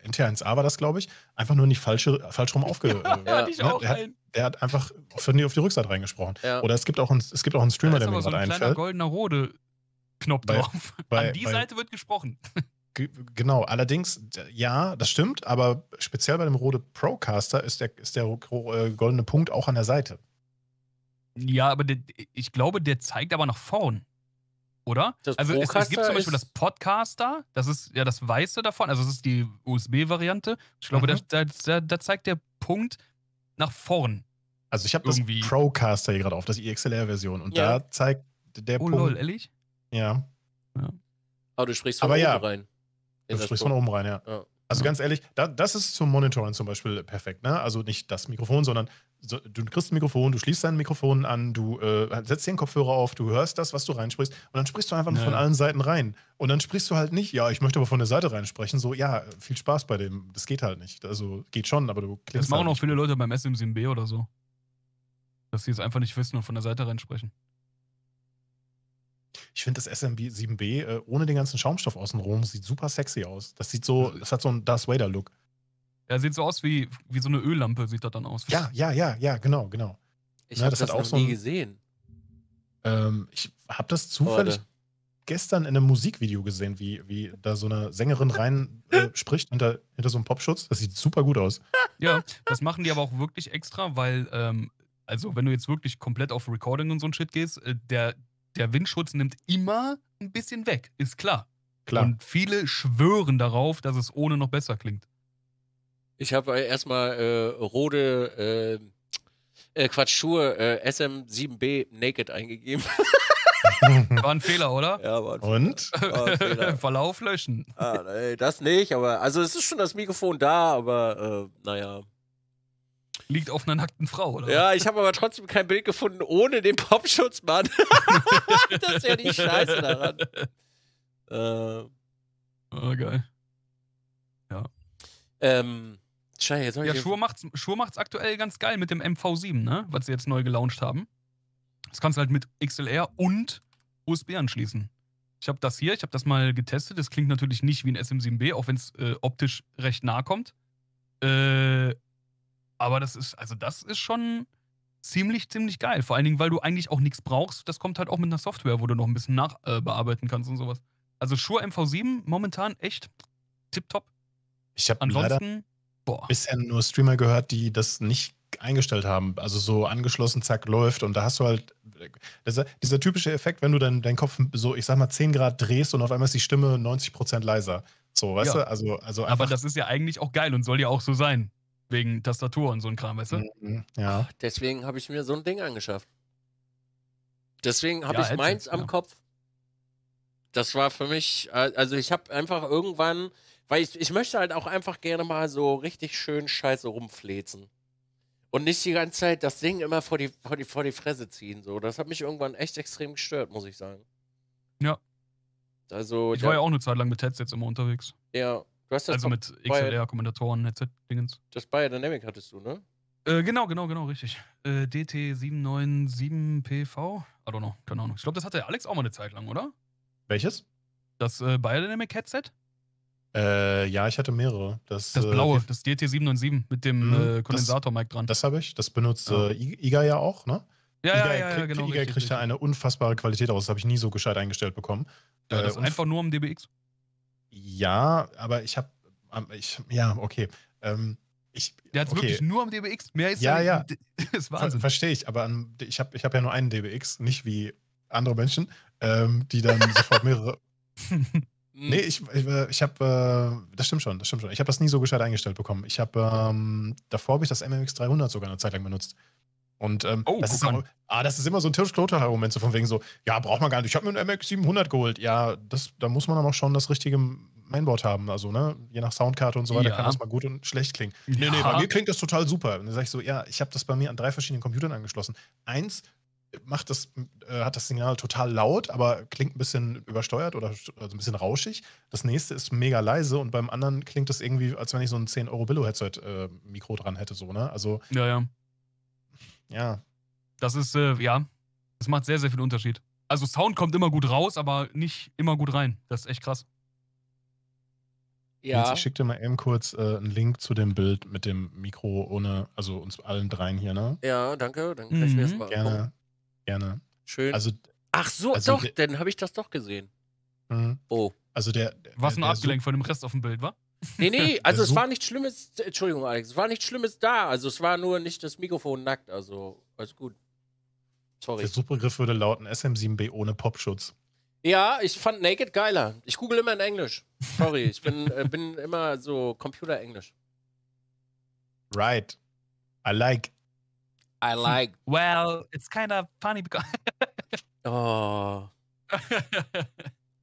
NT1A war das, glaube ich, einfach nur nicht falsch, falsch rum aufgehört. *laughs* ja, äh, ne? der, der, hat, einfach auf die, auf die Rückseite reingesprochen. Ja. Oder es gibt auch einen, es gibt auch einen Streamer, der mir so gerade ein einfällt. goldener Rode-Knopf drauf. *laughs* Bei, An die bei, Seite wird gesprochen. *laughs* Genau, allerdings, ja, das stimmt, aber speziell bei dem Rode Procaster ist der, ist der äh, goldene Punkt auch an der Seite. Ja, aber der, ich glaube, der zeigt aber nach vorn oder? Das also es, es, gibt zum Beispiel das Podcaster, das ist ja das Weiße davon, also es ist die USB-Variante. Ich glaube, mhm. da, da, da, zeigt der Punkt nach vorn. Also ich habe das Procaster hier gerade auf, das IXLR-Version und ja. da zeigt der oh, Punkt. Oh lol, ehrlich? Ja. ja. Aber ah, du sprichst von Aber oben ja. rein. Du sprichst Punkt. von oben rein, ja. ja. Also ganz ehrlich, da, das ist zum Monitoren zum Beispiel perfekt. Ne? Also nicht das Mikrofon, sondern so, du kriegst ein Mikrofon, du schließt dein Mikrofon an, du äh, setzt den Kopfhörer auf, du hörst das, was du reinsprichst und dann sprichst du einfach ja. von allen Seiten rein. Und dann sprichst du halt nicht, ja, ich möchte aber von der Seite reinsprechen. So, ja, viel Spaß bei dem. Das geht halt nicht. Also geht schon, aber du klickst. Das machen halt auch nicht. viele Leute beim SM7B oder so. Dass sie es einfach nicht wissen und von der Seite reinsprechen. Ich finde das SM7B äh, ohne den ganzen Schaumstoff außenrum sieht super sexy aus. Das sieht so, das hat so einen Darth Vader Look. Ja, sieht so aus wie, wie so eine Öllampe, sieht das dann aus. Ja, ja, ja, ja, genau, genau. Ich habe das, das auch so nie gesehen. Ähm, ich habe das zufällig Orde. gestern in einem Musikvideo gesehen, wie, wie da so eine Sängerin rein äh, *laughs* spricht hinter, hinter so einem Popschutz. Das sieht super gut aus. Ja, das machen die aber auch wirklich extra, weil ähm, also wenn du jetzt wirklich komplett auf Recording und so ein Shit gehst, äh, der der Windschutz nimmt immer ein bisschen weg, ist klar. klar. Und viele schwören darauf, dass es ohne noch besser klingt. Ich habe äh, erstmal äh, Rode, äh, äh, Quatsch, Schuhe, äh, SM7B Naked eingegeben. *laughs* War ein Fehler, oder? Ja, war ein Fehler. Und? War ein *laughs* Fehler. Verlauf löschen. Ah, nee, das nicht, aber also es ist schon das Mikrofon da, aber äh, naja liegt auf einer nackten Frau, oder? Ja, ich habe aber trotzdem kein Bild gefunden ohne den Popschutzmann. *laughs* das ist ja die Scheiße daran. Äh. Oh, geil. Ja. Ähm. Scheiße, jetzt ja, Schur macht's, Schur macht's aktuell ganz geil mit dem MV7, ne? Was sie jetzt neu gelauncht haben. Das kannst du halt mit XLR und USB anschließen. Ich habe das hier, ich habe das mal getestet. Das klingt natürlich nicht wie ein SM7B, auch wenn es äh, optisch recht nah kommt. Äh, aber das ist, also das ist schon ziemlich, ziemlich geil. Vor allen Dingen, weil du eigentlich auch nichts brauchst. Das kommt halt auch mit einer Software, wo du noch ein bisschen nachbearbeiten äh, kannst und sowas. Also Shure MV7 momentan echt tipptopp. Ich habe ansonsten boah. bisher nur Streamer gehört, die das nicht eingestellt haben. Also so angeschlossen, zack, läuft. Und da hast du halt dieser, dieser typische Effekt, wenn du dann deinen Kopf so, ich sag mal, 10 Grad drehst und auf einmal ist die Stimme 90 Prozent leiser. So, weißt ja. du? Also, also Aber das ist ja eigentlich auch geil und soll ja auch so sein. Wegen Tastatur und so ein Kram, weißt du? Mhm, ja. deswegen habe ich mir so ein Ding angeschafft. Deswegen habe ja, ich meins am ja. Kopf. Das war für mich, also ich habe einfach irgendwann, weil ich, ich möchte halt auch einfach gerne mal so richtig schön Scheiße rumflezen. Und nicht die ganze Zeit das Ding immer vor die, vor die, vor die Fresse ziehen. So. Das hat mich irgendwann echt extrem gestört, muss ich sagen. Ja. Also, ich war ja auch eine Zeit lang mit Headsets immer unterwegs. Ja, Du hast das also mit XLR-Kommentatoren, Headset-Dingens. Das Biodynamic hattest du, ne? Äh, genau, genau, genau, richtig. Äh, DT797PV. I don't know, keine Ahnung. Ich glaube, das hatte Alex auch mal eine Zeit lang, oder? Welches? Das äh, Biodynamic-Headset? Äh, ja, ich hatte mehrere. Das, das äh, blaue, äh, das DT797 mit dem mhm, äh, Kondensator-Mic dran. Das habe ich. Das benutzt äh, IGA ja auch, ne? Ja, Iga ja, ja, krieg, ja, genau. IGA kriegt da eine unfassbare Qualität aus. Das habe ich nie so gescheit eingestellt bekommen. Ja, das äh, einfach nur am DBX. Ja, aber ich habe, ähm, ich, ja, okay. Ähm, ich, Der hat es okay. wirklich nur am DBX. Mehr ist ja, ja. *laughs* Ist Wahnsinn. Verstehe ich, aber an, ähm, ich habe ich hab ja nur einen DBX, nicht wie andere Menschen, ähm, die dann sofort mehrere. *laughs* Hm. nee, ich, ich, äh, ich habe, äh, das stimmt schon, das stimmt schon. Ich habe das nie so gescheit eingestellt bekommen. Ich habe, ähm, davor habe ich das MMX 300 sogar eine Zeit lang benutzt. Und ähm, oh, das, ist auch, ah, das ist immer so ein Tischkloter-Argument, so von wegen so, ja, braucht man gar nicht. Ich habe mir ein MX 700 geholt. Ja, das, da muss man aber auch schon das richtige Mainboard haben. Also, ne, je nach Soundkarte und so weiter ja. kann das mal gut und schlecht klingen. Ja. Nee, nee, bei mir klingt das total super. Und dann sage ich so, ja, ich habe das bei mir an drei verschiedenen Computern angeschlossen. Eins macht das, äh, hat das Signal total laut, aber klingt ein bisschen übersteuert oder also ein bisschen rauschig. Das nächste ist mega leise und beim anderen klingt das irgendwie, als wenn ich so ein 10 Euro Billo-Headset-Mikro äh, dran hätte, so, ne? Also, ja, ja. Ja. Das ist, äh, ja, das macht sehr, sehr viel Unterschied. Also Sound kommt immer gut raus, aber nicht immer gut rein. Das ist echt krass. Ja. Jetzt, ich schicke dir mal eben kurz äh, einen Link zu dem Bild mit dem Mikro ohne, also uns allen dreien hier, ne? Ja, danke. Dann kann mhm. ich mir mhm. das mal Gerne, angucken. gerne. Schön. Also, Ach so, also doch, dann habe ich das doch gesehen. Mhm. Oh. Also der, der Was nur abgelenkt so von dem Rest auf dem Bild, war? Nee, nee, *laughs* also es war nichts Schlimmes, Entschuldigung, Alex, es war nichts Schlimmes da. Also es war nur nicht das Mikrofon nackt, also alles gut. Sorry. Der Suchbegriff würde lauten SM7B ohne Popschutz. Ja, ich fand Naked geiler. Ich google immer in Englisch. Sorry, ich bin, äh, *laughs* bin immer so Computerenglisch. Right. I like. I like. *laughs* Well, it's kind of funny because. oh.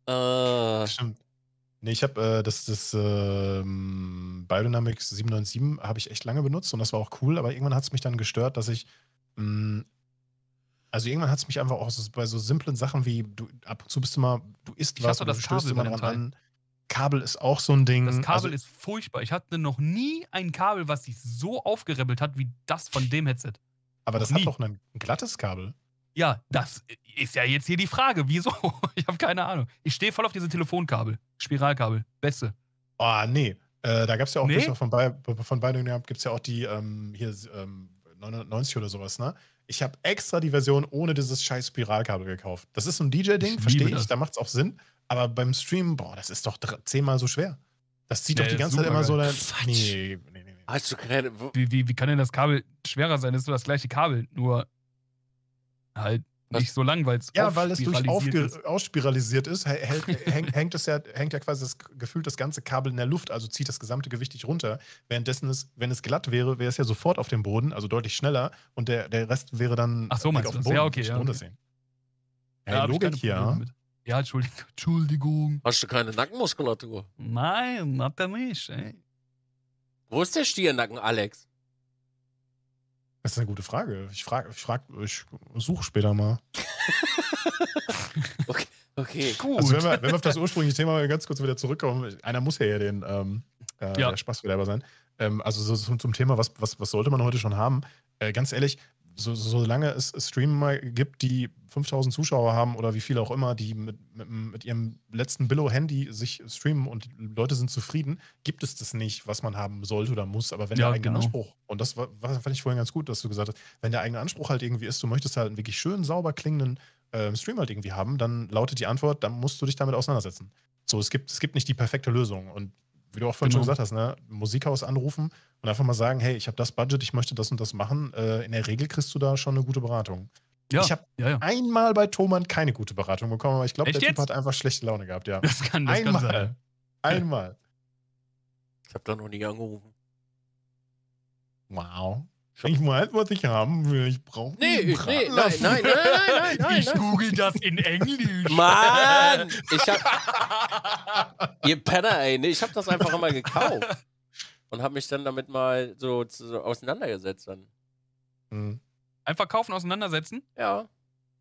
uh. Stimmt. Nee, ich habe äh, das, das ähm, Biodynamics 797 habe ich echt lange benutzt und das war auch cool, aber irgendwann hat es mich dann gestört, dass ich. Mh, hm, also irgendwann hat es mich einfach auch so, bei so simplen Sachen wie, du ab und zu bist du mal, du isst ich was du das Kabel immer dran an. Kabel ist auch so ein Ding. Das Kabel also, ist furchtbar. Ich hatte noch nie ein Kabel, was sich so aufgerebbelt hat wie das von dem Headset. Aber noch das nie. hat doch ein glattes Kabel. Ja, das ist ja jetzt hier die Frage. Wieso? *laughs* Ich habe keine Ahnung. Ich stehe voll auf diese Telefonkabel. Spiralkabel. Beste. Ah, oh, nee. Äh, da gab es ja auch nee? von, Be von beiden gibt es ja auch die ähm, hier ähm, 99 oder sowas, ne? Ich habe extra die Version ohne dieses scheiß Spiralkabel gekauft. Das ist so ein DJ-Ding, verstehe ich, da macht es auch Sinn. Aber beim Stream, boah, das ist doch zehnmal so schwer. Das zieht nee, doch die ganze Zeit immer geil. so dein. *laughs* Nee, nee, nee, nee. Hast du keine, wie, wie, wie kann denn das Kabel schwerer sein? Das ist doch das gleiche Kabel, nur halt nicht so lang, weil es Ja, weil es durch ausspiralisiert ist, hält, *laughs* häng, hängt, es ja, hängt ja quasi das Gefühl das ganze Kabel in der Luft, also zieht das gesamte Gewicht nicht runter. Währenddessen, es, wenn es glatt wäre, wäre es ja sofort auf dem Boden, also deutlich schneller und der, der Rest wäre dann Ach so, meinst auf dem Boden. Ja, okay, ja, okay. Ja, Logik hier. Mit. Ja, *laughs* Entschuldigung. Hast du keine Nackenmuskulatur? Nein, hat er nicht. Ey. Wo ist der Stiernacken, Alex? Das ist eine gute Frage. Ich frage, ich, frag, ich suche später mal. *laughs* okay, okay. Gut. Also wenn wir, wenn wir auf das ursprüngliche Thema ganz kurz wieder zurückkommen, einer muss ja hier den ähm, äh, ja. Spaßverderber sein. Ähm, also so zum, zum, Thema, was, was, was sollte man heute schon haben? Äh, ganz ehrlich, so, solange es Streamer gibt, die 5000 Zuschauer haben oder wie viele auch immer, die mit, mit, mit ihrem letzten Billo-Handy sich streamen und Leute sind zufrieden, gibt es das nicht, was man haben sollte oder muss. Aber wenn ja, der eigene genau. Anspruch, und das war, fand ich vorhin ganz gut, dass du gesagt hast, wenn der eigene Anspruch halt irgendwie ist, du möchtest halt einen wirklich schön sauber klingenden äh, Stream halt irgendwie haben, dann lautet die Antwort, dann musst du dich damit auseinandersetzen. So, es gibt, es gibt nicht die perfekte Lösung. Und wie du auch vorhin genau. schon gesagt hast, ne? Musikhaus anrufen und einfach mal sagen, hey, ich habe das Budget, ich möchte das und das machen. Äh, in der Regel kriegst du da schon eine gute Beratung. Ja, ich habe ja, ja. einmal bei Thomann keine gute Beratung bekommen, aber ich glaube, der jetzt? Typ hat einfach schlechte Laune gehabt, ja. Das kann, das einmal, kann sein. Einmal. Ich habe da noch nie angerufen. Wow. Ich meine, was ich haben will. Ich brauche nee, nee, nein, nein, nein, nein, nein, Ich google das in Englisch. Mann, ich hab. ihr Penner, ey. Nee, ich hab das einfach immer gekauft. Und hab mich dann damit mal so, so auseinandergesetzt dann. Mhm. Einfach kaufen, auseinandersetzen? Ja.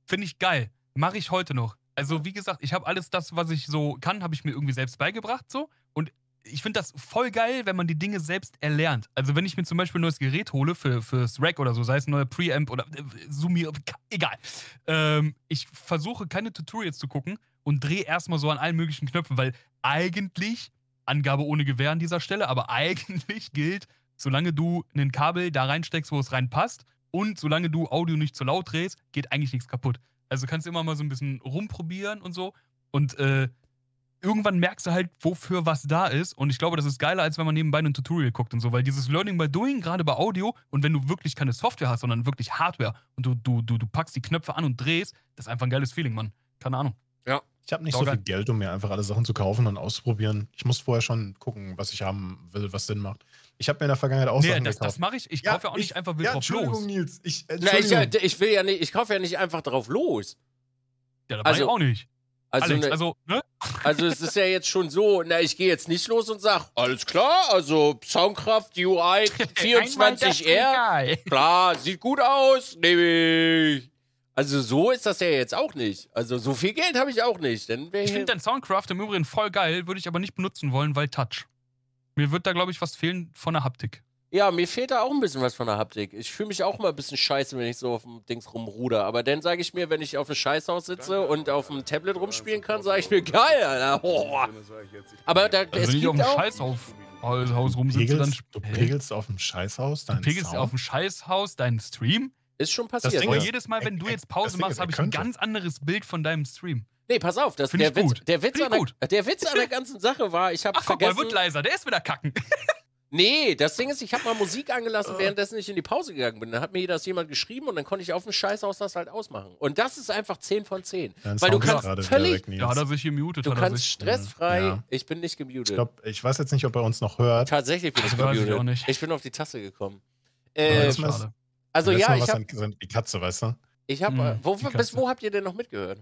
Finde ich geil. Mache ich heute noch. Also, wie gesagt, ich habe alles das, was ich so kann, habe ich mir irgendwie selbst beigebracht so. Und ich finde das voll geil, wenn man die Dinge selbst erlernt. Also wenn ich mir zum Beispiel ein neues Gerät hole für, fürs Rack oder so, sei es ein neuer Preamp oder äh, Summier, egal. Ähm, ich versuche keine Tutorials zu gucken und drehe erstmal so an allen möglichen Knöpfen, weil eigentlich, Angabe ohne Gewehr an dieser Stelle, aber *laughs* eigentlich gilt, solange du ein Kabel da reinsteckst, wo es reinpasst und solange du Audio nicht zu laut drehst, geht eigentlich nichts kaputt. Also kannst du immer mal so ein bisschen rumprobieren und so. Und äh, irgendwann merkst du halt, wofür was da ist. Und ich glaube, das ist geiler, als wenn man nebenbei ein Tutorial guckt und so, weil dieses Learning by Doing, gerade bei Audio, und wenn du wirklich keine Software hast, sondern wirklich Hardware und du, du, du, du packst die Knöpfe an und drehst, das ist einfach ein geiles Feeling, Mann. Keine Ahnung. Ja. Ich habe nicht Dauer so viel Geld, um mir einfach alle Sachen zu kaufen und auszuprobieren. Ich muss vorher schon gucken, was ich haben will, was Sinn macht. Ich habe mir in der Vergangenheit auch nee, Sachen das, gekauft. das mache ich. Ich ja, kaufe ja auch ich, nicht einfach wild ja, drauf los. Nils. Ich, Entschuldigung. Nils. ich, ich will ja nicht, ich kaufe ja nicht einfach drauf los. Ja, da also, ich auch nicht. Also, Alex, ne also, ne? *laughs* also es ist ja jetzt schon so, na, ich gehe jetzt nicht los und sage, alles klar, also Soundcraft UI 24R, klar, sieht gut aus, nehme ich. Also so ist das ja jetzt auch nicht. Also so viel Geld habe ich auch nicht. Denn ich finde dein Soundcraft im Übrigen voll geil, würde ich aber nicht benutzen wollen, weil Touch. Mir wird da, glaube ich, was fehlen von der Haptik. Ja, mir fehlt da auch ein bisschen was von der Haptik. Ich fühle mich auch immer ein bisschen scheiße, wenn ich so auf dem Dings rumruder. Aber dann sage ich mir, wenn ich auf dem Scheißhaus sitze und auf dem Tablet rumspielen kann, sage ich mir, geil, Alter. Oh. Aber da, also es wenn ich auf dem Scheißhaus Haus rumsitze, pegelst, dann... Du pegelst auf dem Scheißhaus deinen Stream? pegelst Sound? auf dem Scheißhaus deinen Stream? Ist schon passiert. Das Ding ist, jedes Mal, wenn du jetzt Pause machst, habe ich ein ganz anderes Bild von deinem Stream. Nee, pass auf, das, der, Witz, der, Witz an der, der Witz an der ganzen Sache war, ich habe vergessen... Ach, wird leiser, der ist wieder kacken. *laughs* Nee, das Ding ist, ich habe mal Musik angelassen, ah. währenddessen ich in die Pause gegangen bin. Dann hat mir das jemand geschrieben und dann konnte ich auf dem Scheißhaus das halt ausmachen. Und das ist einfach 10 von 10. Ja, Weil du kannst völlig. Weg, ja, da wird gemutet. Du kannst sich, stressfrei. Ja. Ich bin nicht gemutet. Ich, glaub, ich weiß jetzt nicht, ob er uns noch hört. Tatsächlich bin ich gemutet. Ich, ich bin auf die Tasse gekommen. Äh, ja, ähm, also ja, ich an, die Katze, weißt du? Ich hab, Mhm, wo, bis wo habt ihr denn noch mitgehört?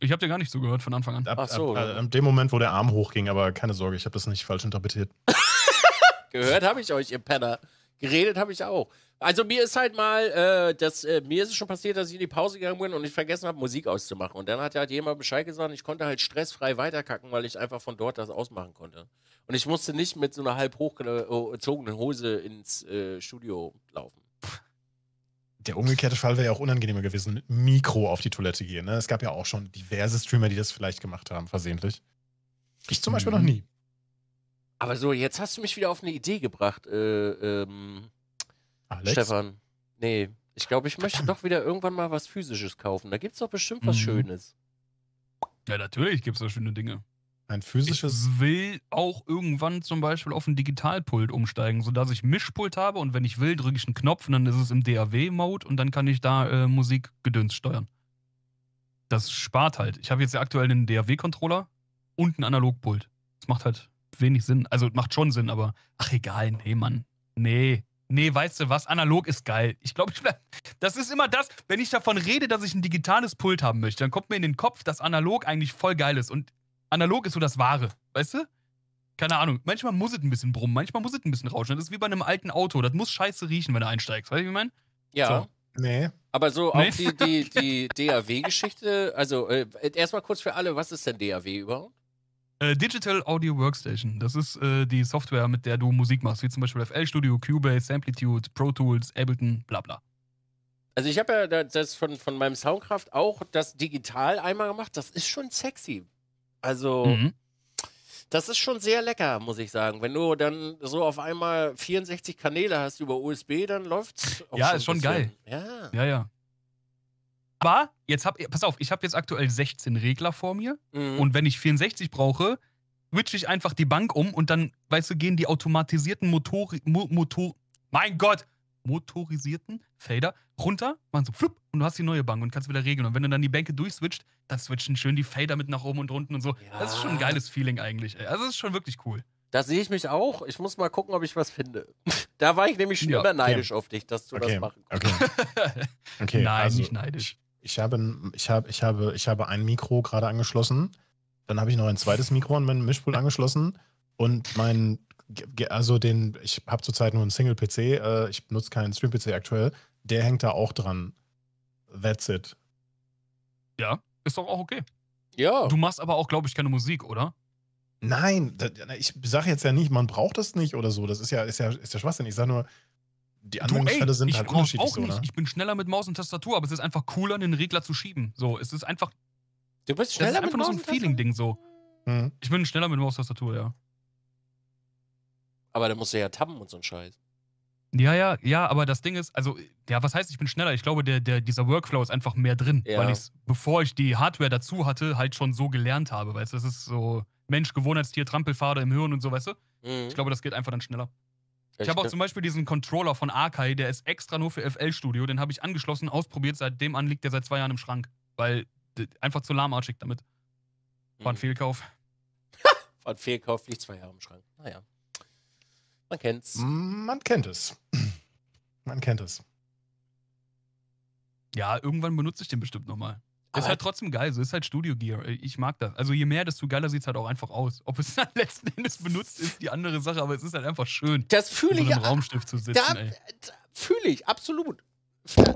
Ich habe dir gar nicht zugehört von Anfang an. Ab, Ach so. Ab, ab, ab, dem Moment, wo der Arm hochging, aber keine Sorge, ich habe das nicht falsch interpretiert. *laughs* Gehört habe ich euch, ihr Penner. Geredet habe ich auch. Also mir ist halt mal, äh, das, äh, mir ist es schon passiert, dass ich in die Pause gegangen bin und ich vergessen habe, Musik auszumachen. Und dann hat halt jemand Bescheid gesagt, ich konnte halt stressfrei weiterkacken, weil ich einfach von dort das ausmachen konnte. Und ich musste nicht mit so einer halb hochgezogenen Hose ins äh, Studio laufen. Der umgekehrte Fall wäre ja auch unangenehmer gewesen, mit Mikro auf die Toilette gehen. Ne? Es gab ja auch schon diverse Streamer, die das vielleicht gemacht haben, versehentlich. Ich zum Beispiel noch mhm. nie. Aber so, jetzt hast du mich wieder auf eine Idee gebracht, äh, ähm, Alex? Stefan. Nee, ich glaube, ich möchte doch wieder irgendwann mal was Physisches kaufen. Da gibt es doch bestimmt was mhm. Schönes. Ja, natürlich gibt es da schöne Dinge. Ein physisches. Ich will auch irgendwann zum Beispiel auf ein Digitalpult umsteigen, sodass ich Mischpult habe und wenn ich will, drücke ich einen Knopf und dann ist es im DAW-Mode und dann kann ich da äh, Musik gedünst steuern. Das spart halt. Ich habe jetzt ja aktuell einen DAW-Controller und einen Analogpult. Das macht halt wenig Sinn. Also macht schon Sinn, aber ach egal, nee, Mann. Nee. Nee, weißt du was? Analog ist geil. Ich glaube, ich bleib, *laughs* das ist immer das, wenn ich davon rede, dass ich ein digitales Pult haben möchte, dann kommt mir in den Kopf, dass analog eigentlich voll geil ist. Und analog ist so das Wahre, weißt du? Keine Ahnung. Manchmal muss es ein bisschen brummen, manchmal muss es ein bisschen rauschen. Das ist wie bei einem alten Auto. Das muss scheiße riechen, wenn du einsteigst. Weißt du, wie ich meine? Ja. So. Nee. Aber so nee. auch die, die, die DAW-Geschichte, also äh, erstmal kurz für alle, was ist denn DAW überhaupt? Äh, digital Audio Workstation, das ist äh, die Software, mit der du Musik machst, wie zum Beispiel FL Studio, Cubase, Amplitude, Pro Tools, Ableton, bla bla. Also ich habe ja das von, von meinem Soundcraft auch das digital einmal gemacht, das ist schon sexy. Also mhm. das ist schon sehr lecker, muss ich sagen. Wenn du dann so auf einmal 64 Kanäle hast über USB, dann läuft's. Auch ja, schon ist schon geil. Ja, ja. ja. Aber jetzt hab, pass auf, ich habe jetzt aktuell 16 Regler vor mir mhm. und wenn ich 64 brauche, switche ich einfach die Bank um und dann, weißt du, gehen die automatisierten Motori, Mo, Motor, mein Gott, motorisierten Fader runter, machen so flupp und du hast die neue Bank und kannst wieder regeln. Und wenn du dann die Bänke durchswitcht, dann switchen schön die Fader mit nach oben und unten und so. Ja. Das ist schon ein geiles Feeling eigentlich. Ey. Also das ist schon wirklich cool. Da sehe ich mich auch. Ich muss mal gucken, ob ich was finde. *laughs* Da war ich nämlich schon ja. immer neidisch okay. auf dich, dass du okay. das machen konntest. Okay, *laughs* okay. Nein, also, nicht neidisch. Ich habe, ich habe, ich habe, ich habe ein Mikro gerade angeschlossen. Dann habe ich noch ein zweites Mikro an meinen Mischpult *laughs* angeschlossen und mein, also den, ich habe zurzeit nur einen Single-PC. Äh, ich benutze keinen Stream-PC aktuell. Der hängt da auch dran. That's it. Ja, ist doch auch okay. Ja. Du machst aber auch, glaube ich, keine Musik, oder? Nein, ich sage jetzt ja nicht, man braucht das nicht oder so. Das ist ja, ist ja, ist ja Schwachsinn. Ich sage nur, die anderen Fälle sind halt unterschiedlich. Auch so, nicht. Ne? Ich bin schneller mit Maus und Tastatur, aber es ist einfach cooler, einen Regler zu schieben. So, es ist einfach. Du bist schneller das ist einfach mit nur so ein Feeling-Ding so. Mhm. Ich bin schneller mit Maus und Tastatur, ja. Aber dann musst du ja tappen und so ein Scheiß. Ja, ja, ja, aber das Ding ist, also, ja, was heißt, ich bin schneller? Ich glaube, der, der, dieser Workflow ist einfach mehr drin, ja. weil ich es, bevor ich die Hardware dazu hatte, halt schon so gelernt habe, weißt du, das ist so Mensch, Gewohnheitstier, Trampelfader im Hirn und so, weißt du? Mhm. Ich glaube, das geht einfach dann schneller. Ich habe auch äh zum Beispiel diesen Controller von Arkai, der ist extra nur für FL Studio, den habe ich angeschlossen, ausprobiert, seitdem an liegt der seit zwei Jahren im Schrank, weil einfach zu lahmarschig damit. War ein mhm. Fehlkauf. *laughs* War ein Fehlkauf, liegt zwei Jahre im Schrank. Naja. Ah Man kennt's. Man kennt es. *clears throat* Man kennt es. Ja, irgendwann benutze ich den bestimmt nochmal. Aber ist halt trotzdem geil, so ist halt Studio Gear. Ich mag das. Also je mehr, desto geiler sieht es halt auch einfach aus. Ob es *laughs* dann letzten Endes benutzt ist, die andere Sache, aber es ist halt einfach schön, das fühle in so einem ich, Raumstift zu sitzen. Da, da fühle ich, absolut.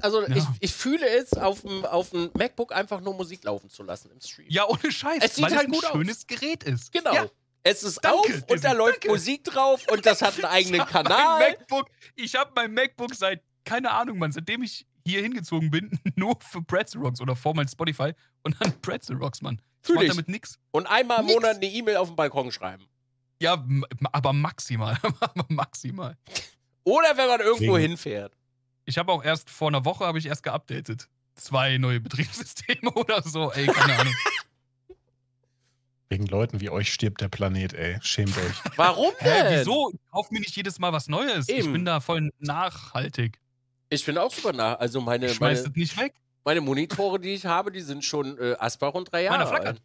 Also ja. ich, ich, fühle es, auf dem, auf dem MacBook einfach nur Musik laufen zu lassen im Stream. Ja, ohne Scheiß. Es sieht weil halt es ein schönes aus. Gerät ist. Genau. Ja. Es ist danke, auf und da läuft danke. Musik drauf und das hat einen *laughs* eigenen ich Kanal. MacBook, ich habe mein MacBook seit, keine Ahnung, Mann, seitdem ich hier hingezogen bin, *laughs* nur für Pretzel Rocks oder vormals Spotify und dann *laughs* Pretzel Rocks, Mann. Ich mach damit nix. Und einmal im nix. Monat eine E-Mail auf den Balkon schreiben. Ja, aber maximal. *laughs* maximal. Oder wenn man irgendwo Klingt. hinfährt. Ich habe auch erst vor einer Woche habe ich erst geupdatet. Zwei neue Betriebssysteme oder so, ey, keine Ahnung. Wegen Leuten wie euch stirbt der Planet, ey. Schämt euch. Warum denn? Hä, wieso? Kauft mir nicht jedes Mal was Neues. Eben. Ich bin da voll nachhaltig. Ich bin auch super nah. Also meine, Schmeißt meine, nicht weg? meine Monitore, die ich habe, die sind schon äh, Asbach drei Jahre Meiner flackert.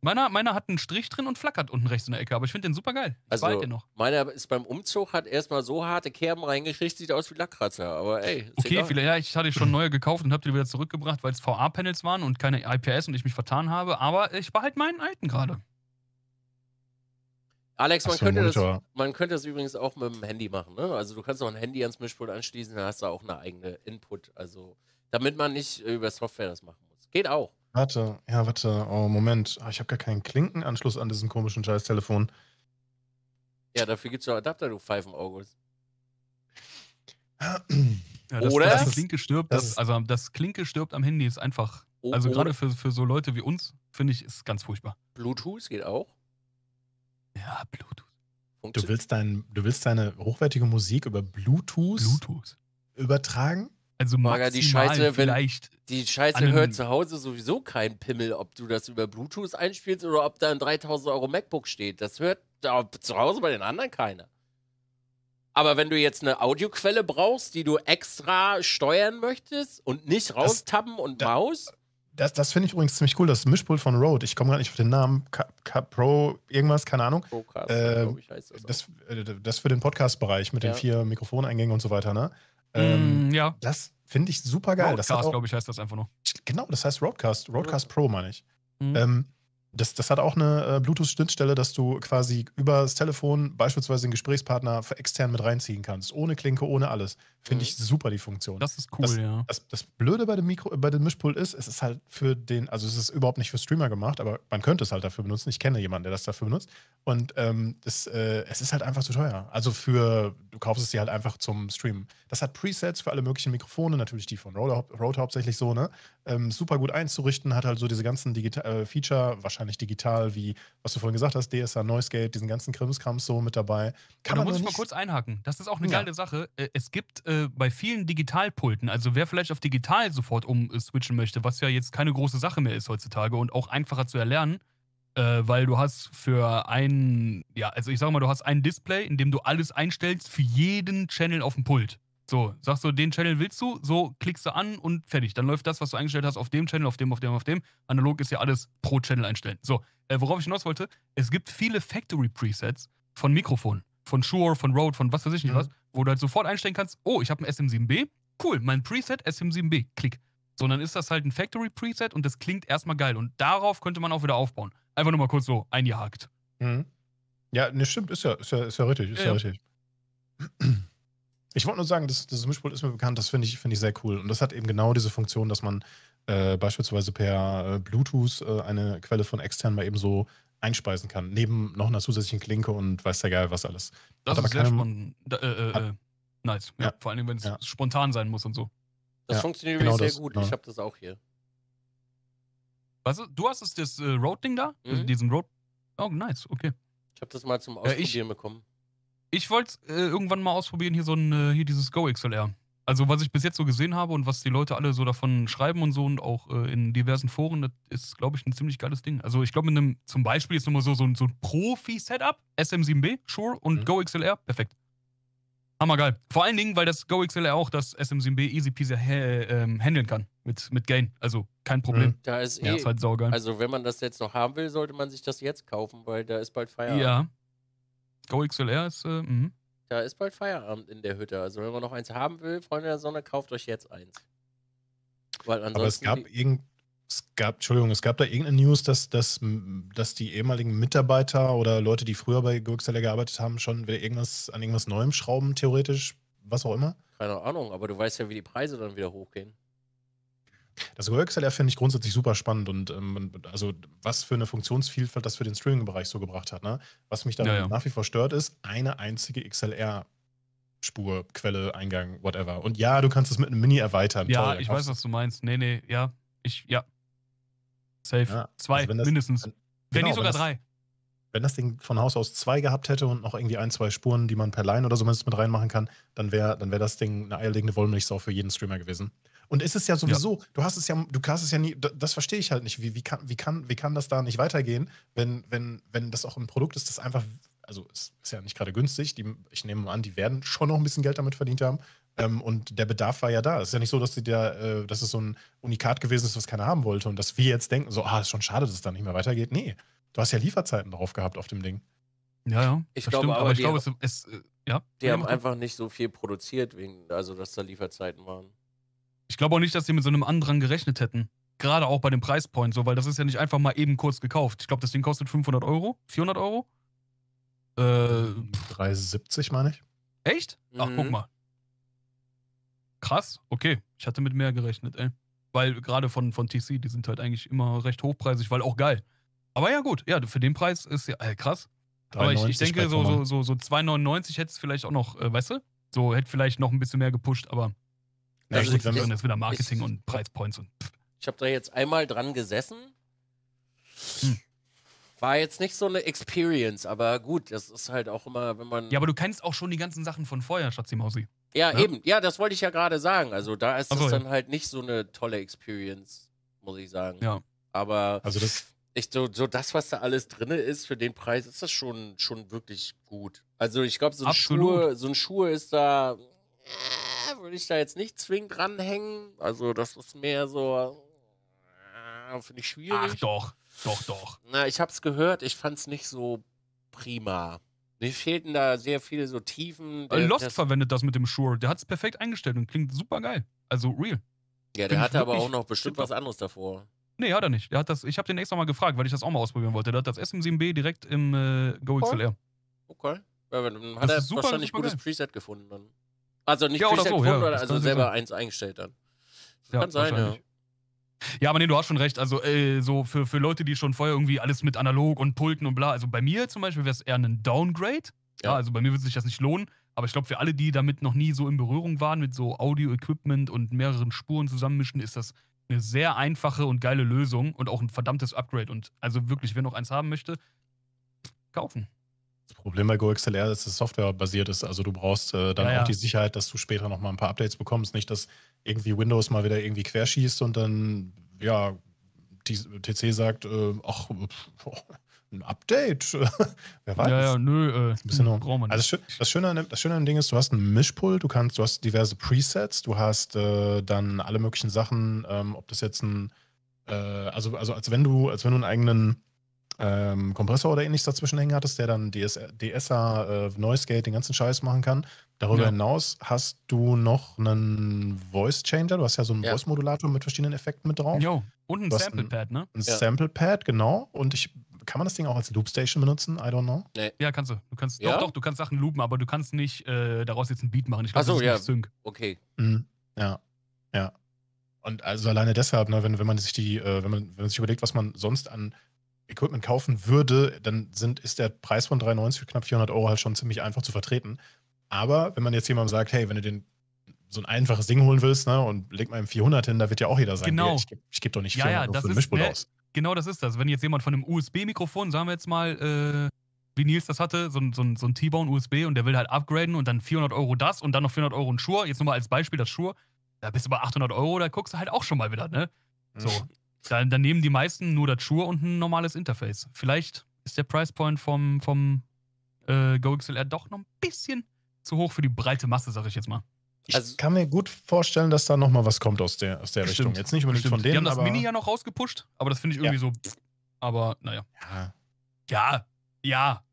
Meiner, meiner hat einen Strich drin und flackert unten rechts in der Ecke, aber ich finde den super geil. Ich also, den noch. Meiner ist beim Umzug, hat erstmal so harte Kerben reingekriegt, sieht aus wie Lackkratzer. Aber ey, ist Okay, egal. vielleicht, ja, ich hatte schon neue gekauft und habe die wieder zurückgebracht, weil es VA-Panels waren und keine IPS und ich mich vertan habe, aber ich behalte meinen alten gerade. Alex, man, könnte das, man könnte das übrigens auch mit dem Handy machen. Ne? Also du kannst auch ein Handy ans Mischpult anschließen, dann hast du auch eine eigene Input. Also damit man nicht äh, über Software das machen muss. Geht auch. Warte, ja, warte. Oh, Moment. Ah, ich habe gar keinen Klinkenanschluss an diesem komischen Scheiß-Telefon. Ja, dafür gibt es ja Adapter, du Pfeifen-August. Ja, das, Oder? Das, das Klinke stirbt, das, also das Klinke stirbt am Handy ist einfach. also gerade für, für so Leute wie uns, finde ich, ist ganz furchtbar. Bluetooth geht auch. Ja, Bluetooth. Du willst, dein, du willst deine hochwertige Musik über Bluetooth, Bluetooth. übertragen? Also maximal die Scheiße, vielleicht. Die Scheiße hört zu Hause sowieso kein Pimmel, ob du das über Bluetooth einspielst oder ob da ein 3000 Euro MacBook steht. Das hört zu Hause bei den anderen keiner. Aber wenn du jetzt eine Audioquelle brauchst, die du extra steuern möchtest und nicht raustappen das, und Maus das, das finde ich übrigens ziemlich cool, das Mischpult von Rode. Ich komme gerade nicht auf den Namen. K K Pro irgendwas, keine Ahnung. Procast, äh, ich, heißt das, das, äh, das, für den Podcast-Bereich mit ja. den vier Mikrofoneingängen und so weiter, ne? Mm, ähm, mm, ja. Das finde ich super geil. Roadcast, glaube ich, heißt das einfach nur. Genau, das heißt Roadcast. Roadcast ja. Pro, meine ich. Mhm. Ähm, das, das hat auch eine äh, Bluetooth-Schnittstelle, dass du quasi über das Telefon beispielsweise den Gesprächspartner extern mit reinziehen kannst. Ohne Klinke, ohne alles. Finde mhm. ich super, die Funktion. Das ist cool, das, ja. Das, das Blöde bei dem, Mikro, äh, bei dem Mischpult ist, es ist halt für den, also es ist überhaupt nicht für Streamer gemacht, aber man könnte es halt dafür benutzen. Ich kenne jemanden, der das dafür benutzt. Und ähm, das, äh, es ist halt einfach zu teuer. Also für, du kaufst es dir halt einfach zum Streamen. Das hat Presets für alle möglichen Mikrofone, natürlich die von Rode, Rode hauptsächlich so, ne? Ähm, super gut einzurichten, hat halt so diese ganzen Digital äh, Feature, wahrscheinlich kann ich digital, wie, was du vorhin gesagt hast, DSA Noisegate, diesen ganzen Krimskrams so mit dabei. Kann da muss ich nicht... mal kurz einhaken. Das ist auch eine ja. geile Sache. Äh, es gibt äh, bei vielen Digitalpulten, also wer vielleicht auf digital sofort umswitchen äh, möchte, was ja jetzt keine große Sache mehr ist heutzutage und auch einfacher zu erlernen, äh, weil du hast für einen, ja, also ich sag mal, du hast ein Display, in dem du alles einstellst für jeden Channel auf dem Pult. So, sagst du, den Channel willst du, so klickst du an und fertig. Dann läuft das, was du eingestellt hast, auf dem Channel, auf dem, auf dem, auf dem. Analog ist ja alles pro Channel einstellen. So, äh, worauf ich hinaus wollte, es gibt viele Factory Presets von Mikrofonen, von Shure, von Rode, von was weiß ich nicht mhm. was, wo du halt sofort einstellen kannst, oh, ich habe ein SM7B, cool, mein Preset SM7B, klick. So, dann ist das halt ein Factory Preset und das klingt erstmal geil. Und darauf könnte man auch wieder aufbauen. Einfach nur mal kurz so eingehakt. Mhm. Ja, ne, stimmt, ist ja, ist ja, ist ja richtig, ist ja, ja richtig. Ich wollte nur sagen, das, das Mischpult ist mir bekannt, das finde ich, find ich sehr cool. Und das hat eben genau diese Funktion, dass man äh, beispielsweise per äh, Bluetooth äh, eine Quelle von extern mal eben so einspeisen kann. Neben noch einer zusätzlichen Klinke und weiß ja Geil was alles. Das hat ist sehr spontan. Äh, äh, äh, nice. Ja, ja, vor allem, wenn es ja. spontan sein muss und so. Das funktioniert genau sehr das, gut. Genau. Ich habe das auch hier. Was, du hast es, das Road-Ding da? Mhm. diesen Road. Oh, nice, okay. Ich habe das mal zum Ausprobieren ich, bekommen. Ich wollte äh, irgendwann mal ausprobieren, hier so ein, äh, hier dieses Go XLR. Also, was ich bis jetzt so gesehen habe und was die Leute alle so davon schreiben und so und auch äh, in diversen Foren, das ist, glaube ich, ein ziemlich geiles Ding. Also, ich glaube, mit einem, zum Beispiel jetzt nochmal so, so, so ein Profi-Setup, SM7B, sure, und mhm. Go XLR, perfekt. Hammergeil. Vor allen Dingen, weil das Go XLR auch das SM7B easy peasy ähm, handeln kann mit, mit Gain. Also kein Problem. Mhm. Da ist eh, ist halt saugeil. Also, wenn man das jetzt noch haben will, sollte man sich das jetzt kaufen, weil da ist bald Feierabend. Ja. GoXLR ist. Äh, mhm. da ist bald Feierabend in der Hütte. Also, wenn man noch eins haben will, Freunde der Sonne, kauft euch jetzt eins. Weil ansonsten Aber es gab irgend. Es gab, Entschuldigung, es gab da irgendeine News, dass, dass, dass die ehemaligen Mitarbeiter oder Leute, die früher bei GoXLR gearbeitet haben, schon wieder irgendwas an irgendwas Neuem schrauben, theoretisch, was auch immer? Keine Ahnung, aber du weißt ja, wie die Preise dann wieder hochgehen. Das url finde ich grundsätzlich super spannend und ähm, also was für eine Funktionsvielfalt das für den Streaming-Bereich so gebracht hat. Ne? Was mich da ja, ja. nach wie vor stört, ist eine einzige XLR. Spur, Quelle, Eingang, whatever. Und ja, du kannst es mit einem Mini erweitern. Ja, Toll, ich weiß, was du meinst. Nee, nee, ja. Ich, ja. Safe. Ja, zwei, also das, mindestens. Wenn, wenn nicht genau, sogar wenn das, drei. Wenn das Ding von Haus aus zwei gehabt hätte und noch irgendwie ein, zwei Spuren, die man per Line oder so mit reinmachen kann, dann wäre dann wär das Ding eine eierlegende Wollmilchsau für jeden Streamer gewesen. Und es ist ja sowieso, ja. du hast es ja, du kannst es ja nie, das verstehe ich halt nicht. Wie, wie, kann, wie, kann, wie kann das da nicht weitergehen, wenn, wenn, wenn das auch ein Produkt ist, das einfach, also es ist ja nicht gerade günstig, die, ich nehme an, die werden schon noch ein bisschen Geld damit verdient haben. Ähm, und der Bedarf war ja da. Es ist ja nicht so, dass, die da, äh, dass es so ein Unikat gewesen ist, was keiner haben wollte und dass wir jetzt denken, so, ah, ist schon schade, dass es da nicht mehr weitergeht. Nee, du hast ja Lieferzeiten drauf gehabt auf dem Ding. Ja, ja. Ich glaube, stimmt, aber, ich glaube, es, es, äh, ja. Die haben einfach nicht so viel produziert, wegen, also dass da Lieferzeiten waren. Ich glaube auch nicht, dass sie mit so einem anderen gerechnet hätten. Gerade auch bei dem Preispoint so, weil das ist ja nicht einfach mal eben kurz gekauft. Ich glaube, das Ding kostet 500 Euro, 400 Euro. Äh, 370 meine ich. Echt? Ach, mhm. guck mal. Krass, okay. Ich hatte mit mehr gerechnet, ey. Weil gerade von, von TC, die sind halt eigentlich immer recht hochpreisig, weil auch geil. Aber ja, gut, ja, für den Preis ist ja ey, krass. Aber ich, ich denke, so, so, so, so 2,99 hätte es vielleicht auch noch, äh, weißt du? So hätte vielleicht noch ein bisschen mehr gepusht, aber ja, also, ich, ich, das wieder Marketing ich, und Preispoints Ich habe da jetzt einmal dran gesessen. Hm. War jetzt nicht so eine Experience, aber gut, das ist halt auch immer, wenn man. Ja, aber du kennst auch schon die ganzen Sachen von vorher, Schatzi Mausi. Ja, ja, ne? eben. Ja, das wollte ich ja gerade sagen. Also da ist es das dann ja. halt nicht so eine tolle Experience, muss ich sagen. Ja. Aber also das ich, so, so das, was da alles drin ist für den Preis, ist das schon, schon wirklich gut. Also ich glaube, so, ein Schuhe, so ein Schuhe ist da würde ich da jetzt nicht zwingend dranhängen. Also, das ist mehr so, äh, finde ich schwierig. Ach doch, doch, doch. Na, ich hab's gehört, ich fand's nicht so prima. Mir fehlten da sehr viele so Tiefen. Der, Lost das verwendet das mit dem Shure. Der hat's perfekt eingestellt und klingt super geil. Also real. Ja, der hatte aber auch noch bestimmt was anderes davor. Nee, hat er nicht. Der hat das, ich habe den extra mal gefragt, weil ich das auch mal ausprobieren wollte. Der hat das SM7B direkt im äh, GoXLR. Okay. okay. Ja, dann hat das er wahrscheinlich ein gutes geil. Preset gefunden. Dann. Also nicht ja, oder so, ja. oder also selber sein. eins eingestellt dann. Ja, kann sein, ja. Ja, aber nee, du hast schon recht. Also, äh, so für, für Leute, die schon vorher irgendwie alles mit analog und Pulten und bla. Also bei mir zum Beispiel wäre es eher ein Downgrade. Ja. ja. also bei mir würde sich das nicht lohnen. Aber ich glaube, für alle, die damit noch nie so in Berührung waren, mit so Audio-Equipment und mehreren Spuren zusammenmischen, ist das eine sehr einfache und geile Lösung und auch ein verdammtes Upgrade. Und also wirklich, wer noch eins haben möchte, kaufen. Das Problem bei GoXLR ist, dass es softwarebasiert ist. Also du brauchst äh, dann ja, auch ja. die Sicherheit, dass du später nochmal ein paar Updates bekommst. Nicht, dass irgendwie Windows mal wieder irgendwie querschießt und dann, ja, die TC sagt, äh, ach, boah, ein Update. *laughs* Wer weiß. Ja, ja, nö. Äh, ein bisschen noch, hm, also das Schöne, an, das Schöne an dem Ding ist, du hast einen Mischpult, du kannst, du hast diverse Presets, du hast äh, dann alle möglichen Sachen, ähm, ob das jetzt ein, äh, also, also als wenn du, als wenn du einen eigenen ähm, Kompressor oder ähnliches dazwischen hängen hattest, der dann DS, DSA, äh, Noise Gate, den ganzen Scheiß machen kann. Darüber ja. hinaus hast du noch einen Voice Changer, du hast ja so einen ja. Voice Modulator mit verschiedenen Effekten mit drauf. Jo, und ein Sample Pad, ne? Ein ja. Sample Pad, genau. Und ich kann man das Ding auch als Loop Station benutzen? I don't know. Nee. Ja, kannst du. Du kannst doch, doch, du kannst Sachen loopen, aber du kannst nicht äh, daraus jetzt einen Beat machen. Ich glaube, so, das ist ja. Sync. Okay. Mhm. Ja. Ja. Und also alleine deshalb, ne, wenn, wenn man sich die, äh, wenn man, wenn man sich überlegt, was man sonst an Equipment kaufen würde, dann sind, ist der Preis von 3,90 für knapp 400 Euro halt schon ziemlich einfach zu vertreten. Aber wenn man jetzt jemandem sagt, hey, wenn du den so ein einfaches Ding holen willst ne, und leg mal im 400 hin, da wird ja auch jeder sagen, genau. ich, ich gebe doch nicht 400 ja, ja, Euro für einen Mischpult ne, aus. Genau das ist das. Wenn jetzt jemand von einem USB-Mikrofon, sagen wir jetzt mal, äh, wie Nils das hatte, so, so, so ein T-Bone USB und der will halt upgraden und dann 400 Euro das und dann noch 400 Euro ein Schur, jetzt nochmal als Beispiel das Schur, da bist du bei 800 Euro, da guckst du halt auch schon mal wieder, ne? So, mhm. Dann, dann nehmen die meisten nur das Shure und ein normales Interface. Vielleicht ist der Price Point vom, vom äh, GoXLR doch noch ein bisschen zu hoch für die breite Masse, sag ich jetzt mal. Ich also, kann mir gut vorstellen, dass da nochmal was kommt aus der, aus der bestimmt, Richtung. Jetzt nicht unbedingt bestimmt. von denen. Die haben das aber Mini ja noch rausgepusht, aber das finde ich irgendwie ja. so. Aber naja. Ja. Ja. ja.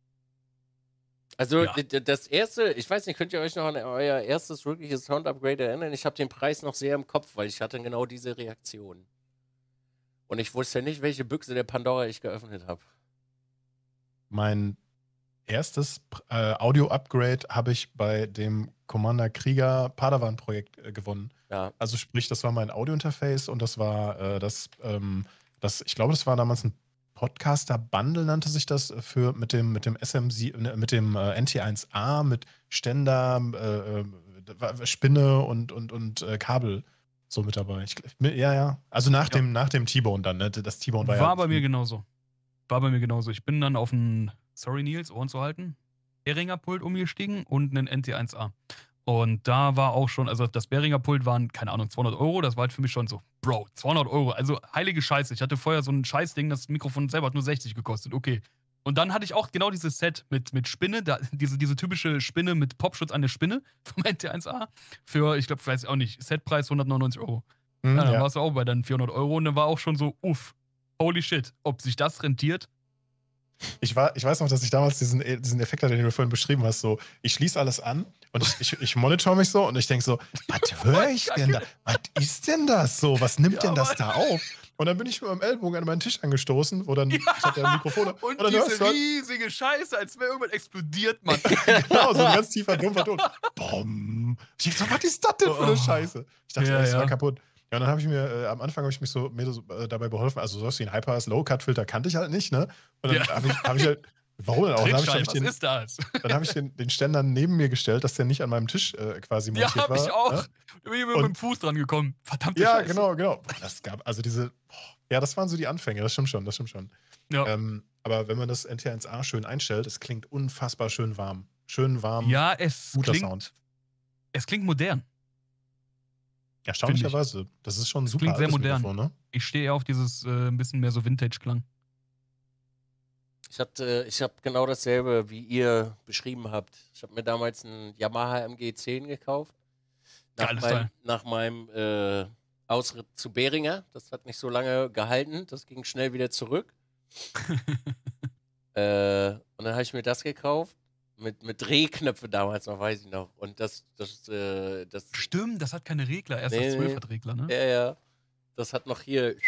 Also ja. das erste, ich weiß nicht, könnt ihr euch noch an euer erstes wirkliches Sound-Upgrade erinnern? Ich habe den Preis noch sehr im Kopf, weil ich hatte genau diese Reaktion. Und ich wusste nicht, welche Büchse der Pandora ich geöffnet habe. Mein erstes äh, Audio-Upgrade habe ich bei dem Commander Krieger Padawan-Projekt äh, gewonnen. Ja. Also sprich, das war mein Audio-Interface und das war äh, das, ähm, das, ich glaube, das war damals ein Podcaster Bundle nannte sich das äh, für mit dem mit dem sm ne, mit dem äh, NT1A mit Ständer, äh, äh, Spinne und und und äh, Kabel so mit dabei. Ich, ja, ja. Also nach ja. dem, dem T-Bone dann, ne? Das T-Bone war, war ja. War bei mir genauso. War bei mir genauso. Ich bin dann auf einen, sorry Nils, Ohren zu halten, Beringer Pult umgestiegen und einen NT1A. Und da war auch schon, also das Beringer Pult waren, keine Ahnung, 200 Euro. Das war halt für mich schon so, Bro, 200 Euro. Also heilige Scheiße. Ich hatte vorher so ein Scheißding, das Mikrofon selber hat nur 60 gekostet. Okay, und dann hatte ich auch genau dieses Set mit, mit Spinne, da, diese, diese typische Spinne mit Popschutz an der Spinne *laughs* vom NT1A für, ich glaube, weiß ich auch nicht, Setpreis 199 Euro. Mhm, ja, dann ja. war es auch bei dann 400 Euro und dann war auch schon so, uff, holy shit, ob sich das rentiert. Ich, war, ich weiß noch, dass ich damals diesen, äh, diesen Effekt hatte, den du vorhin beschrieben hast. So, ich schließe alles an und ich, ich, ich monitor mich so und ich denke so, *laughs* was höre ich denn da? Was ist denn das so? Was nimmt ja, denn das Mann. da auf? Und dann bin ich mit meinem Ellbogen an meinen Tisch angestoßen, wo dann *laughs* ja. ich hatte ja Mikrofon. Und, und dann diese halt riesige halt, Scheiße, als wäre irgendwann explodiert, Mann. *laughs* genau, so ein ganz tiefer, dumpfer Ton. Bom. Ich dachte was ist das denn für eine oh, oh. Scheiße? Ich dachte, ja, das ja. war kaputt. Ja, und dann habe ich mir, äh, am Anfang habe ich mich so, mir so, äh, dabei beholfen, also sowas wie ein Hyper-Low-Cut-Filter kannte ich halt nicht, ne? Und dann ja. habe ich, hab ich halt *laughs* Warum denn auch? Dann habe ich, den, ist das? Dann habe ich den, den, Ständer neben mir gestellt, dass der nicht an meinem Tisch äh, quasi montiert ja, hab war. Ja, ne? habe ich auch. Ja? Ich bin mit dem Fuß dran gekommen. Verdammt. Ja, Scheiße. genau, genau. das gab, also diese, ja, das waren so die Anfänge, das stimmt schon, das stimmt schon. Ja. Ähm, aber wenn man das NT1A schön einstellt, es klingt unfassbar schön warm. Schön warm. Ja, es guter klingt, Sound. Es klingt modern. Erstaunlicherweise. Das ist schon super. Klingt sehr modern. Mikrofon, ne? Ich stehe eher auf dieses äh, ein bisschen mehr so Vintage-Klang. Ich hatte, äh, ich habe genau dasselbe, wie ihr beschrieben habt. Ich habe mir damals einen Yamaha MG10 gekauft. Nach, mein, nach meinem äh, Ausritt zu Beringer. Das hat nicht so lange gehalten. Das ging schnell wieder zurück. *laughs* äh, und dann habe ich mir das gekauft. Mit, mit Drehknöpfe damals noch, weiß ich noch. Und das, das, äh, das. Stimmt, das hat keine Regler, erst nee, das 12 hat Regler, ne? Ja, ja. Das hat noch hier. *laughs*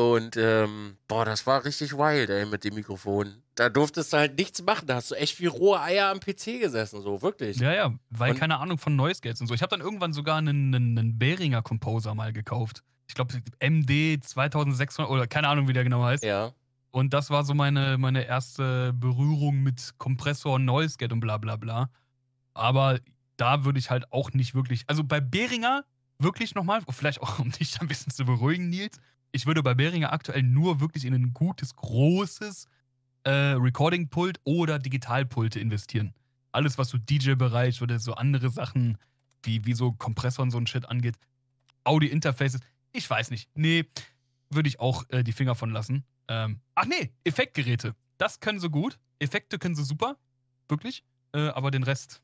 Und ähm, boah, das war richtig wild, ey, mit dem Mikrofon. Da durftest du halt nichts machen. Da hast du echt wie rohe Eier am PC gesessen, so wirklich. Ja, ja, weil und, keine Ahnung von Noise Gates und so. Ich habe dann irgendwann sogar einen, einen, einen Behringer Composer mal gekauft. Ich glaube, MD 2600 oder keine Ahnung, wie der genau heißt. Ja. Und das war so meine, meine erste Berührung mit Kompressor, und Noise Gate und bla bla bla. Aber da würde ich halt auch nicht wirklich. Also bei Behringer, wirklich nochmal, vielleicht auch um dich ein bisschen zu beruhigen, Nils ich würde bei Behringer aktuell nur wirklich in ein gutes, großes äh, Recording-Pult oder Digitalpulte investieren. Alles, was so DJ-Bereich oder so andere Sachen wie, wie so Kompressor und so ein Shit angeht. Audi-Interfaces, ich weiß nicht. Nee, würde ich auch äh, die Finger von lassen. Ähm, ach nee, Effektgeräte. Das können sie gut. Effekte können sie super. Wirklich. Äh, aber den Rest,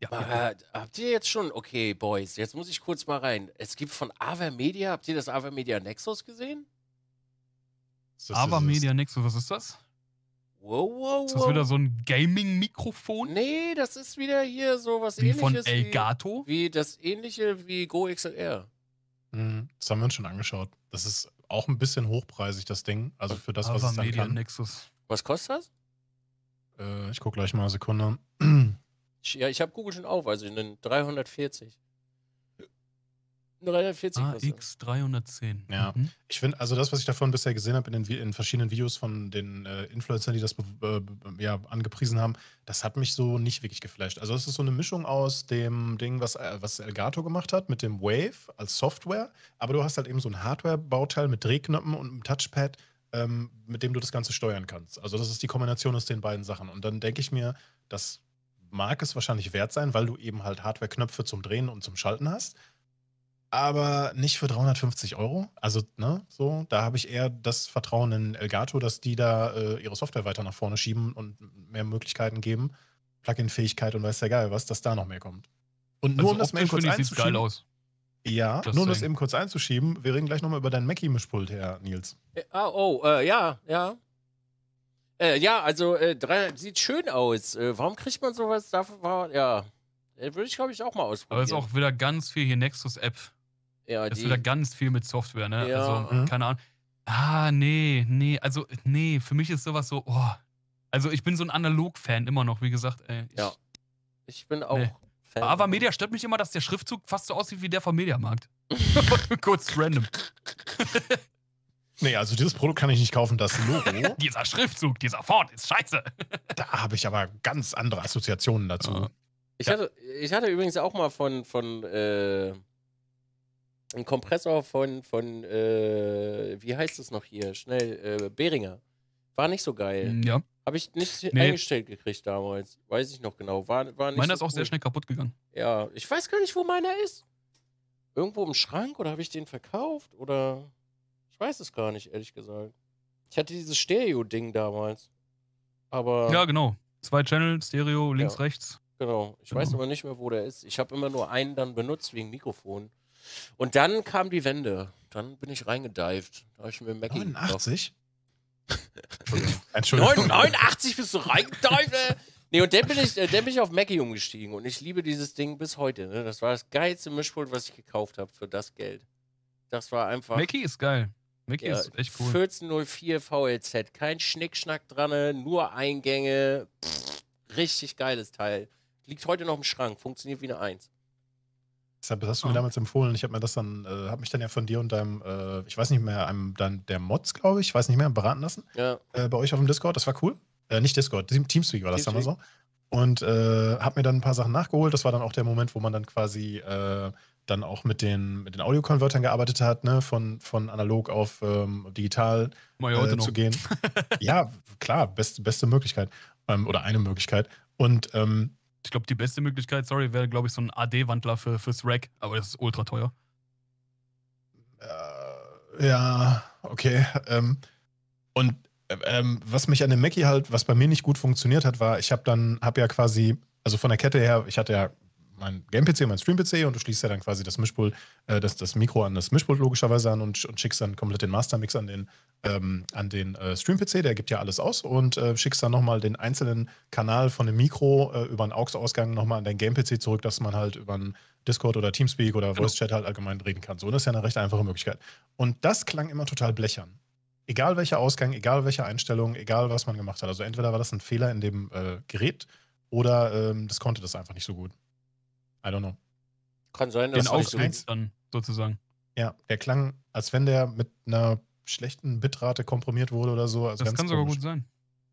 ja. Aber habt ihr jetzt schon, okay, Boys, jetzt muss ich kurz mal rein. Es gibt von Ava Media, habt ihr das Ava Media Nexus gesehen? Ava Media Nexus, was ist das? Wow, wow, wow. Ist das wieder so ein Gaming-Mikrofon? Nee, das ist wieder hier so was wie ähnliches. Von Elgato? Wie, wie das ähnliche wie GoXLR. Mhm, das haben wir uns schon angeschaut. Das ist auch ein bisschen hochpreisig, das Ding. Also für das, Ava was es dann Media kann. Nexus. Was kostet das? Äh, ich gucke gleich mal eine Sekunde. *clears throat* Ja, ich habe Google schon auf, also ich einen 340. 340 AX 310. Ja, mhm. ich finde, also das, was ich davon bisher gesehen habe in, den, in verschiedenen Videos von den äh, Influencern, die das äh, ja, angepriesen haben, das hat mich so nicht wirklich geflasht. Also das ist so eine Mischung aus dem Ding, was, äh, was Elgato gemacht hat, mit dem Wave als Software, aber du hast halt eben so ein Hardware-Bauteil mit Drehknöpfen und einem Touchpad, ähm, mit dem du das Ganze steuern kannst. Also das ist die Kombination aus den beiden Sachen. Und dann denke ich mir, dass mag es wahrscheinlich wert sein, weil du eben halt Hardware-Knöpfe zum Drehen und zum Schalten hast. Aber nicht für 350 Euro. Also, ne, so, da habe ich eher das Vertrauen in Elgato, dass die da äh, ihre Software weiter nach vorne schieben und mehr Möglichkeiten geben. Plugin-Fähigkeit und weiß ja Geil was, dass da noch mehr kommt. Und nur also um das mal kurz einzuschieben. Geil aus. Ja, das nur um das eben kurz einzuschieben, wir reden gleich nochmal über dein Mackie-Mischpult, Herr Nils. Äh, ah, oh, äh, ja, ja. Äh, ja, also äh, drei, sieht schön aus. Äh, warum kriegt man sowas? Dafür war, ja. Äh, würde ich, glaube ich, auch mal ausprobieren. Aber es ist auch wieder ganz viel hier Nexus-App. Ja, das ist wieder ganz viel mit Software, ne? Ja. Also, mhm. keine Ahnung. Ah, nee, nee. Also, nee, für mich ist sowas so, oh. Also, ich bin so ein Analog-Fan immer noch, wie gesagt, ey. Ich, ja. Ich bin auch. Nee. Fan. Aber Media stört mich immer, dass der Schriftzug fast so aussieht wie der vom Mediamarkt. *laughs* *laughs* Kurz random. *laughs* Nee, also dieses Produkt kann ich nicht kaufen, das Logo. *laughs* dieser Schriftzug, dieser Ford ist scheiße. *laughs* da habe ich aber ganz andere Assoziationen dazu. Ich, ja. hatte, ich hatte übrigens auch mal von, von äh, einem Kompressor von, von äh, wie heißt es noch hier? Schnell, äh, Behringer. War nicht so geil. Mm, ja. Habe ich nicht nee. eingestellt gekriegt damals. Weiß ich noch genau. War, war nicht meiner so ist auch cool. sehr schnell kaputt gegangen. Ja, ich weiß gar nicht, wo meiner ist. Irgendwo im Schrank oder habe ich den verkauft oder. Ich weiß es gar nicht, ehrlich gesagt. Ich hatte dieses Stereo-Ding damals. Aber. Ja, genau. Zwei Channel, Stereo, links, ja. rechts. Genau. Ich genau. weiß aber nicht mehr, wo der ist. Ich habe immer nur einen dann benutzt wegen Mikrofon. Und dann kam die Wende. Dann bin ich reingedived. Da habe ich mir Mackie 89? Entschuldigung. 89 *laughs* bist du reingedived, ey. Nee, und dann bin, ich, äh, dann bin ich auf Mackie umgestiegen und ich liebe dieses Ding bis heute. Ne? Das war das geilste Mischpult, was ich gekauft habe für das Geld. Das war einfach. Mackie ist geil. Wirklich, ja, ist echt cool. 1404 VLZ, kein Schnickschnack dran, nur Eingänge. Pff, richtig geiles Teil. Liegt heute noch im Schrank, funktioniert wie eine Eins. Deshalb, das hast du mir oh. damals empfohlen. Ich habe mir das dann, äh, habe mich dann ja von dir und deinem, äh, ich weiß nicht mehr, einem dann der Mods, glaube ich, ich weiß nicht mehr, beraten lassen. Ja. Äh, bei euch auf dem Discord, das war cool. Äh, nicht Discord, Teamspeak war das Teamspeak. damals so. Und äh, habe mir dann ein paar Sachen nachgeholt. Das war dann auch der Moment, wo man dann quasi äh, dann auch mit den, mit den Audiokonvertern gearbeitet hat, ne? von, von analog auf ähm, digital äh, zu gehen. *laughs* ja, klar, best, beste Möglichkeit ähm, oder eine Möglichkeit. Und ähm, ich glaube, die beste Möglichkeit, sorry, wäre, glaube ich, so ein AD-Wandler für, fürs Rack, aber das ist ultra teuer. Äh, ja, okay. Ähm, und ähm, was mich an dem Mackie halt, was bei mir nicht gut funktioniert hat, war, ich habe dann, habe ja quasi also von der Kette her, ich hatte ja mein Game-PC mein Stream-PC und du schließt ja dann quasi das Mischpult, äh, das, das Mikro an das Mischpult logischerweise an und, und schickst dann komplett den Mastermix an den, ähm, den äh, Stream-PC, der gibt ja alles aus und äh, schickst dann nochmal den einzelnen Kanal von dem Mikro äh, über einen AUX-Ausgang nochmal an dein Game-PC zurück, dass man halt über einen Discord oder Teamspeak oder genau. Voice-Chat halt allgemein reden kann. So, und das ist ja eine recht einfache Möglichkeit. Und das klang immer total blechern egal welcher Ausgang, egal welche Einstellung, egal was man gemacht hat. Also entweder war das ein Fehler in dem äh, Gerät oder ähm, das konnte das einfach nicht so gut. I don't know. Kann sein, dass den das auslängst dann sozusagen. Ja, der klang, als wenn der mit einer schlechten Bitrate komprimiert wurde oder so. Also das kann komisch. sogar gut sein.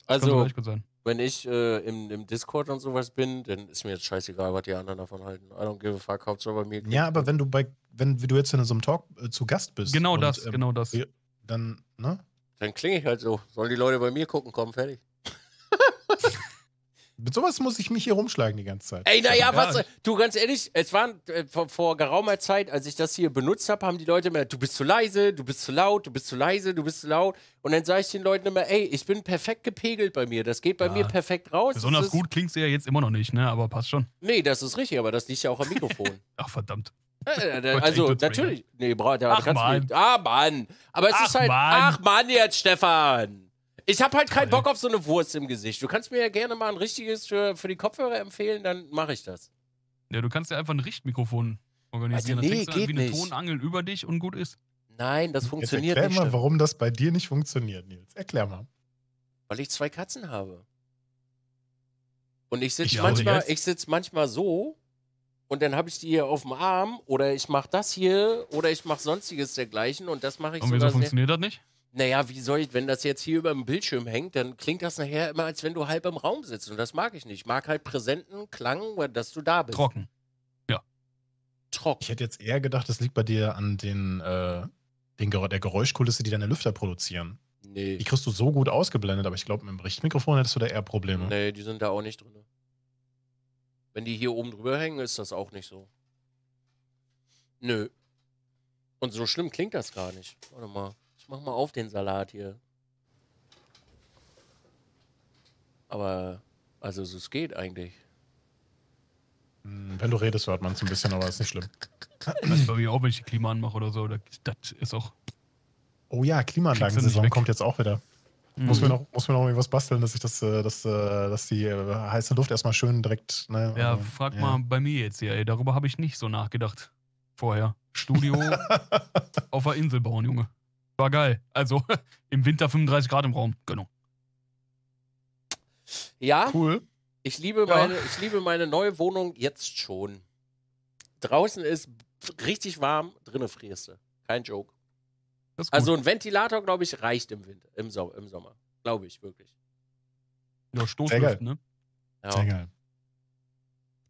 Das also, gut sein. wenn ich äh, im, im, Discord und sowas bin, dann ist mir jetzt scheißegal, was die anderen davon halten. I don't give a fuck, Hauptsache bei mir. Ja, aber wenn du bei, wenn du jetzt in so einem Talk äh, zu Gast bist. Genau und, das, ähm, genau das. Dann, ne? Dann klinge ich halt so. Sollen die Leute bei mir gucken, kommen, fertig. Mit sowas muss ich mich hier rumschlagen die ganze Zeit. Ey, naja, ja. Du, ganz ehrlich, es waren äh, vor, vor, geraumer Zeit, als ich das hier benutzt habe, haben die Leute immer, du bist zu leise, du bist zu laut, du bist zu leise, du bist zu laut. Und dann sage ich den Leuten immer, ey, ich bin perfekt gepegelt bei mir. Das geht bei ja. mir perfekt raus. Besonders ist, gut klingt es ja jetzt immer noch nicht, ne? Aber passt schon. Nee, das ist richtig, aber das liegt ja auch am Mikrofon. *laughs* Ach, verdammt. Äh, äh, äh, also, natürlich. Ne? Nee, braucht ja ganz mal. Ah, Mann. Aber es ach, ist halt. Mann. Ach, Mann, jetzt, Stefan. Ich habe halt keinen Bock auf so eine Wurst im Gesicht. Du kannst mir ja gerne mal ein richtiges für, für die Kopfhörer empfehlen, dann mache ich das. Ja, du kannst ja einfach ein Richtmikrofon organisieren. Alter, nee, das geht wie eine nicht. Tonangel über dich und gut ist. Nein, das funktioniert Jetzt erklär nicht. Erklär mal, warum das bei dir nicht funktioniert, Nils. Erklär mal. Weil ich zwei Katzen habe. Und ich sitze manchmal, sitz manchmal so und dann habe ich die hier auf dem Arm oder ich mache das hier oder ich mache sonstiges dergleichen und das mache ich so. Und wieso funktioniert das nicht? Naja, wie soll ich, wenn das jetzt hier über dem Bildschirm hängt, dann klingt das nachher immer, als wenn du halb im Raum sitzt. Und das mag ich nicht. Ich mag halt präsenten Klang, dass du da bist. Trocken. Ja. Trocken. Ich hätte jetzt eher gedacht, das liegt bei dir an den, äh, den Ger der Geräuschkulisse, die deine Lüfter produzieren. Nee. Die kriegst du so gut ausgeblendet, aber ich glaube, mit dem Richtmikrofon hättest du da eher Probleme. Nee, die sind da auch nicht drin. Wenn die hier oben drüber hängen, ist das auch nicht so. Nö. Und so schlimm klingt das gar nicht. Warte mal mach mal auf den Salat hier. Aber, also es geht eigentlich. Hm, wenn du redest, hört man es ein bisschen, aber ist nicht schlimm. Das ist bei mir auch, wenn ich die Klima anmache oder so, das ist auch. Oh ja, Klimaanlagensaison kommt jetzt auch wieder. Mhm. Muss, mir hm. noch, muss mir noch irgendwas basteln, dass ich das, äh, dass, äh, dass die äh, heiße Luft erstmal schön direkt. Ne, ja, äh, frag ja. mal bei mir jetzt hier, ey. Darüber habe ich nicht so nachgedacht vorher. Studio *laughs* auf der Insel bauen, Junge. War geil. Also *laughs* im Winter 35 Grad im Raum. Genau. Ja. Cool. Ich liebe, ja. Meine, ich liebe meine neue Wohnung jetzt schon. Draußen ist richtig warm, drinnen frierst du. Kein Joke. Also ein Ventilator, glaube ich, reicht im Winter, im, so im Sommer. Glaube ich, wirklich. Ja, Stoßlüften, ne? Ja. Sehr geil.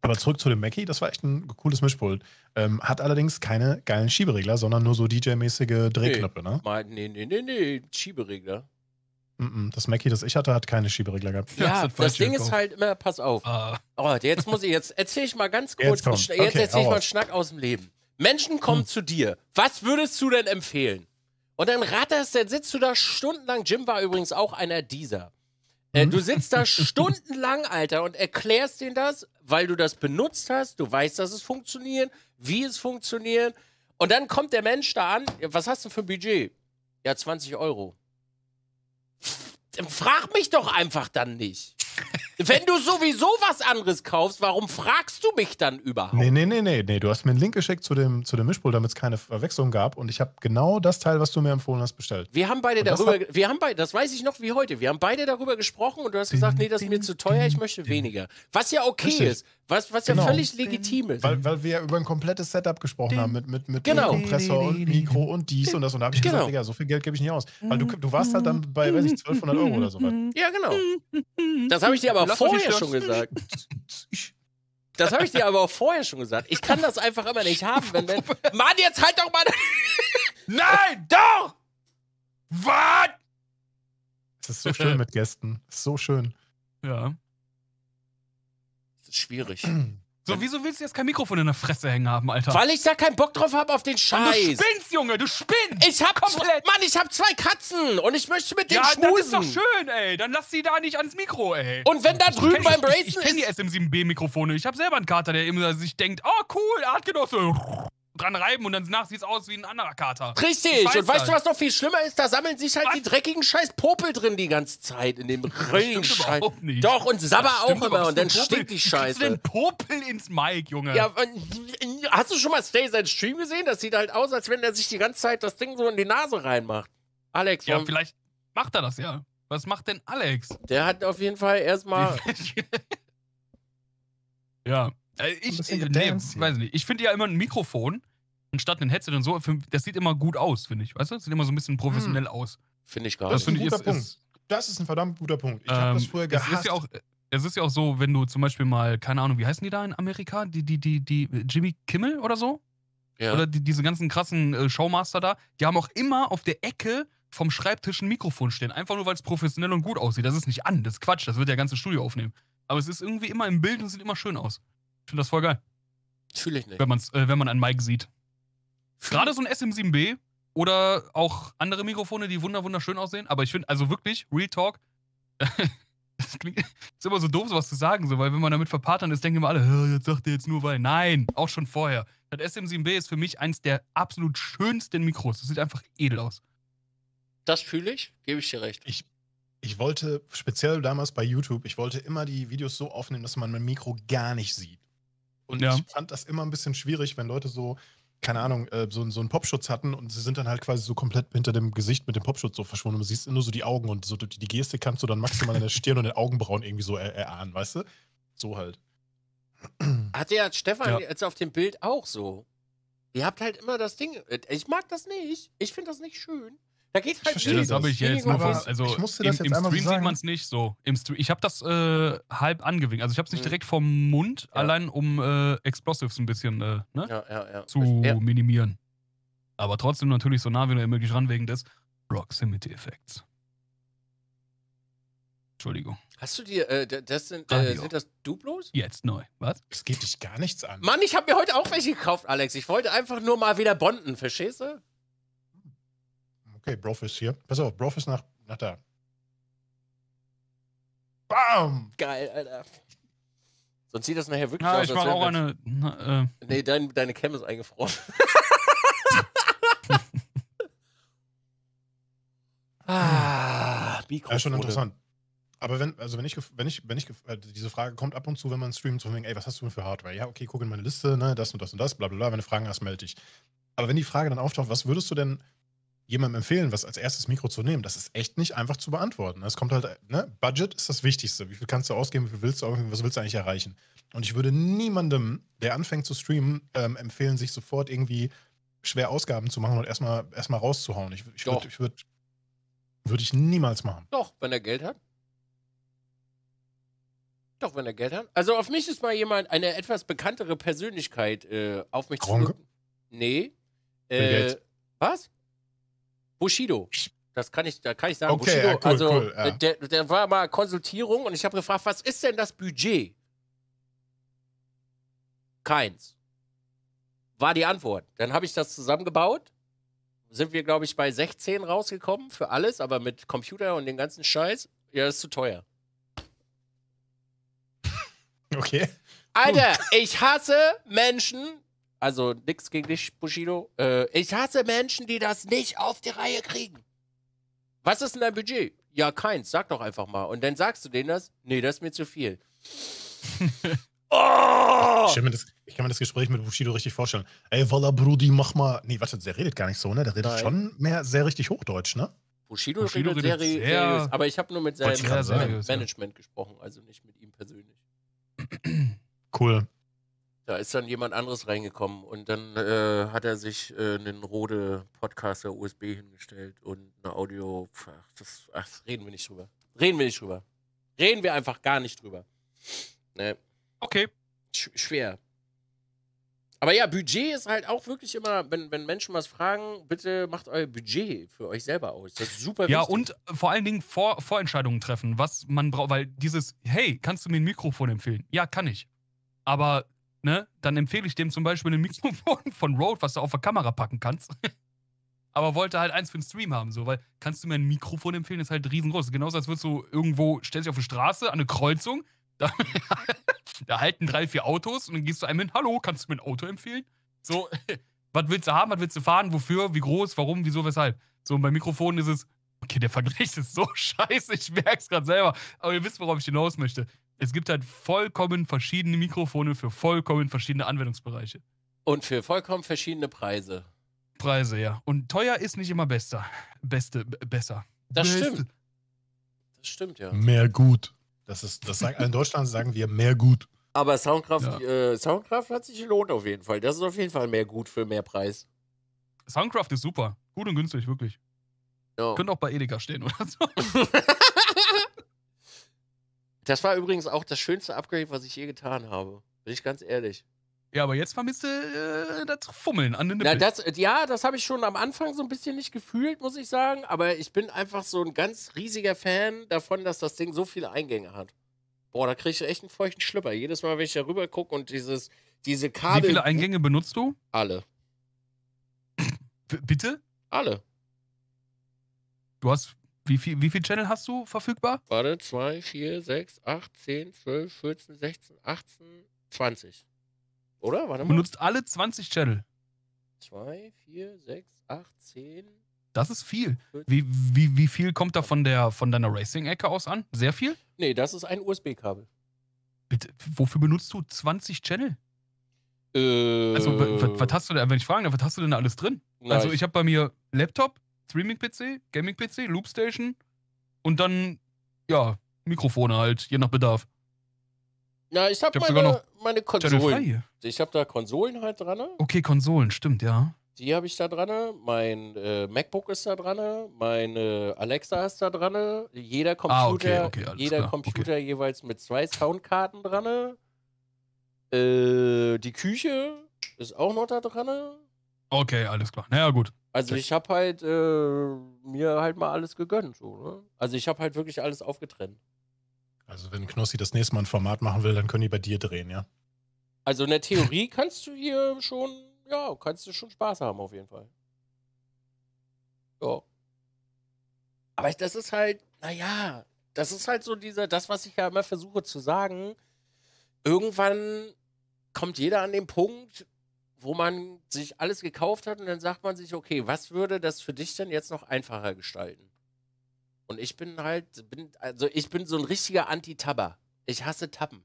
Aber zurück zu dem Mackie, das war echt ein cooles Mischpult. Ähm, hat allerdings keine geilen Schieberegler, sondern nur so DJ-mäßige Drehknöpfe, nee, ne? nee, nee, nee, nee, Schieberegler. Das Mackie, das ich hatte, hat keine Schieberegler gehabt. Ja, *laughs* das, Ding ist halt immer, pass auf. Uh. Oh, jetzt muss ich, jetzt erzähle ich mal ganz *laughs* kurz, jetzt, jetzt okay, erzähle ich mal einen Schnack aus dem Leben. Menschen hm. kommen hm. zu dir. Was würdest du denn empfehlen? Und dann ratterst, dann sitzt du da stundenlang. Jim war übrigens auch einer dieser. Äh, hm? du sitzt da stundenlang, Alter, und erklärst denen das, weil du das benutzt hast. Du weißt, dass es funktioniert, wie es funktioniert. Und dann kommt der Mensch da an. Was hast du für ein Budget? Ja, 20 Euro. Frag mich doch einfach dann nicht. Wenn du sowieso was anderes kaufst, warum fragst du mich dann überhaupt? Nee, nee, nee, nee, nee. Du hast mir einen Link geschickt zu dem, zu dem Mischpult, damit es keine Verwechslung gab. Und ich habe genau das Teil, was du mir empfohlen hast, bestellt. Wir haben beide und darüber, hat... wir haben beide, das weiß ich noch wie heute, wir haben beide darüber gesprochen und du hast gesagt, nee, das ist mir zu teuer, ich möchte weniger. Was ja okay Richtig. ist. Was, was genau. ja völlig legitim ist. Weil, weil wir ja über ein komplettes Setup gesprochen Ding. haben mit, mit, mit genau. Kompressor und Mikro und dies und das. Und da habe ich genau. gesagt, so viel Geld gebe ich nicht aus. Weil du, du warst halt dann mhm. bei, weiß ich, 1200 Euro oder so was. Ja, genau. Das habe ich dir aber Lass vorher schon gesagt. Das habe ich dir aber auch vorher schon gesagt. Ich kann das einfach immer nicht haben, wenn, wenn *laughs* Mann, jetzt halt doch mal. *laughs* Nein, doch! Was? Es ist so schön *laughs* mit Gästen. So schön. Ja schwierig. *clears throat* So, wieso willst du jetzt kein Mikrofon in der Fresse hängen haben, Alter? Weil ich da keinen Bock drauf habe auf den Scheiß. Du spinnst, Junge, du spinnst. Ich hab komplett. Mann, ich hab zwei Katzen und ich möchte mit denen ja, schmusen. Ja, das ist doch schön, ey. Dann lass sie da nicht ans Mikro, ey. Und wenn da drüben beim Bracen ich, ich, ich die SM7B Mikrofone. Ich hab selber einen Kater, der immer sich denkt, oh cool, Artgenosse dran reiben und danach sieht es aus wie ein anderer Kater. Richtig. Weiß und weißt du, was noch viel schlimmer ist? Da sammeln sich halt was? die dreckigen scheiß Popel drin die ganze Zeit in dem Röhrenschein. *laughs* Doch, und Sabber auch immer. Und dann stinkt die Scheiße. du den Popel ins Mike, Junge. Ja, *laughs* hast du schon mal Stay sein Stream gesehen? Das sieht halt aus, als wenn er sich die ganze Zeit das Ding so in die Nase reinmacht. Alex, ja, vielleicht macht er das, ja. Was macht denn Alex? Der hat auf jeden Fall erstmal. *laughs* ja. Äh, ich, äh, nee, weiß nicht. Ich finde ja immer ein Mikrofon anstatt ein Headset und so, das sieht immer gut aus, finde ich. Weißt du? Das sieht immer so ein bisschen professionell hm. aus. Finde ich gar das nicht. Das ist ein guter ist, Punkt. Ist, das ist ein verdammt guter Punkt. Ich ähm, habe das vorher gehasst. Es ist, ja auch, es ist ja auch so, wenn du zum Beispiel mal, keine Ahnung, wie heißen die da in Amerika? Die, die, die, die Jimmy Kimmel oder so? Ja. Oder die, diese ganzen krassen äh, Showmaster da, die haben auch immer auf der Ecke vom Schreibtisch ein Mikrofon stehen. Einfach nur, weil es professionell und gut aussieht. Das ist nicht an, das ist Quatsch, das wird der ganze Studio aufnehmen. Aber es ist irgendwie immer im Bild und sieht immer schön aus. Ich finde das voll geil. Fühle ich nicht. Wenn, man's, äh, wenn man ein Mic sieht. Gerade so ein SM7B oder auch andere Mikrofone, die wunder wunderschön aussehen. Aber ich finde, also wirklich, Real Talk, *laughs* das klingt, ist immer so doof, sowas zu sagen, so, weil wenn man damit verpatern ist, denken immer alle, jetzt sagt er jetzt nur weil. Nein, auch schon vorher. Das SM7B ist für mich eins der absolut schönsten Mikros. Das sieht einfach edel aus. Das fühle ich, gebe ich dir recht. Ich, ich wollte, speziell damals bei YouTube, ich wollte immer die Videos so aufnehmen, dass man mein Mikro gar nicht sieht. Und ja. ich fand das immer ein bisschen schwierig, wenn Leute so keine Ahnung, äh, so, so einen Popschutz hatten und sie sind dann halt quasi so komplett hinter dem Gesicht mit dem Popschutz so verschwunden. Du siehst nur so die Augen und so die, die Geste kannst du dann maximal in der Stirn und den Augenbrauen irgendwie so er erahnen, weißt du? So halt. Hat ja Stefan ja. jetzt auf dem Bild auch so. Ihr habt halt immer das Ding. Äh, ich mag das nicht. Ich finde das nicht schön. Da geht halt ich also das habe ich jetzt nur also ich musste das im, im jetzt Stream sieht man es nicht so. Im Stream, ich habe das äh, halb angewinkt. Also ich habe es nicht mhm. direkt vom Mund, ja. allein um äh, Explosives ein bisschen äh, ne? ja, zu minimieren. Aber trotzdem natürlich so nah wie nur möglich ran wegen des Proximity Effects. Entschuldigung. Hast du dir, äh, das sind, äh, sind das Duplos? Jetzt neu. Was? Es geht dich gar nichts an. Mann, ich habe mir heute auch welche gekauft, Alex. Ich wollte einfach nur mal wieder bonden, verstehst du? Okay, Brof ist hier. Pass auf, Brof ist nach, nach da. Bam! Geil, Alter. Sonst sieht das nachher wirklich ja, aus. Ich war auch eine. Na, äh, nee, dein, deine Cam ist eingefroren. *laughs* ah, Das ist schon interessant. Aber wenn, also wenn ich, wenn ich, wenn ich, äh, diese Frage kommt ab und zu, wenn man streamt, so wegen, ey, was hast du denn für Hardware? Ja, okay, guck in meine Liste, ne, das und das und das, bla bla bla, wenn du Fragen hast, melde dich. Aber wenn die Frage dann auftaucht, was würdest du denn jemandem empfehlen, was als erstes Mikro zu nehmen? Das ist echt nicht einfach zu beantworten. Es kommt halt, ne? Budget ist das Wichtigste. Wie viel kannst du ausgeben, wie viel willst du ausgeben, was willst du eigentlich erreichen? Und ich würde niemandem, der anfängt zu streamen, ähm, empfehlen, sich sofort irgendwie schwer Ausgaben zu machen und erstmal erstmal rauszuhauen. Ich, ich würde ich würd, würd ich niemals machen. Doch, wenn er Geld hat. Doch, wenn er Geld hat. Also auf mich ist mal jemand, eine etwas bekanntere Persönlichkeit äh, auf mich Gronk? zu. Nee. Äh, was? Bushido. Das kann ich, da kann ich sagen, okay, Bushido, ja, cool, also cool, ja. der, der war mal Konsultierung und ich habe gefragt, was ist denn das Budget? Keins. War die Antwort. Dann habe ich das zusammengebaut. Sind wir, glaube ich, bei 16 rausgekommen für alles, aber mit Computer und den ganzen Scheiß. Ja, das ist zu teuer. *laughs* Okay. Alter, ich hasse Menschen, also nix gegen dich, Bushido. Äh, ich hasse Menschen, die das nicht auf die Reihe kriegen. Was ist denn dein Budget? Ja, keins. Sag doch einfach mal. Und dann sagst du denen das? Nee, das ist mir zu viel. *laughs* oh! Ich, das, ich, kann mir das Gespräch mit Bushido richtig vorstellen. Ey, Walla Brudi, mach mal. Nee, warte, der redet gar nicht so, ne? Der redet Nein. schon mehr sehr richtig Hochdeutsch, ne? Bushido, Bushido redet, redet sehr, seriös. Aber ich habe nur mit seinem Man seriös, Management ja. gesprochen, also nicht mit ihm persönlich. Cool. Da ist dann jemand anderes reingekommen und dann äh, hat er sich äh, einen Rode Podcaster USB hingestellt und eine Audio. Ach, das, ach, reden wir nicht drüber. Reden wir nicht drüber. Reden wir einfach gar nicht drüber. Nee. Okay. Sch schwer. Aber ja, Budget ist halt auch wirklich immer, wenn, wenn Menschen was fragen, bitte macht euer Budget für euch selber aus. Das ist super wichtig. Ja, und äh, vor allen Dingen vor, Vorentscheidungen treffen, was man braucht, weil dieses, hey, kannst du mir ein Mikrofon empfehlen? Ja, kann ich. Aber ne, dann empfehle ich dem zum Beispiel ein *laughs* Mikrofon von Rode, was du auf der Kamera packen kannst. *laughs* Aber wollte halt eins für den Stream haben, so, weil kannst du mir ein Mikrofon empfehlen, das ist halt riesengroß. Genauso als würdest du irgendwo, stellst dich auf eine Straße, an eine Kreuzung, *laughs* da, da halten drei, vier Autos und dann gehst du einem hin, hallo, kannst du mir ein Auto empfehlen? So, was willst du haben, was willst du fahren, wofür, wie groß, warum, wieso, weshalb? So, und bei Mikrofonen ist es, okay, der Vergleich ist so scheiße, ich merk's gerade selber, aber ihr wisst, worauf ich hinaus möchte es gibt halt vollkommen verschiedene Mikrofone für vollkommen verschiedene Anwendungsbereiche. Und für vollkommen verschiedene Preise. Preise, ja. Und teuer ist nicht immer besser. Beste, besser. Das Beste. stimmt. Das stimmt, ja. Mehr gut. Das ist, das sagen, in Deutschland sagen wir mehr gut. Aber Soundcraft, ja. äh, Soundcraft hat sich gelohnt auf jeden Fall. Das ist auf jeden Fall mehr gut für mehr Preis. Soundcraft ist super. Gut und günstig, wirklich. Ja. Könnte auch bei Edeka stehen oder so. *laughs* Das war übrigens auch das schönste Upgrade, was ich je getan habe. Bin ich ganz ehrlich. Ja, aber jetzt vermisst du äh, das Fummeln an den Nippeln. Na, das, ja, das habe ich schon am Anfang so ein bisschen nicht gefühlt, muss ich sagen. Aber ich bin einfach so ein ganz riesiger Fan davon, dass das Ding so viele Eingänge hat. Boah, da kriege ich echt einen feuchten Schlüpper. Jedes Mal, wenn ich da rüber gucke und dieses, diese Kabel. Wie viele Eingänge benutzt du? Alle. B bitte? Alle. Du hast wie viel, wie viel Channel hast du verfügbar? Warte, 2, 4, 6, 8, 10, 12, 14, 16, 18, 20. Oder? Warte mal. Du benutzt alle 20 Channel. 2, 4, 6, 8, 10. Das ist viel. Wie, wie, wie viel kommt da von, der, von deiner Racing-Ecke aus an? Sehr viel? Nee, das ist ein USB-Kabel. Bitte, wofür benutzt du 20 Channel? Äh, also, was hast du da, wenn ich frage, was hast du denn da alles drin? Na, also, ich, ich habe bei mir Laptop, Streaming-PC, Gaming-PC, Loopstation und dann, ja, Mikrofone halt, je nach Bedarf. Na, ich habe hab meine, meine Konsolen. Ich habe da Konsolen halt dran. Okay, Konsolen, stimmt, ja. Die habe ich da dran. Mein äh, MacBook ist da dran. Meine äh, Alexa ist da dran. Jeder ah, Computer, ah, okay, okay, jeder klar. Computer okay. jeweils mit zwei Soundkarten dran. Äh, die Küche ist auch noch da dran. Okay, alles klar. Naja, gut. Also ich habe halt äh, mir halt mal alles gegönnt. So, ne? Also ich habe halt wirklich alles aufgetrennt. Also wenn Knossi das nächste Mal ein Format machen will, dann können die bei dir drehen, ja? Also in der *laughs* Theorie kannst du hier schon, ja, kannst du schon Spaß haben auf jeden Fall. Ja. Aber das ist halt, naja, das ist halt so dieser, das, was ich ja immer versuche zu sagen. Irgendwann kommt jeder an den Punkt, wo man sich alles gekauft hat und dann sagt man sich, okay, was würde das für dich denn jetzt noch einfacher gestalten? Und ich bin halt, bin, also ich bin so ein richtiger Anti-Tabber. Ich hasse Tappen.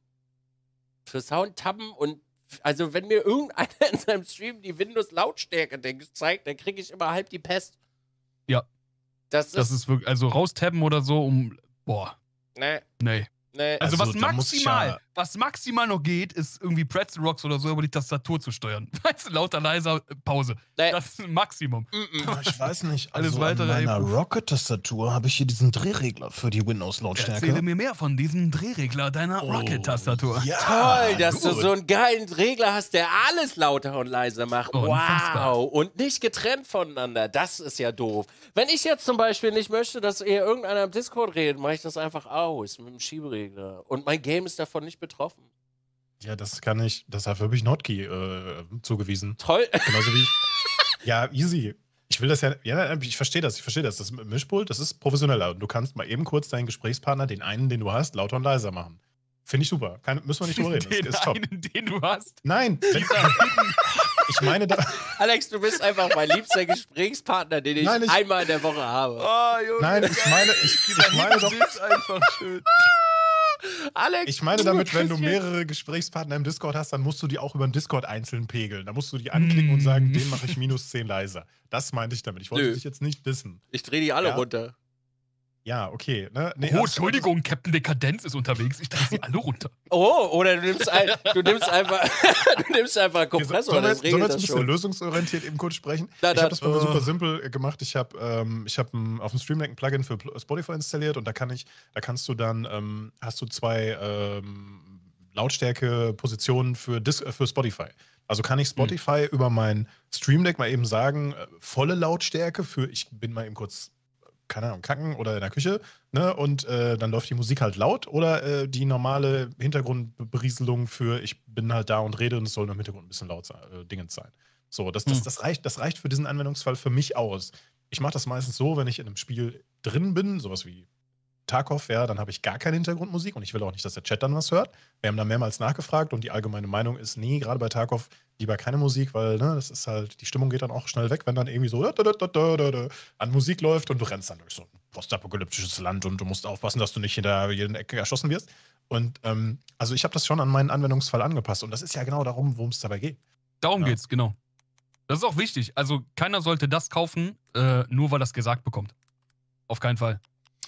Für Sound tappen und also wenn mir irgendeiner *laughs* in seinem Stream die Windows-Lautstärke zeigt, dann kriege ich immer halb die Pest. Ja. Das ist, das ist wirklich, also raustappen oder so, um, boah. Nee. Nee. nee. Also, also was maximal, ja was maximal noch geht, ist irgendwie Pretzel Rocks oder so über die Tastatur zu steuern. *laughs* Weißt du, lauter, leiser, äh, Pause. Nee. Das ist ein Maximum. Mm, mm. Ich weiß nicht. Alles also weitere. An meiner Rocket-Tastatur habe ich hier diesen Drehregler für die Windows-Lautstärke. Erzähle mir mehr von diesem Drehregler deiner oh, Rocket-Tastatur. Ja, Toll, dass gut. du so einen geilen Regler hast, der alles lauter und leiser macht. Oh, wow. Und nicht getrennt voneinander. Das ist ja doof. Wenn ich jetzt zum Beispiel nicht möchte, dass ihr irgendeiner im Discord redet, mache ich das einfach aus mit dem Schieberegler. Und mein Game ist davon nicht betroffen. Ja, das kann ich, das hat wirklich ich Notki äh, zugewiesen. Toll. Genauso wie ich. *laughs* ja, easy. Ich will das ja, ja, ich verstehe das, ich verstehe das. Das Mischpult, das ist professioneller. Und du kannst mal eben kurz deinen Gesprächspartner, den einen, den du hast, lauter und leiser machen. Finde ich super. Kann, müssen wir nicht drüber reden. Den ist, top. einen, den du hast. Nein. *laughs* ich meine da. Alex, du bist einfach mein liebster Gesprächspartner, den ich, Nein, ich einmal in der Woche habe. Oh, Junge, Nein, ich meine, ich, ich meine doch. Das ist einfach schön. Alex. Ich meine damit, wenn du mehrere Gesprächspartner im Discord hast, dann musst du die auch über den Discord einzeln pegeln. Da musst du die anklicken mm. und sagen, den mache ich minus 10 leiser. Das meinte ich damit. Ich wollte Nö. dich jetzt nicht wissen. Ich drehe die alle ja? runter. Ja, okay. Ne? Nee, oh, Entschuldigung, ist... Captain Dekadenz ist unterwegs. Ich drehe sie alle runter. *laughs* Oh, oder du nimmst, ein, du nimmst einfach, *laughs* du nimmst einfach einen Kompressor. Sollen wir jetzt ein bisschen schon. lösungsorientiert eben kurz sprechen? Da, da, ich habe das uh. super simpel gemacht. Ich habe ähm, hab auf dem Stream Deck ein Plugin für Spotify installiert und da kann ich, da kannst du dann, ähm, hast du zwei ähm, Lautstärke-Positionen für, äh, für Spotify. Also kann ich hm. Spotify hm. über mein Stream Deck mal eben sagen, äh, volle Lautstärke für, ich bin mal eben kurz keine Ahnung, kacken oder in der Küche, ne? Und äh, dann läuft die Musik halt laut oder äh, die normale Hintergrundberieselung für ich bin halt da und rede und es soll im Hintergrund ein bisschen laut sein, äh, Dingens sein. So, das, das, hm. das, reicht, das reicht für diesen Anwendungsfall für mich aus. Ich mache das meistens so, wenn ich in einem Spiel drin bin, sowas wie Tarkov ja, dann habe ich gar keine Hintergrundmusik und ich will auch nicht, dass der Chat dann was hört. Wir haben da mehrmals nachgefragt und die allgemeine Meinung ist, nee, gerade bei Tarkov lieber keine Musik, weil ne, das ist halt, die Stimmung geht dann auch schnell weg, wenn dann irgendwie so da, da, da, an Musik läuft und du rennst dann durch so ein postapokalyptisches Land und du musst aufpassen, dass du nicht hinter jeden Ecke erschossen wirst. Und ähm, also ich habe das schon an meinen Anwendungsfall angepasst und das ist ja genau darum, worum es dabei geht. Darum ja. geht's, genau. Das ist auch wichtig. Also keiner sollte das kaufen, äh, nur weil das gesagt bekommt. Auf keinen Fall.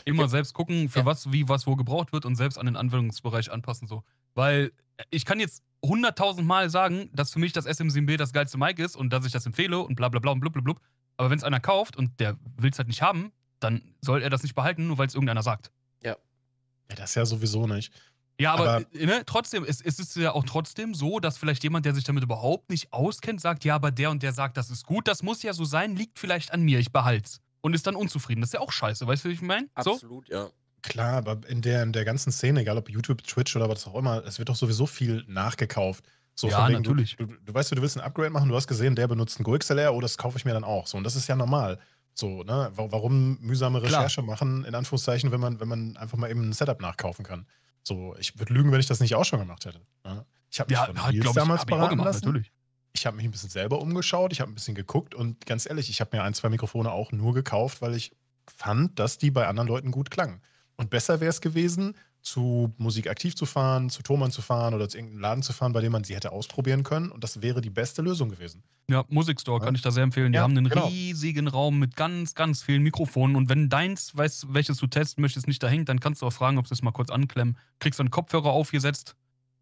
Immer selbst gucken, für ja. was, wie, was, wo gebraucht wird und selbst an den Anwendungsbereich anpassen. So. Weil ich kann jetzt 100.000 Mal sagen, dass für mich das SM7B das geilste Mic ist und dass ich das empfehle und bla bla bla und blub blub blub. Aber wenn es einer kauft und der will es halt nicht haben, dann soll er das nicht behalten, nur weil es irgendeiner sagt. Ja. Ja, das ja sowieso nicht. Ja, aber, aber äh, ne, trotzdem, es, es ist ja auch trotzdem so, dass vielleicht jemand, der sich damit überhaupt nicht auskennt, sagt, ja, aber der und der sagt, das ist gut, das muss ja so sein, liegt vielleicht an mir, ich behalte es und ist dann unzufrieden. Das ist ja auch scheiße, weißt du, wie ich meine? Absolut, so? ja. Klar, aber in der, in der ganzen Szene, egal ob YouTube, Twitch oder was auch immer, es wird doch sowieso viel nachgekauft. So ja, wegen, natürlich. Du, du, du, weißt, du willst ein Upgrade machen, du hast gesehen, der benutzt ein GoXLR, oh, das kaufe ich mir dann auch. So, und das ist ja normal. So, ne? Warum mühsame Recherche Klar. machen, in Anführungszeichen, wenn man, wenn man einfach mal eben ein Setup nachkaufen kann? So, ich würde lügen, wenn ich das nicht auch schon gemacht hätte. Ne? Ich habe mich ja, von halt, damals ich, beraten gemacht, lassen. Natürlich ich habe mich ein bisschen selber umgeschaut, ich habe ein bisschen geguckt und ganz ehrlich, ich habe mir ein, zwei Mikrofone auch nur gekauft, weil ich fand, dass die bei anderen Leuten gut klangen. Und besser wäre es gewesen, zu Musik aktiv zu fahren, zu Thomann zu fahren oder zu irgendeinem Laden zu fahren, bei dem man sie hätte ausprobieren können. Und das wäre die beste Lösung gewesen. Ja, Musikstore ja. kann ich da sehr empfehlen. Die ja, haben einen genau. riesigen Raum mit ganz, ganz vielen Mikrofonen. Und wenn deins, weißt, welches du testen möchtest, nicht da hängt, dann kannst du auch fragen, ob sie es mal kurz anklemmen. Kriegst du einen Kopfhörer aufgesetzt,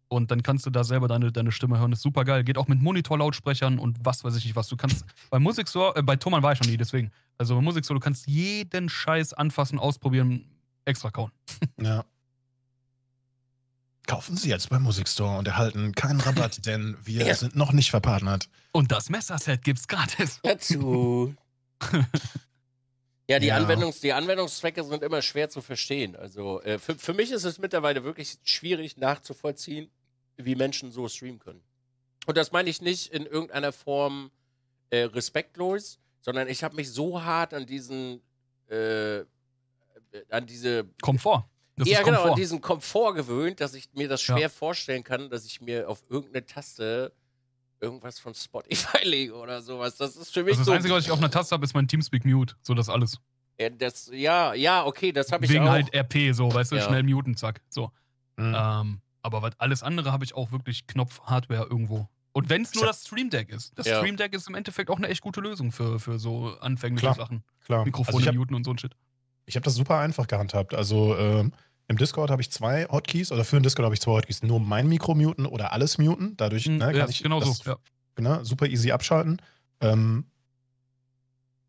und dann kannst du da selber deine, deine Stimme hören. Das ist super geil. Geht auch mit Monitorlautsprechern und was weiß ich nicht was. Du kannst. *laughs* Bei Musikstore, äh, bei Thomann war ich noch nie, deswegen. Also bei Musikstore, du kannst jeden Scheiß anfassen, ausprobieren, extra kauen. *laughs* Ja. Kaufen Sie jetzt beim Musikstore und erhalten keinen Rabatt, *laughs* denn wir ja. sind noch nicht verpartnert. Und das Messerset gibt's gratis. Dazu. Ja, die, ja. Anwendungs-, die Anwendungszwecke sind immer schwer zu verstehen. Also äh, für, für mich ist es mittlerweile wirklich schwierig nachzuvollziehen, wie Menschen so streamen können. Und das meine ich nicht in irgendeiner Form äh, respektlos, sondern ich habe mich so hart an diesen, äh, an diese Komfort. Das ja, genau, an diesen Komfort gewöhnt, dass ich mir das schwer ja. vorstellen kann, dass ich mir auf irgendeine Taste irgendwas von Spotify *laughs* lege oder sowas. Das ist für mich. Also das so Einzige, was ich auf einer Taste habe, ist mein Teamspeak Mute. So das alles. Ja, das, ja, ja, okay, das habe ich Wegen auch. halt RP, so, weißt du, ja. schnell muten, zack. So. Mhm. Ähm, aber was alles andere habe ich auch wirklich Knopf-Hardware irgendwo. Und wenn es nur das Stream Deck ist. Das ja. Stream Deck ist im Endeffekt auch eine echt gute Lösung für, für so anfängliche klar, Sachen. Klar. Mikrofone also hab, muten und so ein Shit. Ich habe das super einfach gehandhabt. Also, ähm, im Discord habe ich zwei Hotkeys oder für den Discord habe ich zwei Hotkeys. Nur mein Mikro muten oder alles muten. Dadurch hm, ne, kann ja, ich genau das, so, ja. ne, super easy abschalten. Ähm,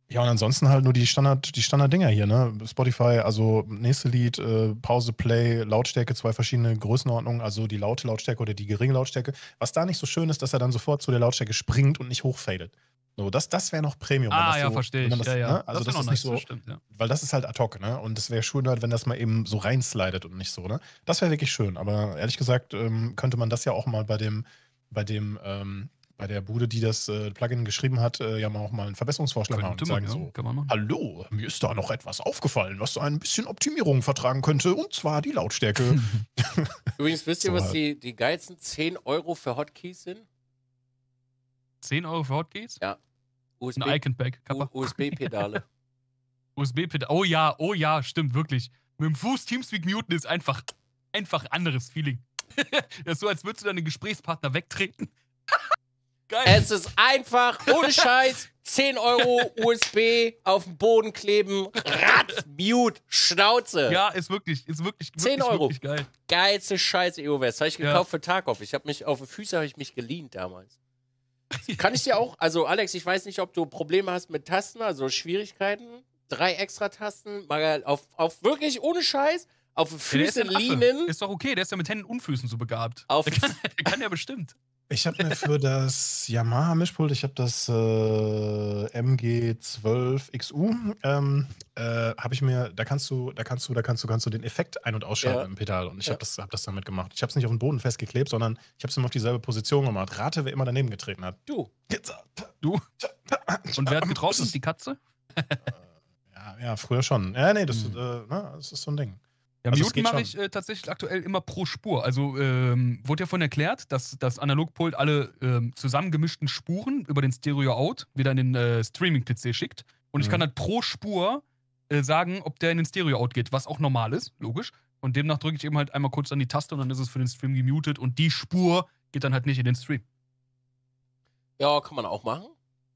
ja, und ansonsten halt nur die Standard, die Standard-Dinger hier, ne? Spotify, also nächste Lied, äh, Pause, Play, Lautstärke, zwei verschiedene Größenordnungen, also die laute Lautstärke oder die geringe Lautstärke. Was da nicht so schön ist, dass er dann sofort zu der Lautstärke springt und nicht hochfadet. So, das das wäre noch Premium. Ah, ja, so, verstehe ich. Das, ja, ja. Ne? Also, das, das ist nicht so, stimmt, ja. weil das ist halt ad hoc, ne? Und es wäre schön, halt, wenn das mal eben so reinslidet und nicht so, ne? Das wäre wirklich schön, aber ehrlich gesagt, ähm, könnte man das ja auch mal bei dem, bei dem, ähm, bei der Bude, die das äh, Plugin geschrieben hat, äh, ja mal auch mal einen Verbesserungsvorschlag machen und sagen man, ja. so, hallo, mir ist da noch etwas aufgefallen, was ein bisschen Optimierung vertragen könnte, und zwar die Lautstärke. *laughs* *laughs* Übrigens, wisst ihr, so was halt. die, die geilsten 10 Euro für Hotkeys sind? 10 Euro für Hotkeys? Ja. USB, Ein Icon-Pack. USB-Pedale. USB-Pedale. *laughs* Oh ja, oh ja, stimmt, wirklich. Mit dem Fuß Teamspeak muten ist einfach, einfach anderes Feeling. *laughs* das ist so, als würdest du deinen Gesprächspartner wegtreten. *laughs* Geil. Es ist einfach, ohne Scheiß, 10 Euro USB auf den Boden kleben, Ratz, Mute, Schnauze. Ja, ist wirklich, ist wirklich, 10 wirklich, Euro. Wirklich geil. Geilste Scheiße EOS. Habe ich gekauft ja. für Tarkov. Ich habe mich auf die Füße habe ich mich geliehen damals. *laughs* Kann ich dir auch, also Alex, ich weiß nicht, ob du Probleme hast mit Tasten, also Schwierigkeiten. Drei extra Tasten, auf, auf wirklich ohne Scheiß, auf Füße ja, ist Linen. Ist doch okay, der ist ja mit Händen und Füßen so begabt. Auf der kann, der kann ja bestimmt. Ich habe mir für das Yamaha Mischpult, ich habe das äh, MG12XU, ähm, äh, habe ich mir, da kannst du, da kannst du, da kannst du, kannst du den Effekt ein- und ausschalten ja. im Pedal. Und ich ja. habe das, hab das damit gemacht. Ich habe es nicht auf den Boden festgeklebt, sondern ich habe es immer auf dieselbe Position gemacht. Rate, wer immer daneben getreten hat. Du. Du. *laughs* Und wer hat getroffen? Die Katze? Äh, ja, ja, früher schon. Ja, nee, das, hm. äh, na, ne, das ist so ein Ding. Ja, also Muten mache ich äh, tatsächlich aktuell immer pro Spur. Also ähm, wurde ja von erklärt, dass das Analogpult alle ähm, zusammengemischten Spuren über den Stereo-Out wieder in den äh, Streaming-PC schickt. Und mhm. ich kann dann pro Spur äh, sagen, ob der in den Stereo-Out geht, was auch normal ist, logisch. Und demnach drücke ich eben halt einmal kurz an die Taste und dann ist es für den Stream gemutet und die Spur geht dann halt nicht in den Stream. Ja, kann man auch machen.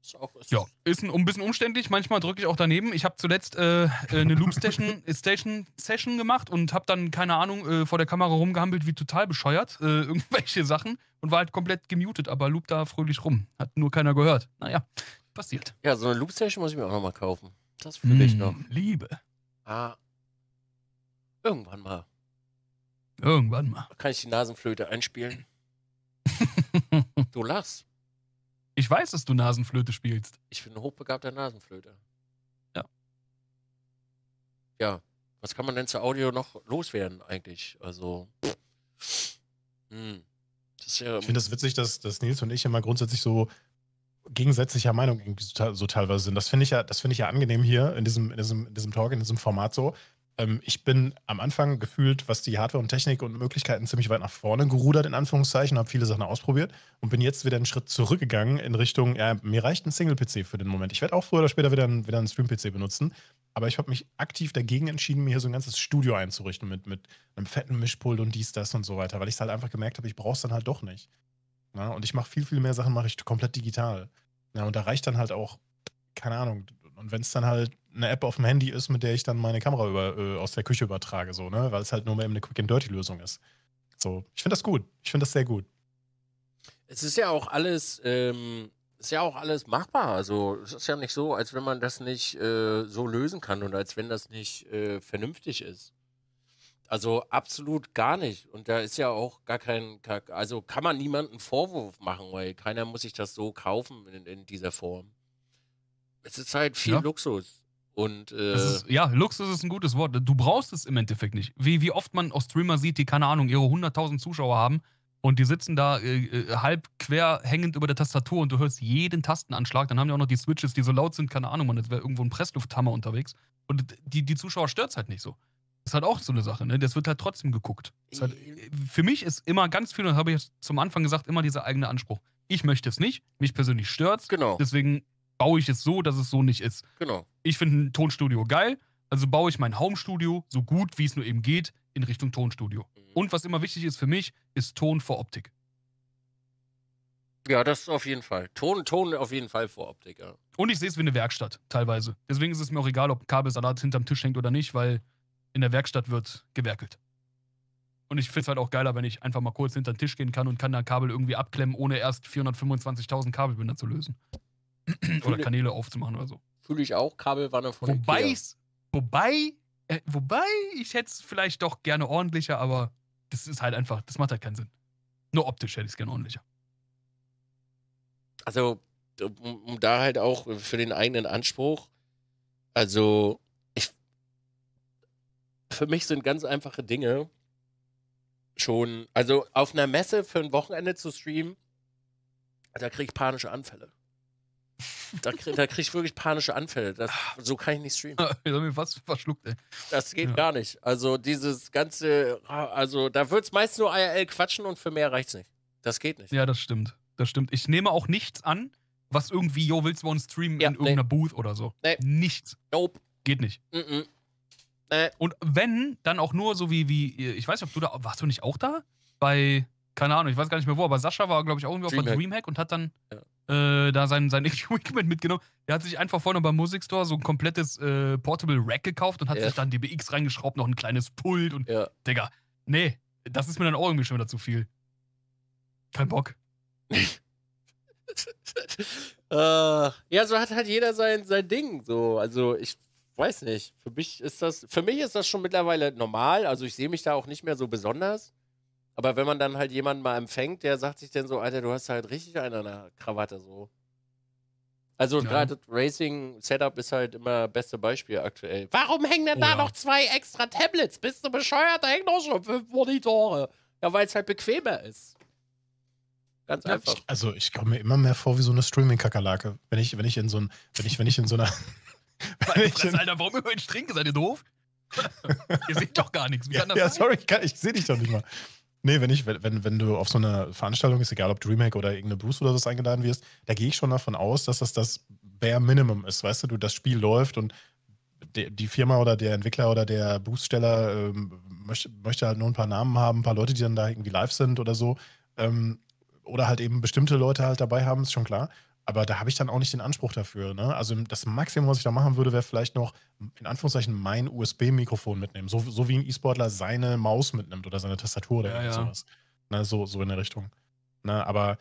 Ist auch was. Ja, ist ein, ein bisschen umständlich. Manchmal drücke ich auch daneben. Ich habe zuletzt äh, äh eine Loop Station, *laughs* äh, Station Session gemacht und habe dann, keine Ahnung, äh, vor der Kamera rumgehampelt wie total bescheuert. Äh, *laughs* irgendwelche Sachen und war halt komplett gemutet, aber loop da fröhlich rum. Hat nur keiner gehört. Naja, passiert. Ja, so eine Loop Station muss ich mir auch nochmal kaufen. Das fühle mmh, ich hm, noch. Liebe. Ah. Irgendwann mal. Irgendwann mal. Kann ich die Nasenflöte einspielen? *laughs* du lachst. Ich weiß, dass du Nasenflöte spielst. Ich bin ein hochbegabter Nasenflöte. Ja. Ja. Was kann man denn zu Audio noch loswerden eigentlich? Also. Hm. Ja ich finde es das witzig, dass, dass Nils und ich immer grundsätzlich so gegensätzlicher Meinung irgendwie so, so teilweise sind. Das finde ich ja, das ich ja angenehm hier in diesem, in diesem, in diesem Talk, in diesem Format so, ähm, ich bin am Anfang gefühlt, was die Hardware und Technik und Möglichkeiten ziemlich weit nach vorne gerudert, in Anführungszeichen, habe viele Sachen ausprobiert und bin jetzt wieder einen Schritt zurückgegangen in Richtung, ja, mir reicht ein Single-PC für den Moment. Ich werde auch früher oder später wieder, einen, wieder einen Stream-PC benutzen, aber ich habe mich aktiv dagegen entschieden, mir hier so ein ganzes Studio einzurichten mit, mit einem fetten Mischpult und dies, das und so weiter, weil ich es halt einfach gemerkt habe, ich brauche es dann halt doch nicht. Ja, und ich mache viel, viel mehr Sachen, mache ich komplett digital. Ja, und da reicht dann halt auch, keine Ahnung, und wenn es dann halt eine App auf dem Handy ist, mit der ich dann meine Kamera über, äh, aus der Küche übertrage, so, ne? Weil es halt nur mehr eine Quick-and-Dirty-Lösung ist. So, ich finde das gut. Ich finde das sehr gut. Es ist ja auch alles, ähm, ist ja auch alles machbar. Also es ist ja nicht so, als wenn man das nicht äh, so lösen kann und als wenn das nicht äh, vernünftig ist. Also absolut gar nicht. Und da ist ja auch gar kein, also kann man niemanden Vorwurf machen, weil keiner muss sich das so kaufen in, in dieser Form es ist halt viel ja. Luxus. Und, äh, ist, ja, Luxus ist ein gutes Wort. Du brauchst es im Endeffekt nicht. Wie, wie oft man auch Streamer sieht, die, keine Ahnung, ihre 100.000 Zuschauer haben und die sitzen da äh, äh, halb quer hängend über der Tastatur und du hörst jeden Tastenanschlag. Dann haben die auch noch die Switches, die so laut sind, keine Ahnung, man, jetzt wäre irgendwo ein Presslufthammer unterwegs. Und die, die Zuschauer stört es halt nicht so. Das ist halt auch so eine Sache, ne? Das wird halt trotzdem geguckt. Halt, äh, für mich ist immer ganz viel, und habe ich zum Anfang gesagt, immer dieser eigene Anspruch. Ich möchte es nicht, mich persönlich stört es. Genau. Deswegen baue ich es so, dass es so nicht ist. Genau. Ich finde ein Tonstudio geil, also baue ich mein Home-Studio so gut, wie es nur eben geht, in Richtung Tonstudio. Mhm. Und was immer wichtig ist für mich, ist Ton vor Optik. Ja, das auf jeden Fall. Ton, Ton auf jeden Fall vor Optik, ja. Und ich sehe es wie eine Werkstatt, teilweise. Deswegen ist es mir auch egal, ob ein Kabelsalat hinterm Tisch hängt oder nicht, weil in der Werkstatt wird gewerkelt. Und ich finde es halt auch geiler, wenn ich einfach mal kurz hinter den Tisch gehen kann und kann da Kabel irgendwie abklemmen, ohne erst 425.000 Kabelbinder zu lösen oder Kanäle aufzumachen oder so. Fühle ich auch, Kabelwanne von wobei Ikea. Wobei, äh, wobei, ich hätte es vielleicht doch gerne ordentlicher, aber das ist halt einfach, das macht halt keinen Sinn. Nur optisch hätte ich es gerne ordentlicher. Also, um, um da halt auch für den eigenen Anspruch, also ich, für mich sind ganz einfache Dinge schon, also auf einer Messe für ein Wochenende zu streamen, da kriege ich panische Anfälle. *laughs* Da, da kriege ich wirklich panische Anfälle. Das, so kann ich nicht streamen. Ich habe mir fast verschluckt, ey. Das geht ja. gar nicht. Also dieses ganze, also da wird es meist nur IRL quatschen und für mehr reicht's nicht. Das geht nicht. Ja, das stimmt. Das stimmt. Ich nehme auch nichts an, was irgendwie, yo, willst du uns streamen ja, in irgendeiner nee. Booth oder so. Nee. Nichts. Nope. Geht nicht. Mm, -mm. Nee. Und wenn, dann auch nur so wie, wie, ich weiß nicht, ob du da, warst du nicht auch da? Bei, keine Ahnung, ich weiß gar nicht mehr wo, aber Sascha war, glaube ich, auch irgendwie Dreamhack. auf der Dreamhack und hat dann. Ja. Äh, da sein, sein *laughs* Equipment mitgenommen. Der hat sich einfach vorne beim Musikstore so ein komplettes äh, Portable Rack gekauft und hat ja. sich dann DBX reingeschraubt, noch ein kleines Pult und. Ja. Digga, nee, das ist mir dann auch irgendwie schon wieder zu viel. Kein Bock. *laughs* äh, ja, so hat halt jeder sein, sein Ding. So, also ich weiß nicht. Für mich ist das, für mich ist das schon mittlerweile normal. Also ich sehe mich da auch nicht mehr so besonders. Aber wenn man dann halt jemanden mal empfängt, der sagt sich dann so, Alter, du hast halt richtig einen an der Krawatte so. Also ja. gerade Racing Setup ist halt immer das beste Beispiel aktuell. Warum hängen denn oh, da ja. noch zwei extra Tablets? Bist du bescheuert? Da hängen doch schon fünf Monitore. Ja, weil es halt bequemer ist. Ganz ja, einfach. Ich, also ich komme mir immer mehr vor wie so eine Streaming-Kakerlake. Wenn ich, wenn ich in so ein, wenn ich, wenn ich in so einer. *laughs* wenn ich in, Alter, warum über den trinke? Seid ihr doof? *laughs* ihr seht doch gar nichts. Wie *laughs* ja, kann das ja sein? sorry, ich, ich sehe dich doch nicht mal. Nee, wenn ich, wenn, wenn du auf so eine Veranstaltung ist, egal ob Dreamhack oder irgendeine Boost oder so eingeladen wirst, da gehe ich schon davon aus, dass das das Bare Minimum ist. Weißt du, du das Spiel läuft und die, die Firma oder der Entwickler oder der Booststeller ähm, möchte, möchte halt nur ein paar Namen haben, ein paar Leute, die dann da irgendwie live sind oder so. Ähm, oder halt eben bestimmte Leute halt dabei haben, ist schon klar. Aber da habe ich dann auch nicht den Anspruch dafür. Ne? Also das Maximum, was ich da machen würde, wäre vielleicht noch in Anführungszeichen mein USB-Mikrofon mitnehmen. So, so wie ein E-Sportler seine Maus mitnimmt oder seine Tastatur oder ja, ja. sowas. Ne? So, so in der Richtung. Ne? Aber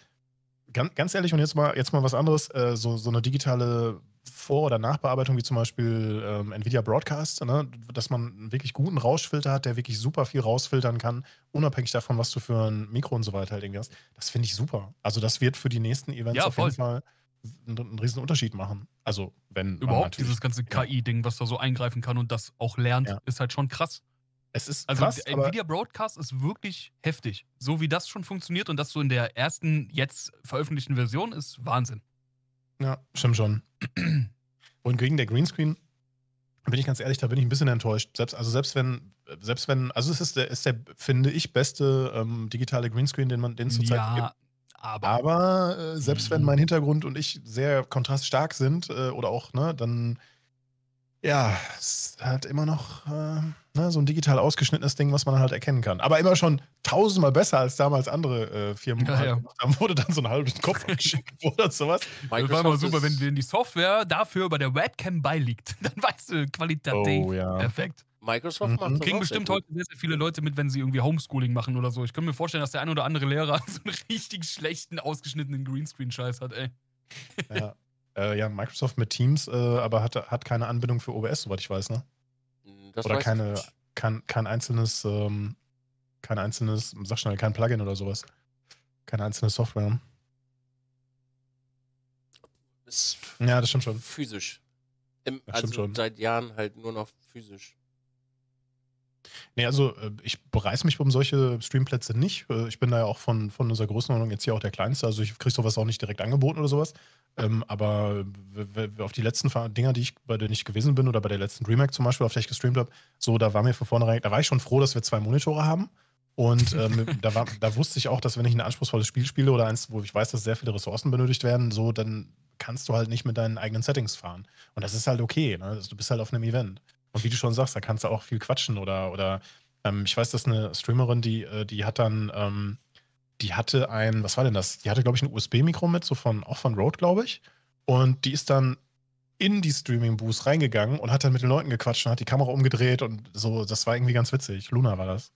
ganz, ganz ehrlich, und jetzt mal, jetzt mal was anderes, äh, so, so eine digitale vor- oder Nachbearbeitung, wie zum Beispiel ähm, Nvidia Broadcast, ne? dass man einen wirklich guten Rauschfilter hat, der wirklich super viel rausfiltern kann, unabhängig davon, was du für ein Mikro und so weiter halt irgendwie hast. Das finde ich super. Also, das wird für die nächsten Events ja, auf jeden Fall einen, einen riesen Unterschied machen. Also, wenn. Überhaupt dieses ganze KI-Ding, was da so eingreifen kann und das auch lernt, ja. ist halt schon krass. Es ist also krass, Nvidia Broadcast ist wirklich heftig. So wie das schon funktioniert und das so in der ersten jetzt veröffentlichten Version ist Wahnsinn. Ja, stimmt schon. *clears throat* Und gegen der Greenscreen bin ich ganz ehrlich, da bin ich ein bisschen enttäuscht. Selbst, also selbst wenn, selbst wenn, also es ist der, ist der finde ich, beste ähm, digitale Greenscreen, den man den zurzeit ja, gibt. Aber, aber äh, selbst wenn mhm. mein Hintergrund und ich sehr kontraststark sind äh, oder auch, ne, dann ja, es hat immer noch äh, ne, so ein digital ausgeschnittenes Ding, was man halt erkennen kann. Aber immer schon tausendmal besser als damals andere äh, Firmen ja, halt ja. gemacht wurde dann so ein halbes Kopf geschickt *laughs* oder sowas. Microsoft das war immer super, wenn, wenn die Software dafür bei der Webcam beiliegt. *laughs* Dann weißt du, qualitativ oh, ja. perfekt. Microsoft mhm. macht das. Kriegen bestimmt heute sehr, sehr viele Leute mit, wenn sie irgendwie Homeschooling machen oder so. Ich könnte mir vorstellen, dass der ein oder andere Lehrer *laughs* so einen richtig schlechten, ausgeschnittenen Greenscreen-Scheiß hat, ey. Ja. Äh, ja, Microsoft mit Teams, äh, aber hat, hat keine Anbindung für OBS, soweit ich weiß, ne? Hm, das oder weiß keine, ich. Kein, kein einzelnes, ähm, kein einzelnes, sag schnell, kein Plugin oder sowas. Keine einzelne Software. Ist ja, das stimmt schon. Physisch. Im, das also schon. seit Jahren halt nur noch physisch. Nee, also äh, ich bereiß mich um solche Streamplätze nicht. Äh, ich bin da ja auch von, von unserer Größenordnung jetzt hier auch der Kleinste. Also ich kriege sowas auch nicht direkt angeboten oder sowas. Ähm, aber auf die letzten Dinger, die ich, bei denen ich gewesen bin oder bei der letzten Remake zum Beispiel, auf der ich gestreamt habe, so, da war mir von vornherein, da war ich schon froh, dass wir zwei Monitore haben. Und ähm, *laughs* da, war, da wusste ich auch, dass wenn ich ein anspruchsvolles Spiel spiele oder eins, wo ich weiß, dass sehr viele Ressourcen benötigt werden, so, dann kannst du halt nicht mit deinen eigenen Settings fahren. Und das ist halt okay. Ne? Also, du bist halt auf einem Event. Und wie du schon sagst, da kannst du auch viel quatschen oder, oder ähm, ich weiß, dass eine Streamerin, die, äh, die hat dann, ähm, die hatte ein, was war denn das? Die hatte, glaube ich, ein USB-Mikro mit, so von, auch von Rode, glaube ich. Und die ist dann in die Streaming-Booth reingegangen und hat dann mit den Leuten gequatscht und hat die Kamera umgedreht und so, das war irgendwie ganz witzig. Luna war das.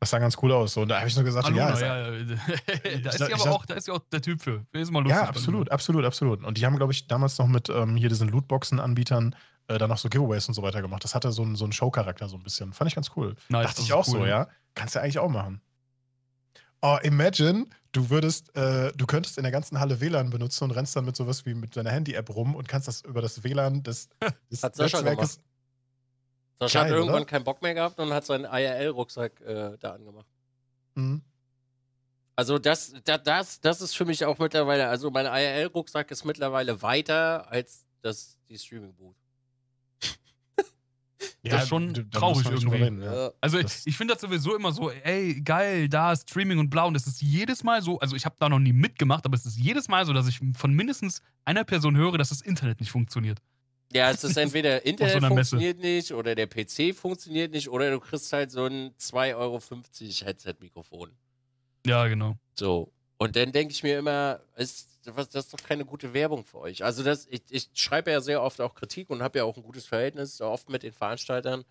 Das sah ganz cool aus. So. Und da habe ich nur gesagt, ah, Luna, ja. ja, ja. *laughs* *laughs* da, ist ja auch, da ist ja auch der Typ für. ja, absolut, absolut, absolut. Und die haben, glaube ich, damals noch mit ähm, hier diesen Lootboxen-Anbietern äh, dann noch so Giveaways und so weiter gemacht. Das hatte so einen, so einen Show-Charakter so ein bisschen. Fand ich ganz cool. Nice, Dachte ich auch cool. so, ja. Kannst du ja eigentlich auch machen. Oh, imagine, du würdest, äh, du könntest in der ganzen Halle WLAN benutzen und rennst dann mit sowas wie mit deiner Handy-App rum und kannst das über das WLAN des, *laughs* des hat Sascha Netzwerkes. Gemacht. Sascha Geil, hat irgendwann oder? keinen Bock mehr gehabt und hat seinen IRL-Rucksack äh, da angemacht. Mhm. Also das, das, das, das ist für mich auch mittlerweile, also mein IRL-Rucksack ist mittlerweile weiter als das, die Streaming-Boot. Ja, das ist schon traurig irgendwie. Reden, ja. Also das ich, ich finde das sowieso immer so, ey, geil, da Streaming und blau. Und es ist jedes Mal so, also ich habe da noch nie mitgemacht, aber es ist jedes Mal so, dass ich von mindestens einer Person höre, dass das Internet nicht funktioniert. Ja, es ist *laughs* entweder Internet so funktioniert nicht oder der PC funktioniert nicht oder du kriegst halt so ein 2,50 Euro Headset-Mikrofon. Ja, genau. So. Und dann denke ich mir immer, ist das ist doch keine gute Werbung für euch. Also das, ich, ich schreibe ja sehr oft auch Kritik und habe ja auch ein gutes Verhältnis, oft mit den Veranstaltern.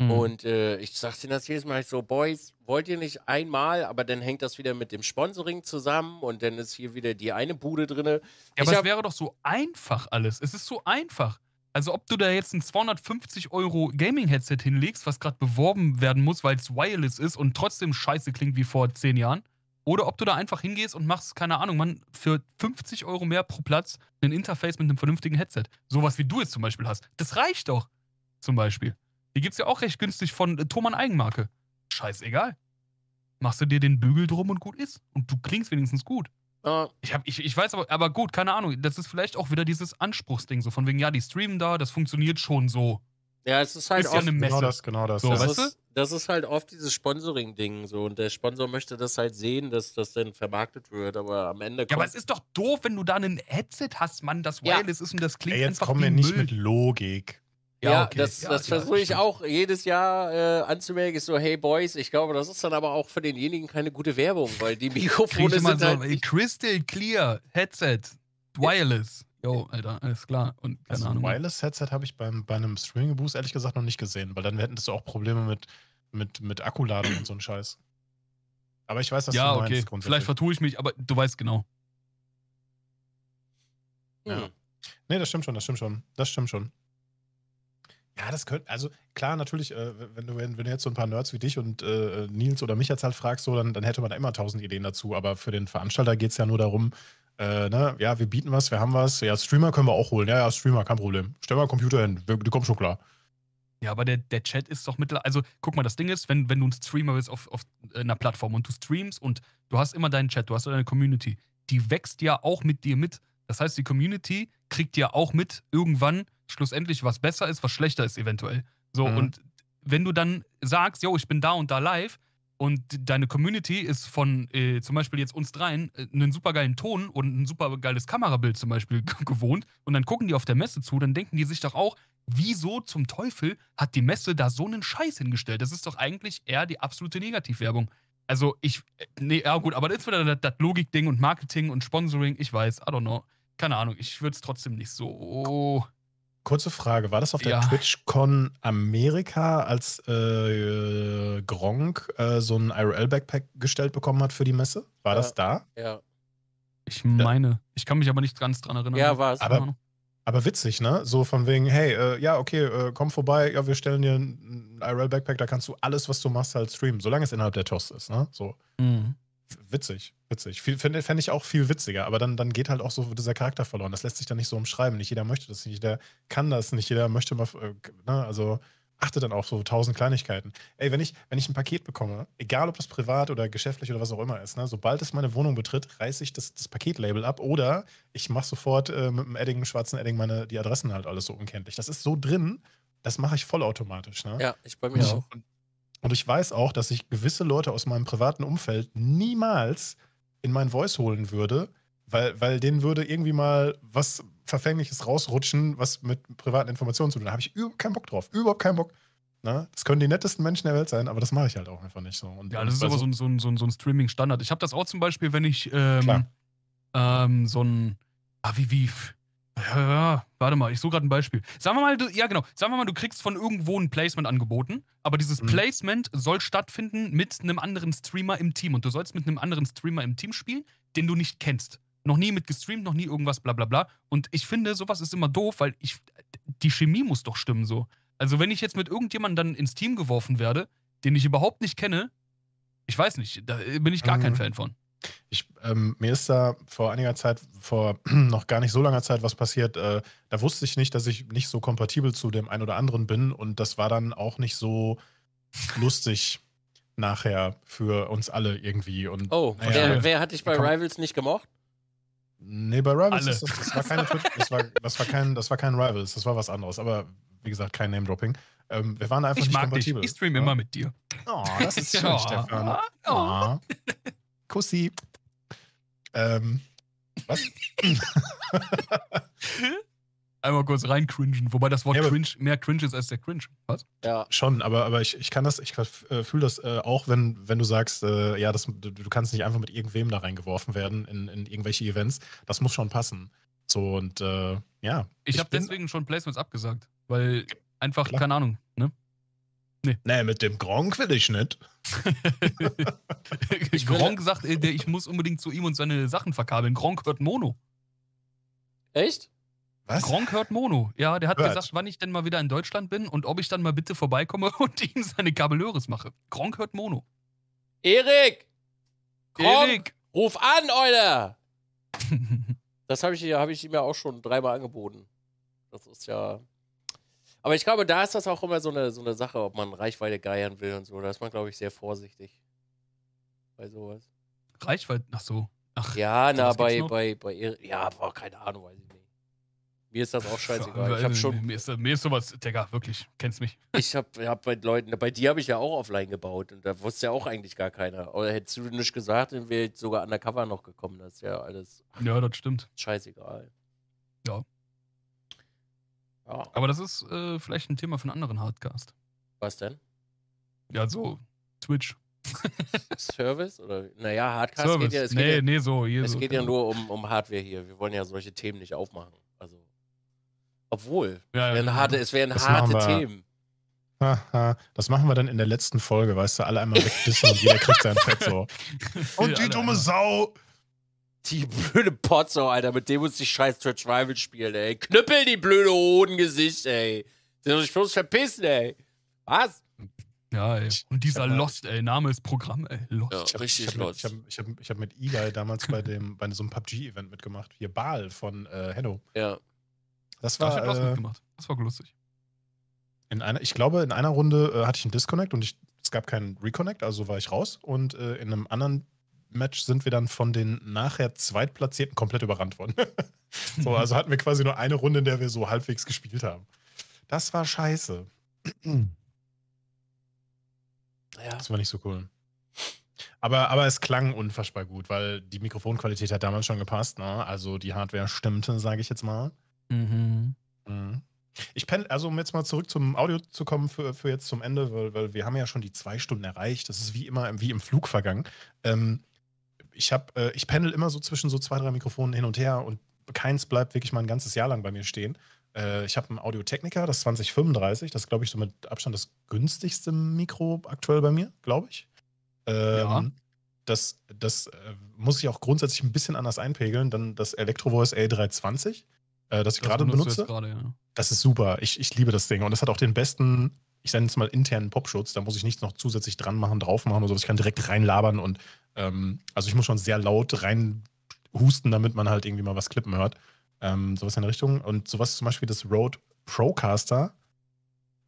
Mhm. Und äh, ich sage denen das jedes Mal so, Boys, wollt ihr nicht einmal, aber dann hängt das wieder mit dem Sponsoring zusammen und dann ist hier wieder die eine Bude drin. Ja, ich aber es wäre doch so einfach alles. Es ist so einfach. Also ob du da jetzt ein 250 Euro Gaming-Headset hinlegst, was gerade beworben werden muss, weil es wireless ist und trotzdem scheiße klingt wie vor zehn Jahren, oder ob du da einfach hingehst und machst, keine Ahnung, man für 50 Euro mehr pro Platz ein Interface mit einem vernünftigen Headset. Sowas wie du jetzt zum Beispiel hast. Das reicht doch. Zum Beispiel. Die gibt es ja auch recht günstig von äh, Thomann Eigenmarke. Scheißegal. Machst du dir den Bügel drum und gut ist. Und du klingst wenigstens gut. Uh. Ich, hab, ich, ich weiß aber, aber gut, keine Ahnung. Das ist vielleicht auch wieder dieses Anspruchsding, so von wegen, ja, die streamen da, das funktioniert schon so. Ja, es ist halt ist oft ja eine genau Messe. Genau das, genau das. So, das, weißt du? ist, das ist halt oft dieses Sponsoring-Ding so und der Sponsor möchte das halt sehen, dass das dann vermarktet wird, aber am Ende. Ja, aber es ist doch doof, wenn du da ein Headset hast, Mann, das wireless ja. ist und das klingt Ey, jetzt einfach kommen wir nicht Müll. mit Logik. Ja, ja okay. das, das versuche ich auch jedes Jahr äh, anzumerken, ist so, hey Boys, ich glaube, das ist dann aber auch für denjenigen keine gute Werbung, weil die *laughs* Mikrofone sind so, halt Crystal Clear Headset, Wireless. Jo, Alter, alles klar. Und keine also Ahnung. Ein Wireless-Headset habe ich beim, bei einem Streaming-Boost ehrlich gesagt noch nicht gesehen, weil dann hättest du auch Probleme mit, mit, mit Akkuladung und so ein Scheiß. Aber ich weiß, was ja, du meinst. Ja, okay. Vielleicht vertue ich mich, aber du weißt genau. Ja. Hm. Nee, das stimmt schon, das stimmt schon. Das stimmt schon. Ja, das könnte, also klar, natürlich, äh, wenn, du, wenn, wenn du jetzt so ein paar Nerds wie dich und äh, Nils oder mich jetzt halt fragst, so, dann, dann hätte man da immer tausend Ideen dazu. Aber für den Veranstalter geht es ja nur darum, äh, ne, ja, wir bieten was, wir haben was. Ja, Streamer können wir auch holen. Ja, ja, Streamer, kein Problem. Stell mal Computer hin, die kommen schon klar. Ja, aber der, der Chat ist doch mittlerweile. Also, guck mal, das Ding ist, wenn, wenn du ein Streamer bist auf, auf äh, einer Plattform und du streamst und du hast immer deinen Chat, du hast deine Community, die wächst ja auch mit dir mit. Das heißt, die Community kriegt ja auch mit irgendwann schlussendlich, was besser ist, was schlechter ist, eventuell. So, mhm. und wenn du dann sagst, yo, ich bin da und da live, und deine Community ist von äh, zum Beispiel jetzt uns dreien äh, einen supergeilen Ton und ein supergeiles Kamerabild zum Beispiel *laughs* gewohnt und dann gucken die auf der Messe zu, dann denken die sich doch auch, wieso zum Teufel hat die Messe da so einen Scheiß hingestellt? Das ist doch eigentlich eher die absolute Negativwerbung. Also ich, äh, nee, ja gut, aber das ist wieder das Logik-Ding und Marketing und Sponsoring, ich weiß, I don't know. Keine Ahnung, ich würde es trotzdem nicht so Kurze Frage, war das auf der ja. TwitchCon Amerika, als äh, Gronk äh, so ein IRL-Backpack gestellt bekommen hat für die Messe? War ja. das da? Ja. Ich meine. Ich kann mich aber nicht ganz dran erinnern. Ja, war es. Aber, aber witzig, ne? So von wegen, hey, äh, ja, okay, äh, komm vorbei, ja, wir stellen dir ein IRL-Backpack, da kannst du alles, was du machst, halt streamen, solange es innerhalb der TOS ist, ne? So. Mhm witzig, witzig. Viel, finde, fände ich auch viel witziger, aber dann, dann geht halt auch so dieser Charakter verloren. Das lässt sich dann nicht so umschreiben. Nicht jeder möchte das, nicht jeder kann das, nicht jeder möchte mal, äh, ne, also achte dann auf so tausend Kleinigkeiten. Ey, wenn ich, wenn ich ein Paket bekomme, egal ob das privat oder geschäftlich oder was auch immer ist, ne, sobald es meine Wohnung betritt, reiße ich das, das Paketlabel ab oder ich mache sofort äh, mit dem Edding, schwarzen Edding meine, die Adressen halt alles so unkenntlich. Das ist so drin, das mache ich vollautomatisch. Ne? Ja, ich bei mir und, auch. Und und ich weiß auch, dass ich gewisse Leute aus meinem privaten Umfeld niemals in mein Voice holen würde, weil, weil denen würde irgendwie mal was Verfängliches rausrutschen, was mit privaten Informationen zu tun hat. Da habe ich überhaupt keinen Bock drauf. Überhaupt keinen Bock. Na, ne? das können die nettesten Menschen der Welt sein, aber das mache ich halt auch einfach nicht so. Und ja, das ist aber so, ein, so ein, so ein, so ein Streaming-Standard. Ich habe das auch zum Beispiel, wenn ich ähm, ähm, so ein, ah, wie, wie, ja, warte mal, ich suche gerade ein Beispiel. Sagen wir mal, du, ja genau, sagen wir mal, du kriegst von irgendwo ein Placement angeboten, aber dieses mhm. Placement soll stattfinden mit einem anderen Streamer im Team und du sollst mit einem anderen Streamer im Team spielen, den du nicht kennst. Noch nie mit gestreamt, noch nie irgendwas, bla bla bla. Und ich finde, sowas ist immer doof, weil ich, die Chemie muss doch stimmen so. Also wenn ich jetzt mit irgendjemandem dann ins Team geworfen werde, den ich überhaupt nicht kenne, ich weiß nicht, da äh, bin ich gar mhm. kein Fan von. Ich, ähm, mir ist da vor einiger Zeit, vor *clears throat* noch gar nicht so langer Zeit was passiert. Äh, da wusste ich nicht, dass ich nicht so kompatibel zu dem einen oder anderen bin und das war dann auch nicht so lustig nachher für uns alle irgendwie. Und, oh, ja, wer, wer hat dich bei Rivals nicht gemocht? Nee, bei Rivals das, das, war keine, das, war, das, war kein, das war kein Rivals, das war was anderes. Aber wie gesagt, kein Name-Dropping. Ähm, wir waren einfach ich nicht mag kompatibel. Dich. Ich stream ja? immer mit dir. Oh, das ist schön, Stefan. Oh. Kussi. Ähm, was? *laughs* Einmal kurz rein cringen, wobei das Wort ja, cringe mehr cringe ist als der cringe. Was? Ja. Schon, aber, aber ich, ich kann das, ich äh, fühle das äh, auch, wenn, wenn du sagst, äh, ja, das, du, kannst nicht einfach mit irgendwem da reingeworfen werden in, in irgendwelche Events. Das muss schon passen. So und äh, ja. Ich, ich habe deswegen schon Placements abgesagt, weil einfach, Klar. keine Ahnung, ne? Nee. nee, mit dem Gronk will ich nicht. *laughs* Gronk sagt, ich muss unbedingt zu ihm und seine Sachen verkabeln. Gronk hört Mono. Echt? Was? Gronk hört Mono. Ja, der hat hört. gesagt, wann ich denn mal wieder in Deutschland bin und ob ich dann mal bitte vorbeikomme *laughs* und ihm seine Kabelöres mache. Gronk hört Mono. Erik! Gronk, Erik! Ruf an, Euler! *laughs* das habe ich, hab ich ihm ja auch schon dreimal angeboten. Das ist ja aber ich glaube, da ist das auch immer so eine, so eine Sache, ob man Reichweite geiern will und so. Da ist man, glaube ich, sehr vorsichtig bei sowas. Reichweite? Ach so. Ach, ja, na, bei, bei, bei, ja, boah, keine Ahnung, weiß ich nicht. Mir ist das auch scheißegal. ich äh, hab schon, mir, ist, äh, mir ist sowas, Digga, wirklich, kennst mich. Ich hab, hab bei Leuten, bei dir habe ich ja auch offline gebaut und da wusste ja auch eigentlich gar keiner. Oder hättest du nicht gesagt, dann wäre sogar undercover noch gekommen. Das ist ja alles. Ja, das stimmt. Scheißegal. Ja. Ja. Aber das ist äh, vielleicht ein Thema von anderen Hardcast. Was denn? Ja, so Twitch. *laughs* Service oder naja, Hardcast Service. geht ja. Es nee, geht ja, nee, so. es so, geht ja nur um, um Hardware hier. Wir wollen ja solche Themen nicht aufmachen. Also. Obwohl, ja, wären harte, es wären harte genau. Themen. Das machen wir dann in der letzten Folge, weißt du, alle einmal wegdissen und jeder kriegt sein Fett so. *laughs* Und die dumme Sau. Die blöde Potzo, Alter, mit dem muss ich scheiß Twitch Rival spielen, ey. Knüppel die blöde Hodengesicht, ey. Der soll sich bloß verpissen, ey. Was? Ja, ey. Und dieser hab, Lost, ey, Name ist Programm, ey. Lost. Ja, ich hab, richtig ich hab, Lost. Mit, ich habe ich hab, mit Eli damals bei, dem, bei so einem PUBG-Event mitgemacht. Hier, Baal von äh, Hello. Ja. Das war. Ja, ich äh, mitgemacht. Das war lustig. In einer, ich glaube, in einer Runde äh, hatte ich einen Disconnect und ich, es gab keinen Reconnect, also war ich raus. Und äh, in einem anderen Match sind wir dann von den nachher Zweitplatzierten komplett überrannt worden. *laughs* so, also hatten wir quasi nur eine Runde, in der wir so halbwegs gespielt haben. Das war scheiße. Ja. Das war nicht so cool. Aber, aber es klang unfassbar gut, weil die Mikrofonqualität hat damals schon gepasst. Ne? Also die Hardware stimmte, sage ich jetzt mal. Mhm. mhm. Ich penne, also um jetzt mal zurück zum Audio zu kommen für, für jetzt zum Ende, weil, weil wir haben ja schon die zwei Stunden erreicht. Das ist wie immer wie im Flug vergangen. Ähm, ich habe, äh, ich pendel immer so zwischen so zwei, drei Mikrofonen hin und her und keins bleibt wirklich mal ein ganzes Jahr lang bei mir stehen. Äh, ich habe einen Audio-Technica, das 2035, das glaube ich so mit Abstand das günstigste Mikro aktuell bei mir, glaube ich. Ähm, ja. Das, das äh, muss ich auch grundsätzlich ein bisschen anders einpegeln. Dann das Electro-Voice L320, äh, das ich gerade benutze. Grade, ja. Das ist super. Ich, ich liebe das Ding. Und das hat auch den besten, ich nenne es mal internen Popschutz. Da muss ich nichts noch zusätzlich dran machen, drauf machen oder so. Ich kann direkt reinlabern und ähm, also ich muss schon sehr laut reinhusten, damit man halt irgendwie mal was klippen hört. Ähm, sowas in der Richtung. Und sowas zum Beispiel das Rode Procaster.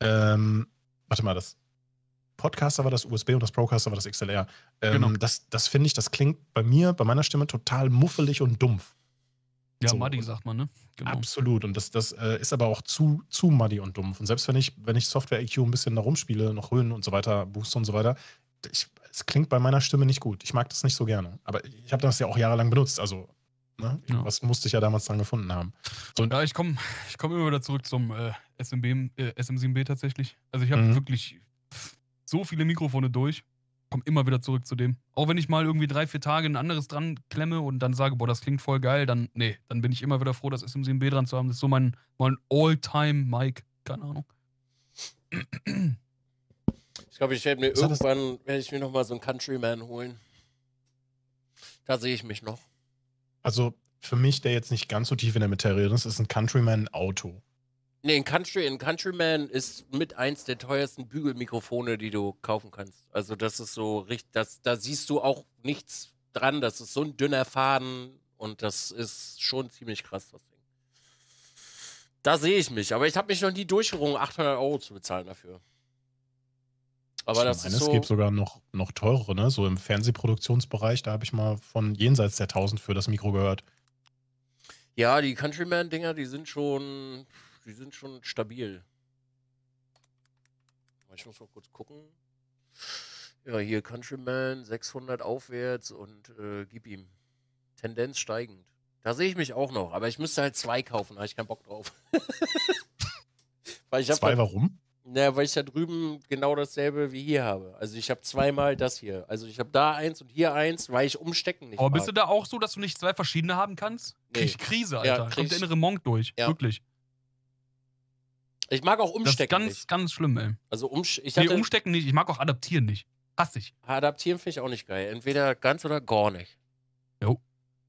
Ähm, warte mal, das Podcaster war das USB und das Procaster war das XLR. Ähm, genau. Das, das finde ich, das klingt bei mir, bei meiner Stimme total muffelig und dumpf. Ja, so. Muddy sagt man, ne? Genau. Absolut. Und das, das äh, ist aber auch zu, zu muddy und dumpf. Und selbst wenn ich, wenn ich Software-EQ ein bisschen da rumspiele, noch Höhen und so weiter, Boost und so weiter, ich, es klingt bei meiner Stimme nicht gut. Ich mag das nicht so gerne. Aber ich habe das ja auch jahrelang benutzt. Also, ne? ja. was musste ich ja damals dann gefunden haben. So, ja, ich komme ich komm immer wieder zurück zum äh, SMB, äh, SM7B tatsächlich. Also, ich habe mhm. wirklich so viele Mikrofone durch. Komme immer wieder zurück zu dem. Auch wenn ich mal irgendwie drei, vier Tage ein anderes dran klemme und dann sage, boah, das klingt voll geil, dann, nee, dann bin ich immer wieder froh, das SM7B dran zu haben. Das ist so mein, mein All-Time-Mic. Keine Ahnung. Ich glaube, ich werde mir Was irgendwann, werde ich mir nochmal so einen Countryman holen. Da sehe ich mich noch. Also für mich, der jetzt nicht ganz so tief in der Materie ist, ist ein Countryman ein Auto. Nee, ein, Country, ein Countryman ist mit eins der teuersten Bügelmikrofone, die du kaufen kannst. Also das ist so richtig, das, da siehst du auch nichts dran. Das ist so ein dünner Faden und das ist schon ziemlich krass, das Ding. Da sehe ich mich, aber ich habe mich noch nie durchgerungen, 800 Euro zu bezahlen dafür. Aber ich das meine, ist so es gibt sogar noch, noch teurere, ne? So im Fernsehproduktionsbereich, da habe ich mal von jenseits der 1000 für das Mikro gehört. Ja, die Countryman-Dinger, die sind schon, die sind schon stabil. Ich muss mal kurz gucken. Ja, hier Countryman 600 aufwärts und äh, gib ihm. Tendenz steigend. Da sehe ich mich auch noch, aber ich müsste halt zwei kaufen, da habe ich keinen Bock drauf. *laughs* zwei halt, warum? Naja, weil ich da drüben genau dasselbe wie hier habe. Also ich habe zweimal das hier. Also ich habe da eins und hier eins, weil ich umstecken nicht. Aber mag. bist du da auch so, dass du nicht zwei verschiedene haben kannst? Nee. Krieg ich Krise, Alter. Ja, krieg Kommt der innere Monk durch. Ja. Wirklich. Ich mag auch umstecken. Das ist ganz, nicht. ganz schlimm, ey. Also umsch ich nee, umstecken nicht. Ich mag auch adaptieren nicht. Hass ich. Ah, adaptieren finde ich auch nicht geil. Entweder ganz oder gar nicht. Jo.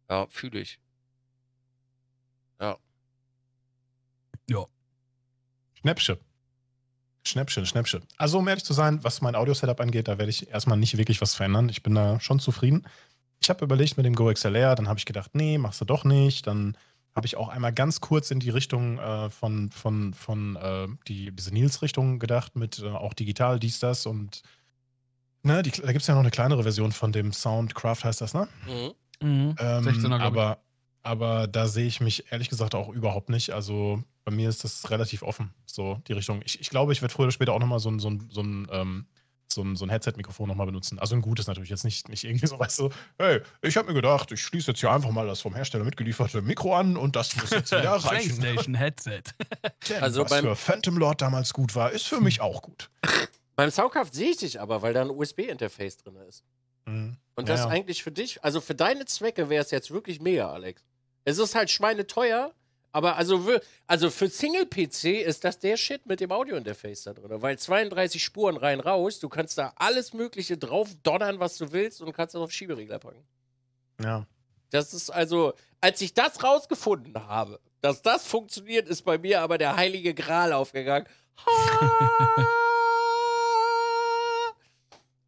Ja, fühle ich. Ja. Ja. Snapchat. Schnäppchen, Schnäppchen. Also, um ehrlich zu sein, was mein Audio-Setup angeht, da werde ich erstmal nicht wirklich was verändern. Ich bin da schon zufrieden. Ich habe überlegt mit dem GoXLR, dann habe ich gedacht, nee, machst du doch nicht. Dann habe ich auch einmal ganz kurz in die Richtung äh, von, von, von äh, die, diese Nils-Richtung gedacht, mit äh, auch digital, dies, das und ne, die, da gibt es ja noch eine kleinere Version von dem Soundcraft, heißt das, ne? Mhm. Mhm. Ähm, 16er, aber aber da sehe ich mich ehrlich gesagt auch überhaupt nicht. Also bei mir ist das relativ offen, so die Richtung. Ich, ich glaube, ich werde früher oder später auch nochmal so ein, so ein, so ein ähm, so ein, so ein Headset-Mikrofon nochmal benutzen. Also ein gutes natürlich, jetzt nicht, nicht irgendwie *laughs* so, weißt du, hey, ich habe mir gedacht, ich schließe jetzt hier einfach mal das vom Hersteller mitgelieferte Mikro an und das muss jetzt wieder *laughs* reichen. PlayStation-Headset. *laughs* also was beim für Phantom Lord damals gut war, ist für hm. mich auch gut. Beim Soundcraft sehe ich dich aber, weil da ein USB-Interface drin ist. Mhm. Und das ja, ja. eigentlich für dich, also für deine Zwecke wäre es jetzt wirklich mega, Alex. Es ist halt schweineteuer, aber also, also für Single-PC ist das der Shit mit dem Audio-Interface da drin. Weil 32 Spuren rein raus, du kannst da alles Mögliche drauf donnern, was du willst und kannst das auf Schieberegler packen. Ja. Das ist also, als ich das rausgefunden habe, dass das funktioniert, ist bei mir aber der heilige Gral aufgegangen. *laughs*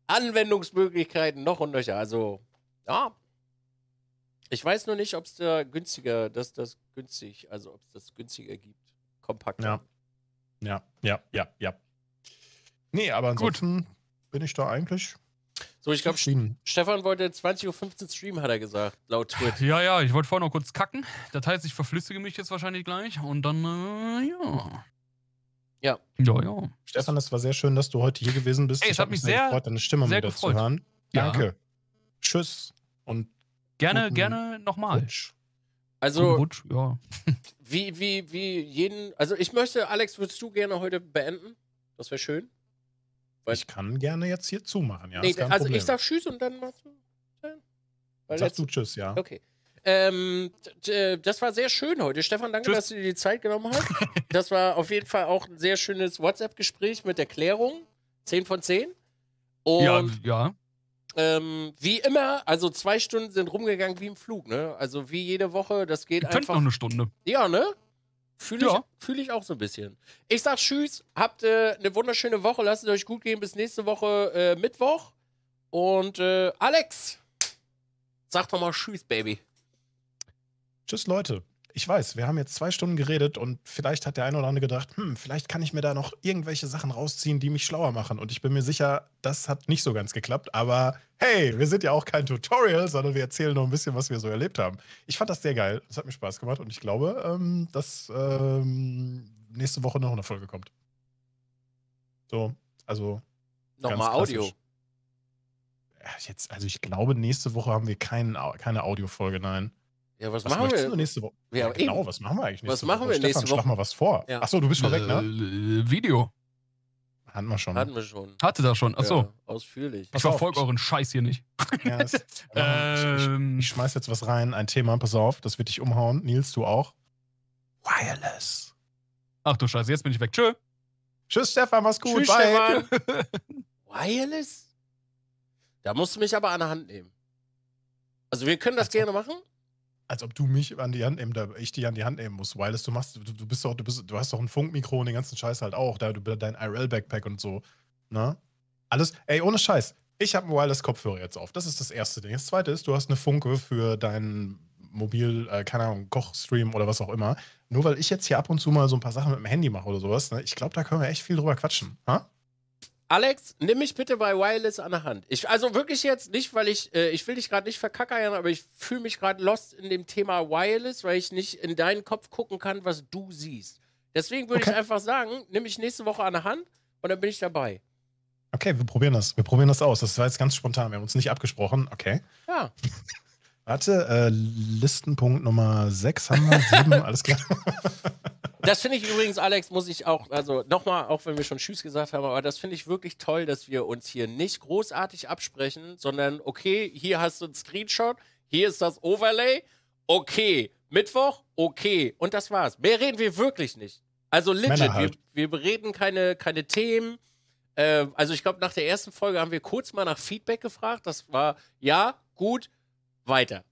Anwendungsmöglichkeiten noch und nöcher. Also, ja, ich weiß nur nicht, ob es da günstiger, dass das günstig, also ob es das günstiger gibt. Kompakt. Ja. Ja, ja, ja, ja. Nee, aber ansonsten Gut. bin ich da eigentlich. So, ich glaube, Stefan wollte 20.15 Uhr streamen, hat er gesagt, laut Twitter. Ja, ja, ich wollte vorher noch kurz kacken. Das heißt, ich verflüssige mich jetzt wahrscheinlich gleich und dann, äh, ja. Ja. Ja, ja. Stefan, das war sehr schön, dass du heute hier gewesen bist. Ey, ich hat mich sehr gefreut, deine Stimme wieder gefreut. zu hören. Danke. Tschüss und Gerne, gerne nochmal. Wunsch. Also, Wunsch, ja. *laughs* wie, wie, wie jeden. Also, ich möchte, Alex, würdest du gerne heute beenden? Das wäre schön. Weil ich kann gerne jetzt hier zumachen, ja. Nee, also, Problem. ich sag Tschüss und dann machst du. Weil Sagst du Tschüss, ja. Okay. Ähm, äh, das war sehr schön heute. Stefan, danke, tschüss. dass du dir die Zeit genommen hast. *laughs* das war auf jeden Fall auch ein sehr schönes WhatsApp-Gespräch mit Erklärung. 10 von 10. Und ja, ja. Ähm, wie immer, also zwei Stunden sind rumgegangen wie im Flug, ne? Also wie jede Woche, das geht Ihr einfach. Könnt noch eine Stunde. Ja, ne? Fühle ich, fühl ich auch so ein bisschen. Ich sag Tschüss, habt äh, eine wunderschöne Woche, lasst es euch gut gehen, bis nächste Woche äh, Mittwoch. Und äh, Alex, sag doch mal Tschüss, Baby. Tschüss, Leute ich weiß, wir haben jetzt zwei Stunden geredet und vielleicht hat der eine oder andere gedacht, hm, vielleicht kann ich mir da noch irgendwelche Sachen rausziehen, die mich schlauer machen. Und ich bin mir sicher, das hat nicht so ganz geklappt. Aber hey, wir sind ja auch kein Tutorial, sondern wir erzählen nur ein bisschen, was wir so erlebt haben. Ich fand das sehr geil. Es hat mir Spaß gemacht und ich glaube, ähm, dass ähm, nächste Woche noch eine Folge kommt. So, also. Nochmal Audio. Jetzt, also ich glaube, nächste Woche haben wir kein, keine Audio-Folge, nein. Ja, was, was machen wir? nächste Woche? Ja, ja, genau, was machen wir eigentlich nächste was Woche? Was machen wir Stefan, nächste Woche? Schlag mal was vor. Ja. Achso, du bist schon weg, ne? Äh, äh, Video. Hatten wir schon. Hatten wir schon. Hatte da schon, achso. Ja, ausführlich. ich verfolge euren Scheiß hier nicht. Ja, das, *laughs* ähm, ich, ich, schmeiß jetzt was rein, ein Thema, pass auf, das wird dich umhauen. Nils, du auch. Wireless. Ach du Scheiße, jetzt bin ich weg. Tschö. Tschüss, Stefan, mach's gut. Tschüss, Bye. Stefan. *laughs* Wireless? Da musst du mich aber an der Hand nehmen. Also wir können das also. gerne machen als ob du mich an die Hand nehmen, da ich dich an die Hand nehmen muss, Wireless, du machst, du, du bist doch, du bist, du hast doch ein Funkmikro und den ganzen Scheiß halt auch, da du dein IRL-Backpack und so. Ne? Alles, ey, ohne Scheiß. Ich habe einen Wireless-Kopfhörer jetzt auf. Das ist das erste Ding. Das zweite ist, du hast eine Funke für deinen Mobil, äh, keine Ahnung, Kochstream oder was auch immer. Nur weil ich jetzt hier ab und zu mal so ein paar Sachen mit dem Handy mache oder sowas, ne? ich glaube, da können wir echt viel drüber quatschen. Ha? Alex, nimm mich bitte bei Wireless an der Hand. Ich, also wirklich jetzt nicht, weil ich, äh, ich will dich gerade nicht verkackern, aber ich fühle mich gerade lost in dem Thema Wireless, weil ich nicht in deinen Kopf gucken kann, was du siehst. Deswegen würde okay. ich einfach sagen, nimm mich nächste Woche an der Hand und dann bin ich dabei. Okay, wir probieren das. Wir probieren das aus. Das war jetzt ganz spontan. Wir haben uns nicht abgesprochen. Okay. Ja. *laughs* Warte, äh, Listenpunkt Nummer 6 haben wir, 7, *laughs* alles klar. *laughs* das finde ich übrigens, Alex, muss ich auch, also nochmal, auch wenn wir schon Tschüss gesagt haben, aber das finde ich wirklich toll, dass wir uns hier nicht großartig absprechen, sondern okay, hier hast du einen Screenshot, hier ist das Overlay, okay, Mittwoch, okay, und das war's. Mehr reden wir wirklich nicht. Also legit, halt. wir, wir reden keine, keine Themen. Äh, also ich glaube, nach der ersten Folge haben wir kurz mal nach Feedback gefragt. Das war ja, gut, weiter.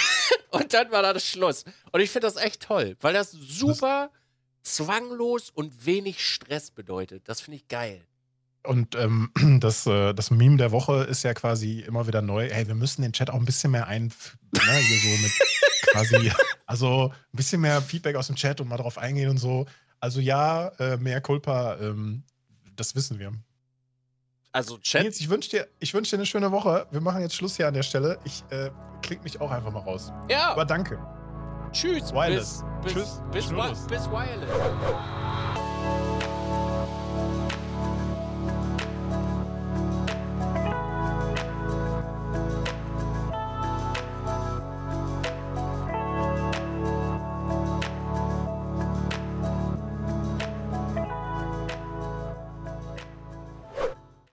*laughs* und dann war da das Schluss. Und ich finde das echt toll, weil das super das zwanglos und wenig Stress bedeutet. Das finde ich geil. Und ähm, *clears throat* das, äh, das Meme der Woche ist ja quasi immer wieder neu. Hey, wir müssen den Chat auch ein bisschen mehr ein, ne, hier so mit *laughs* quasi, also ein bisschen mehr Feedback aus dem Chat und mal drauf eingehen und so. Also ja, äh, mehr Culpa, ähm, das wissen wir. Also Chat. Nils, ich wünsche dir, wünsch dir eine schöne Woche. Wir machen jetzt Schluss hier an der Stelle. Ich äh, klinge mich auch einfach mal raus. Ja. Aber danke. Tschüss. Wireless. Bis, bis, Tschüss. Bis, bis, bis Wireless.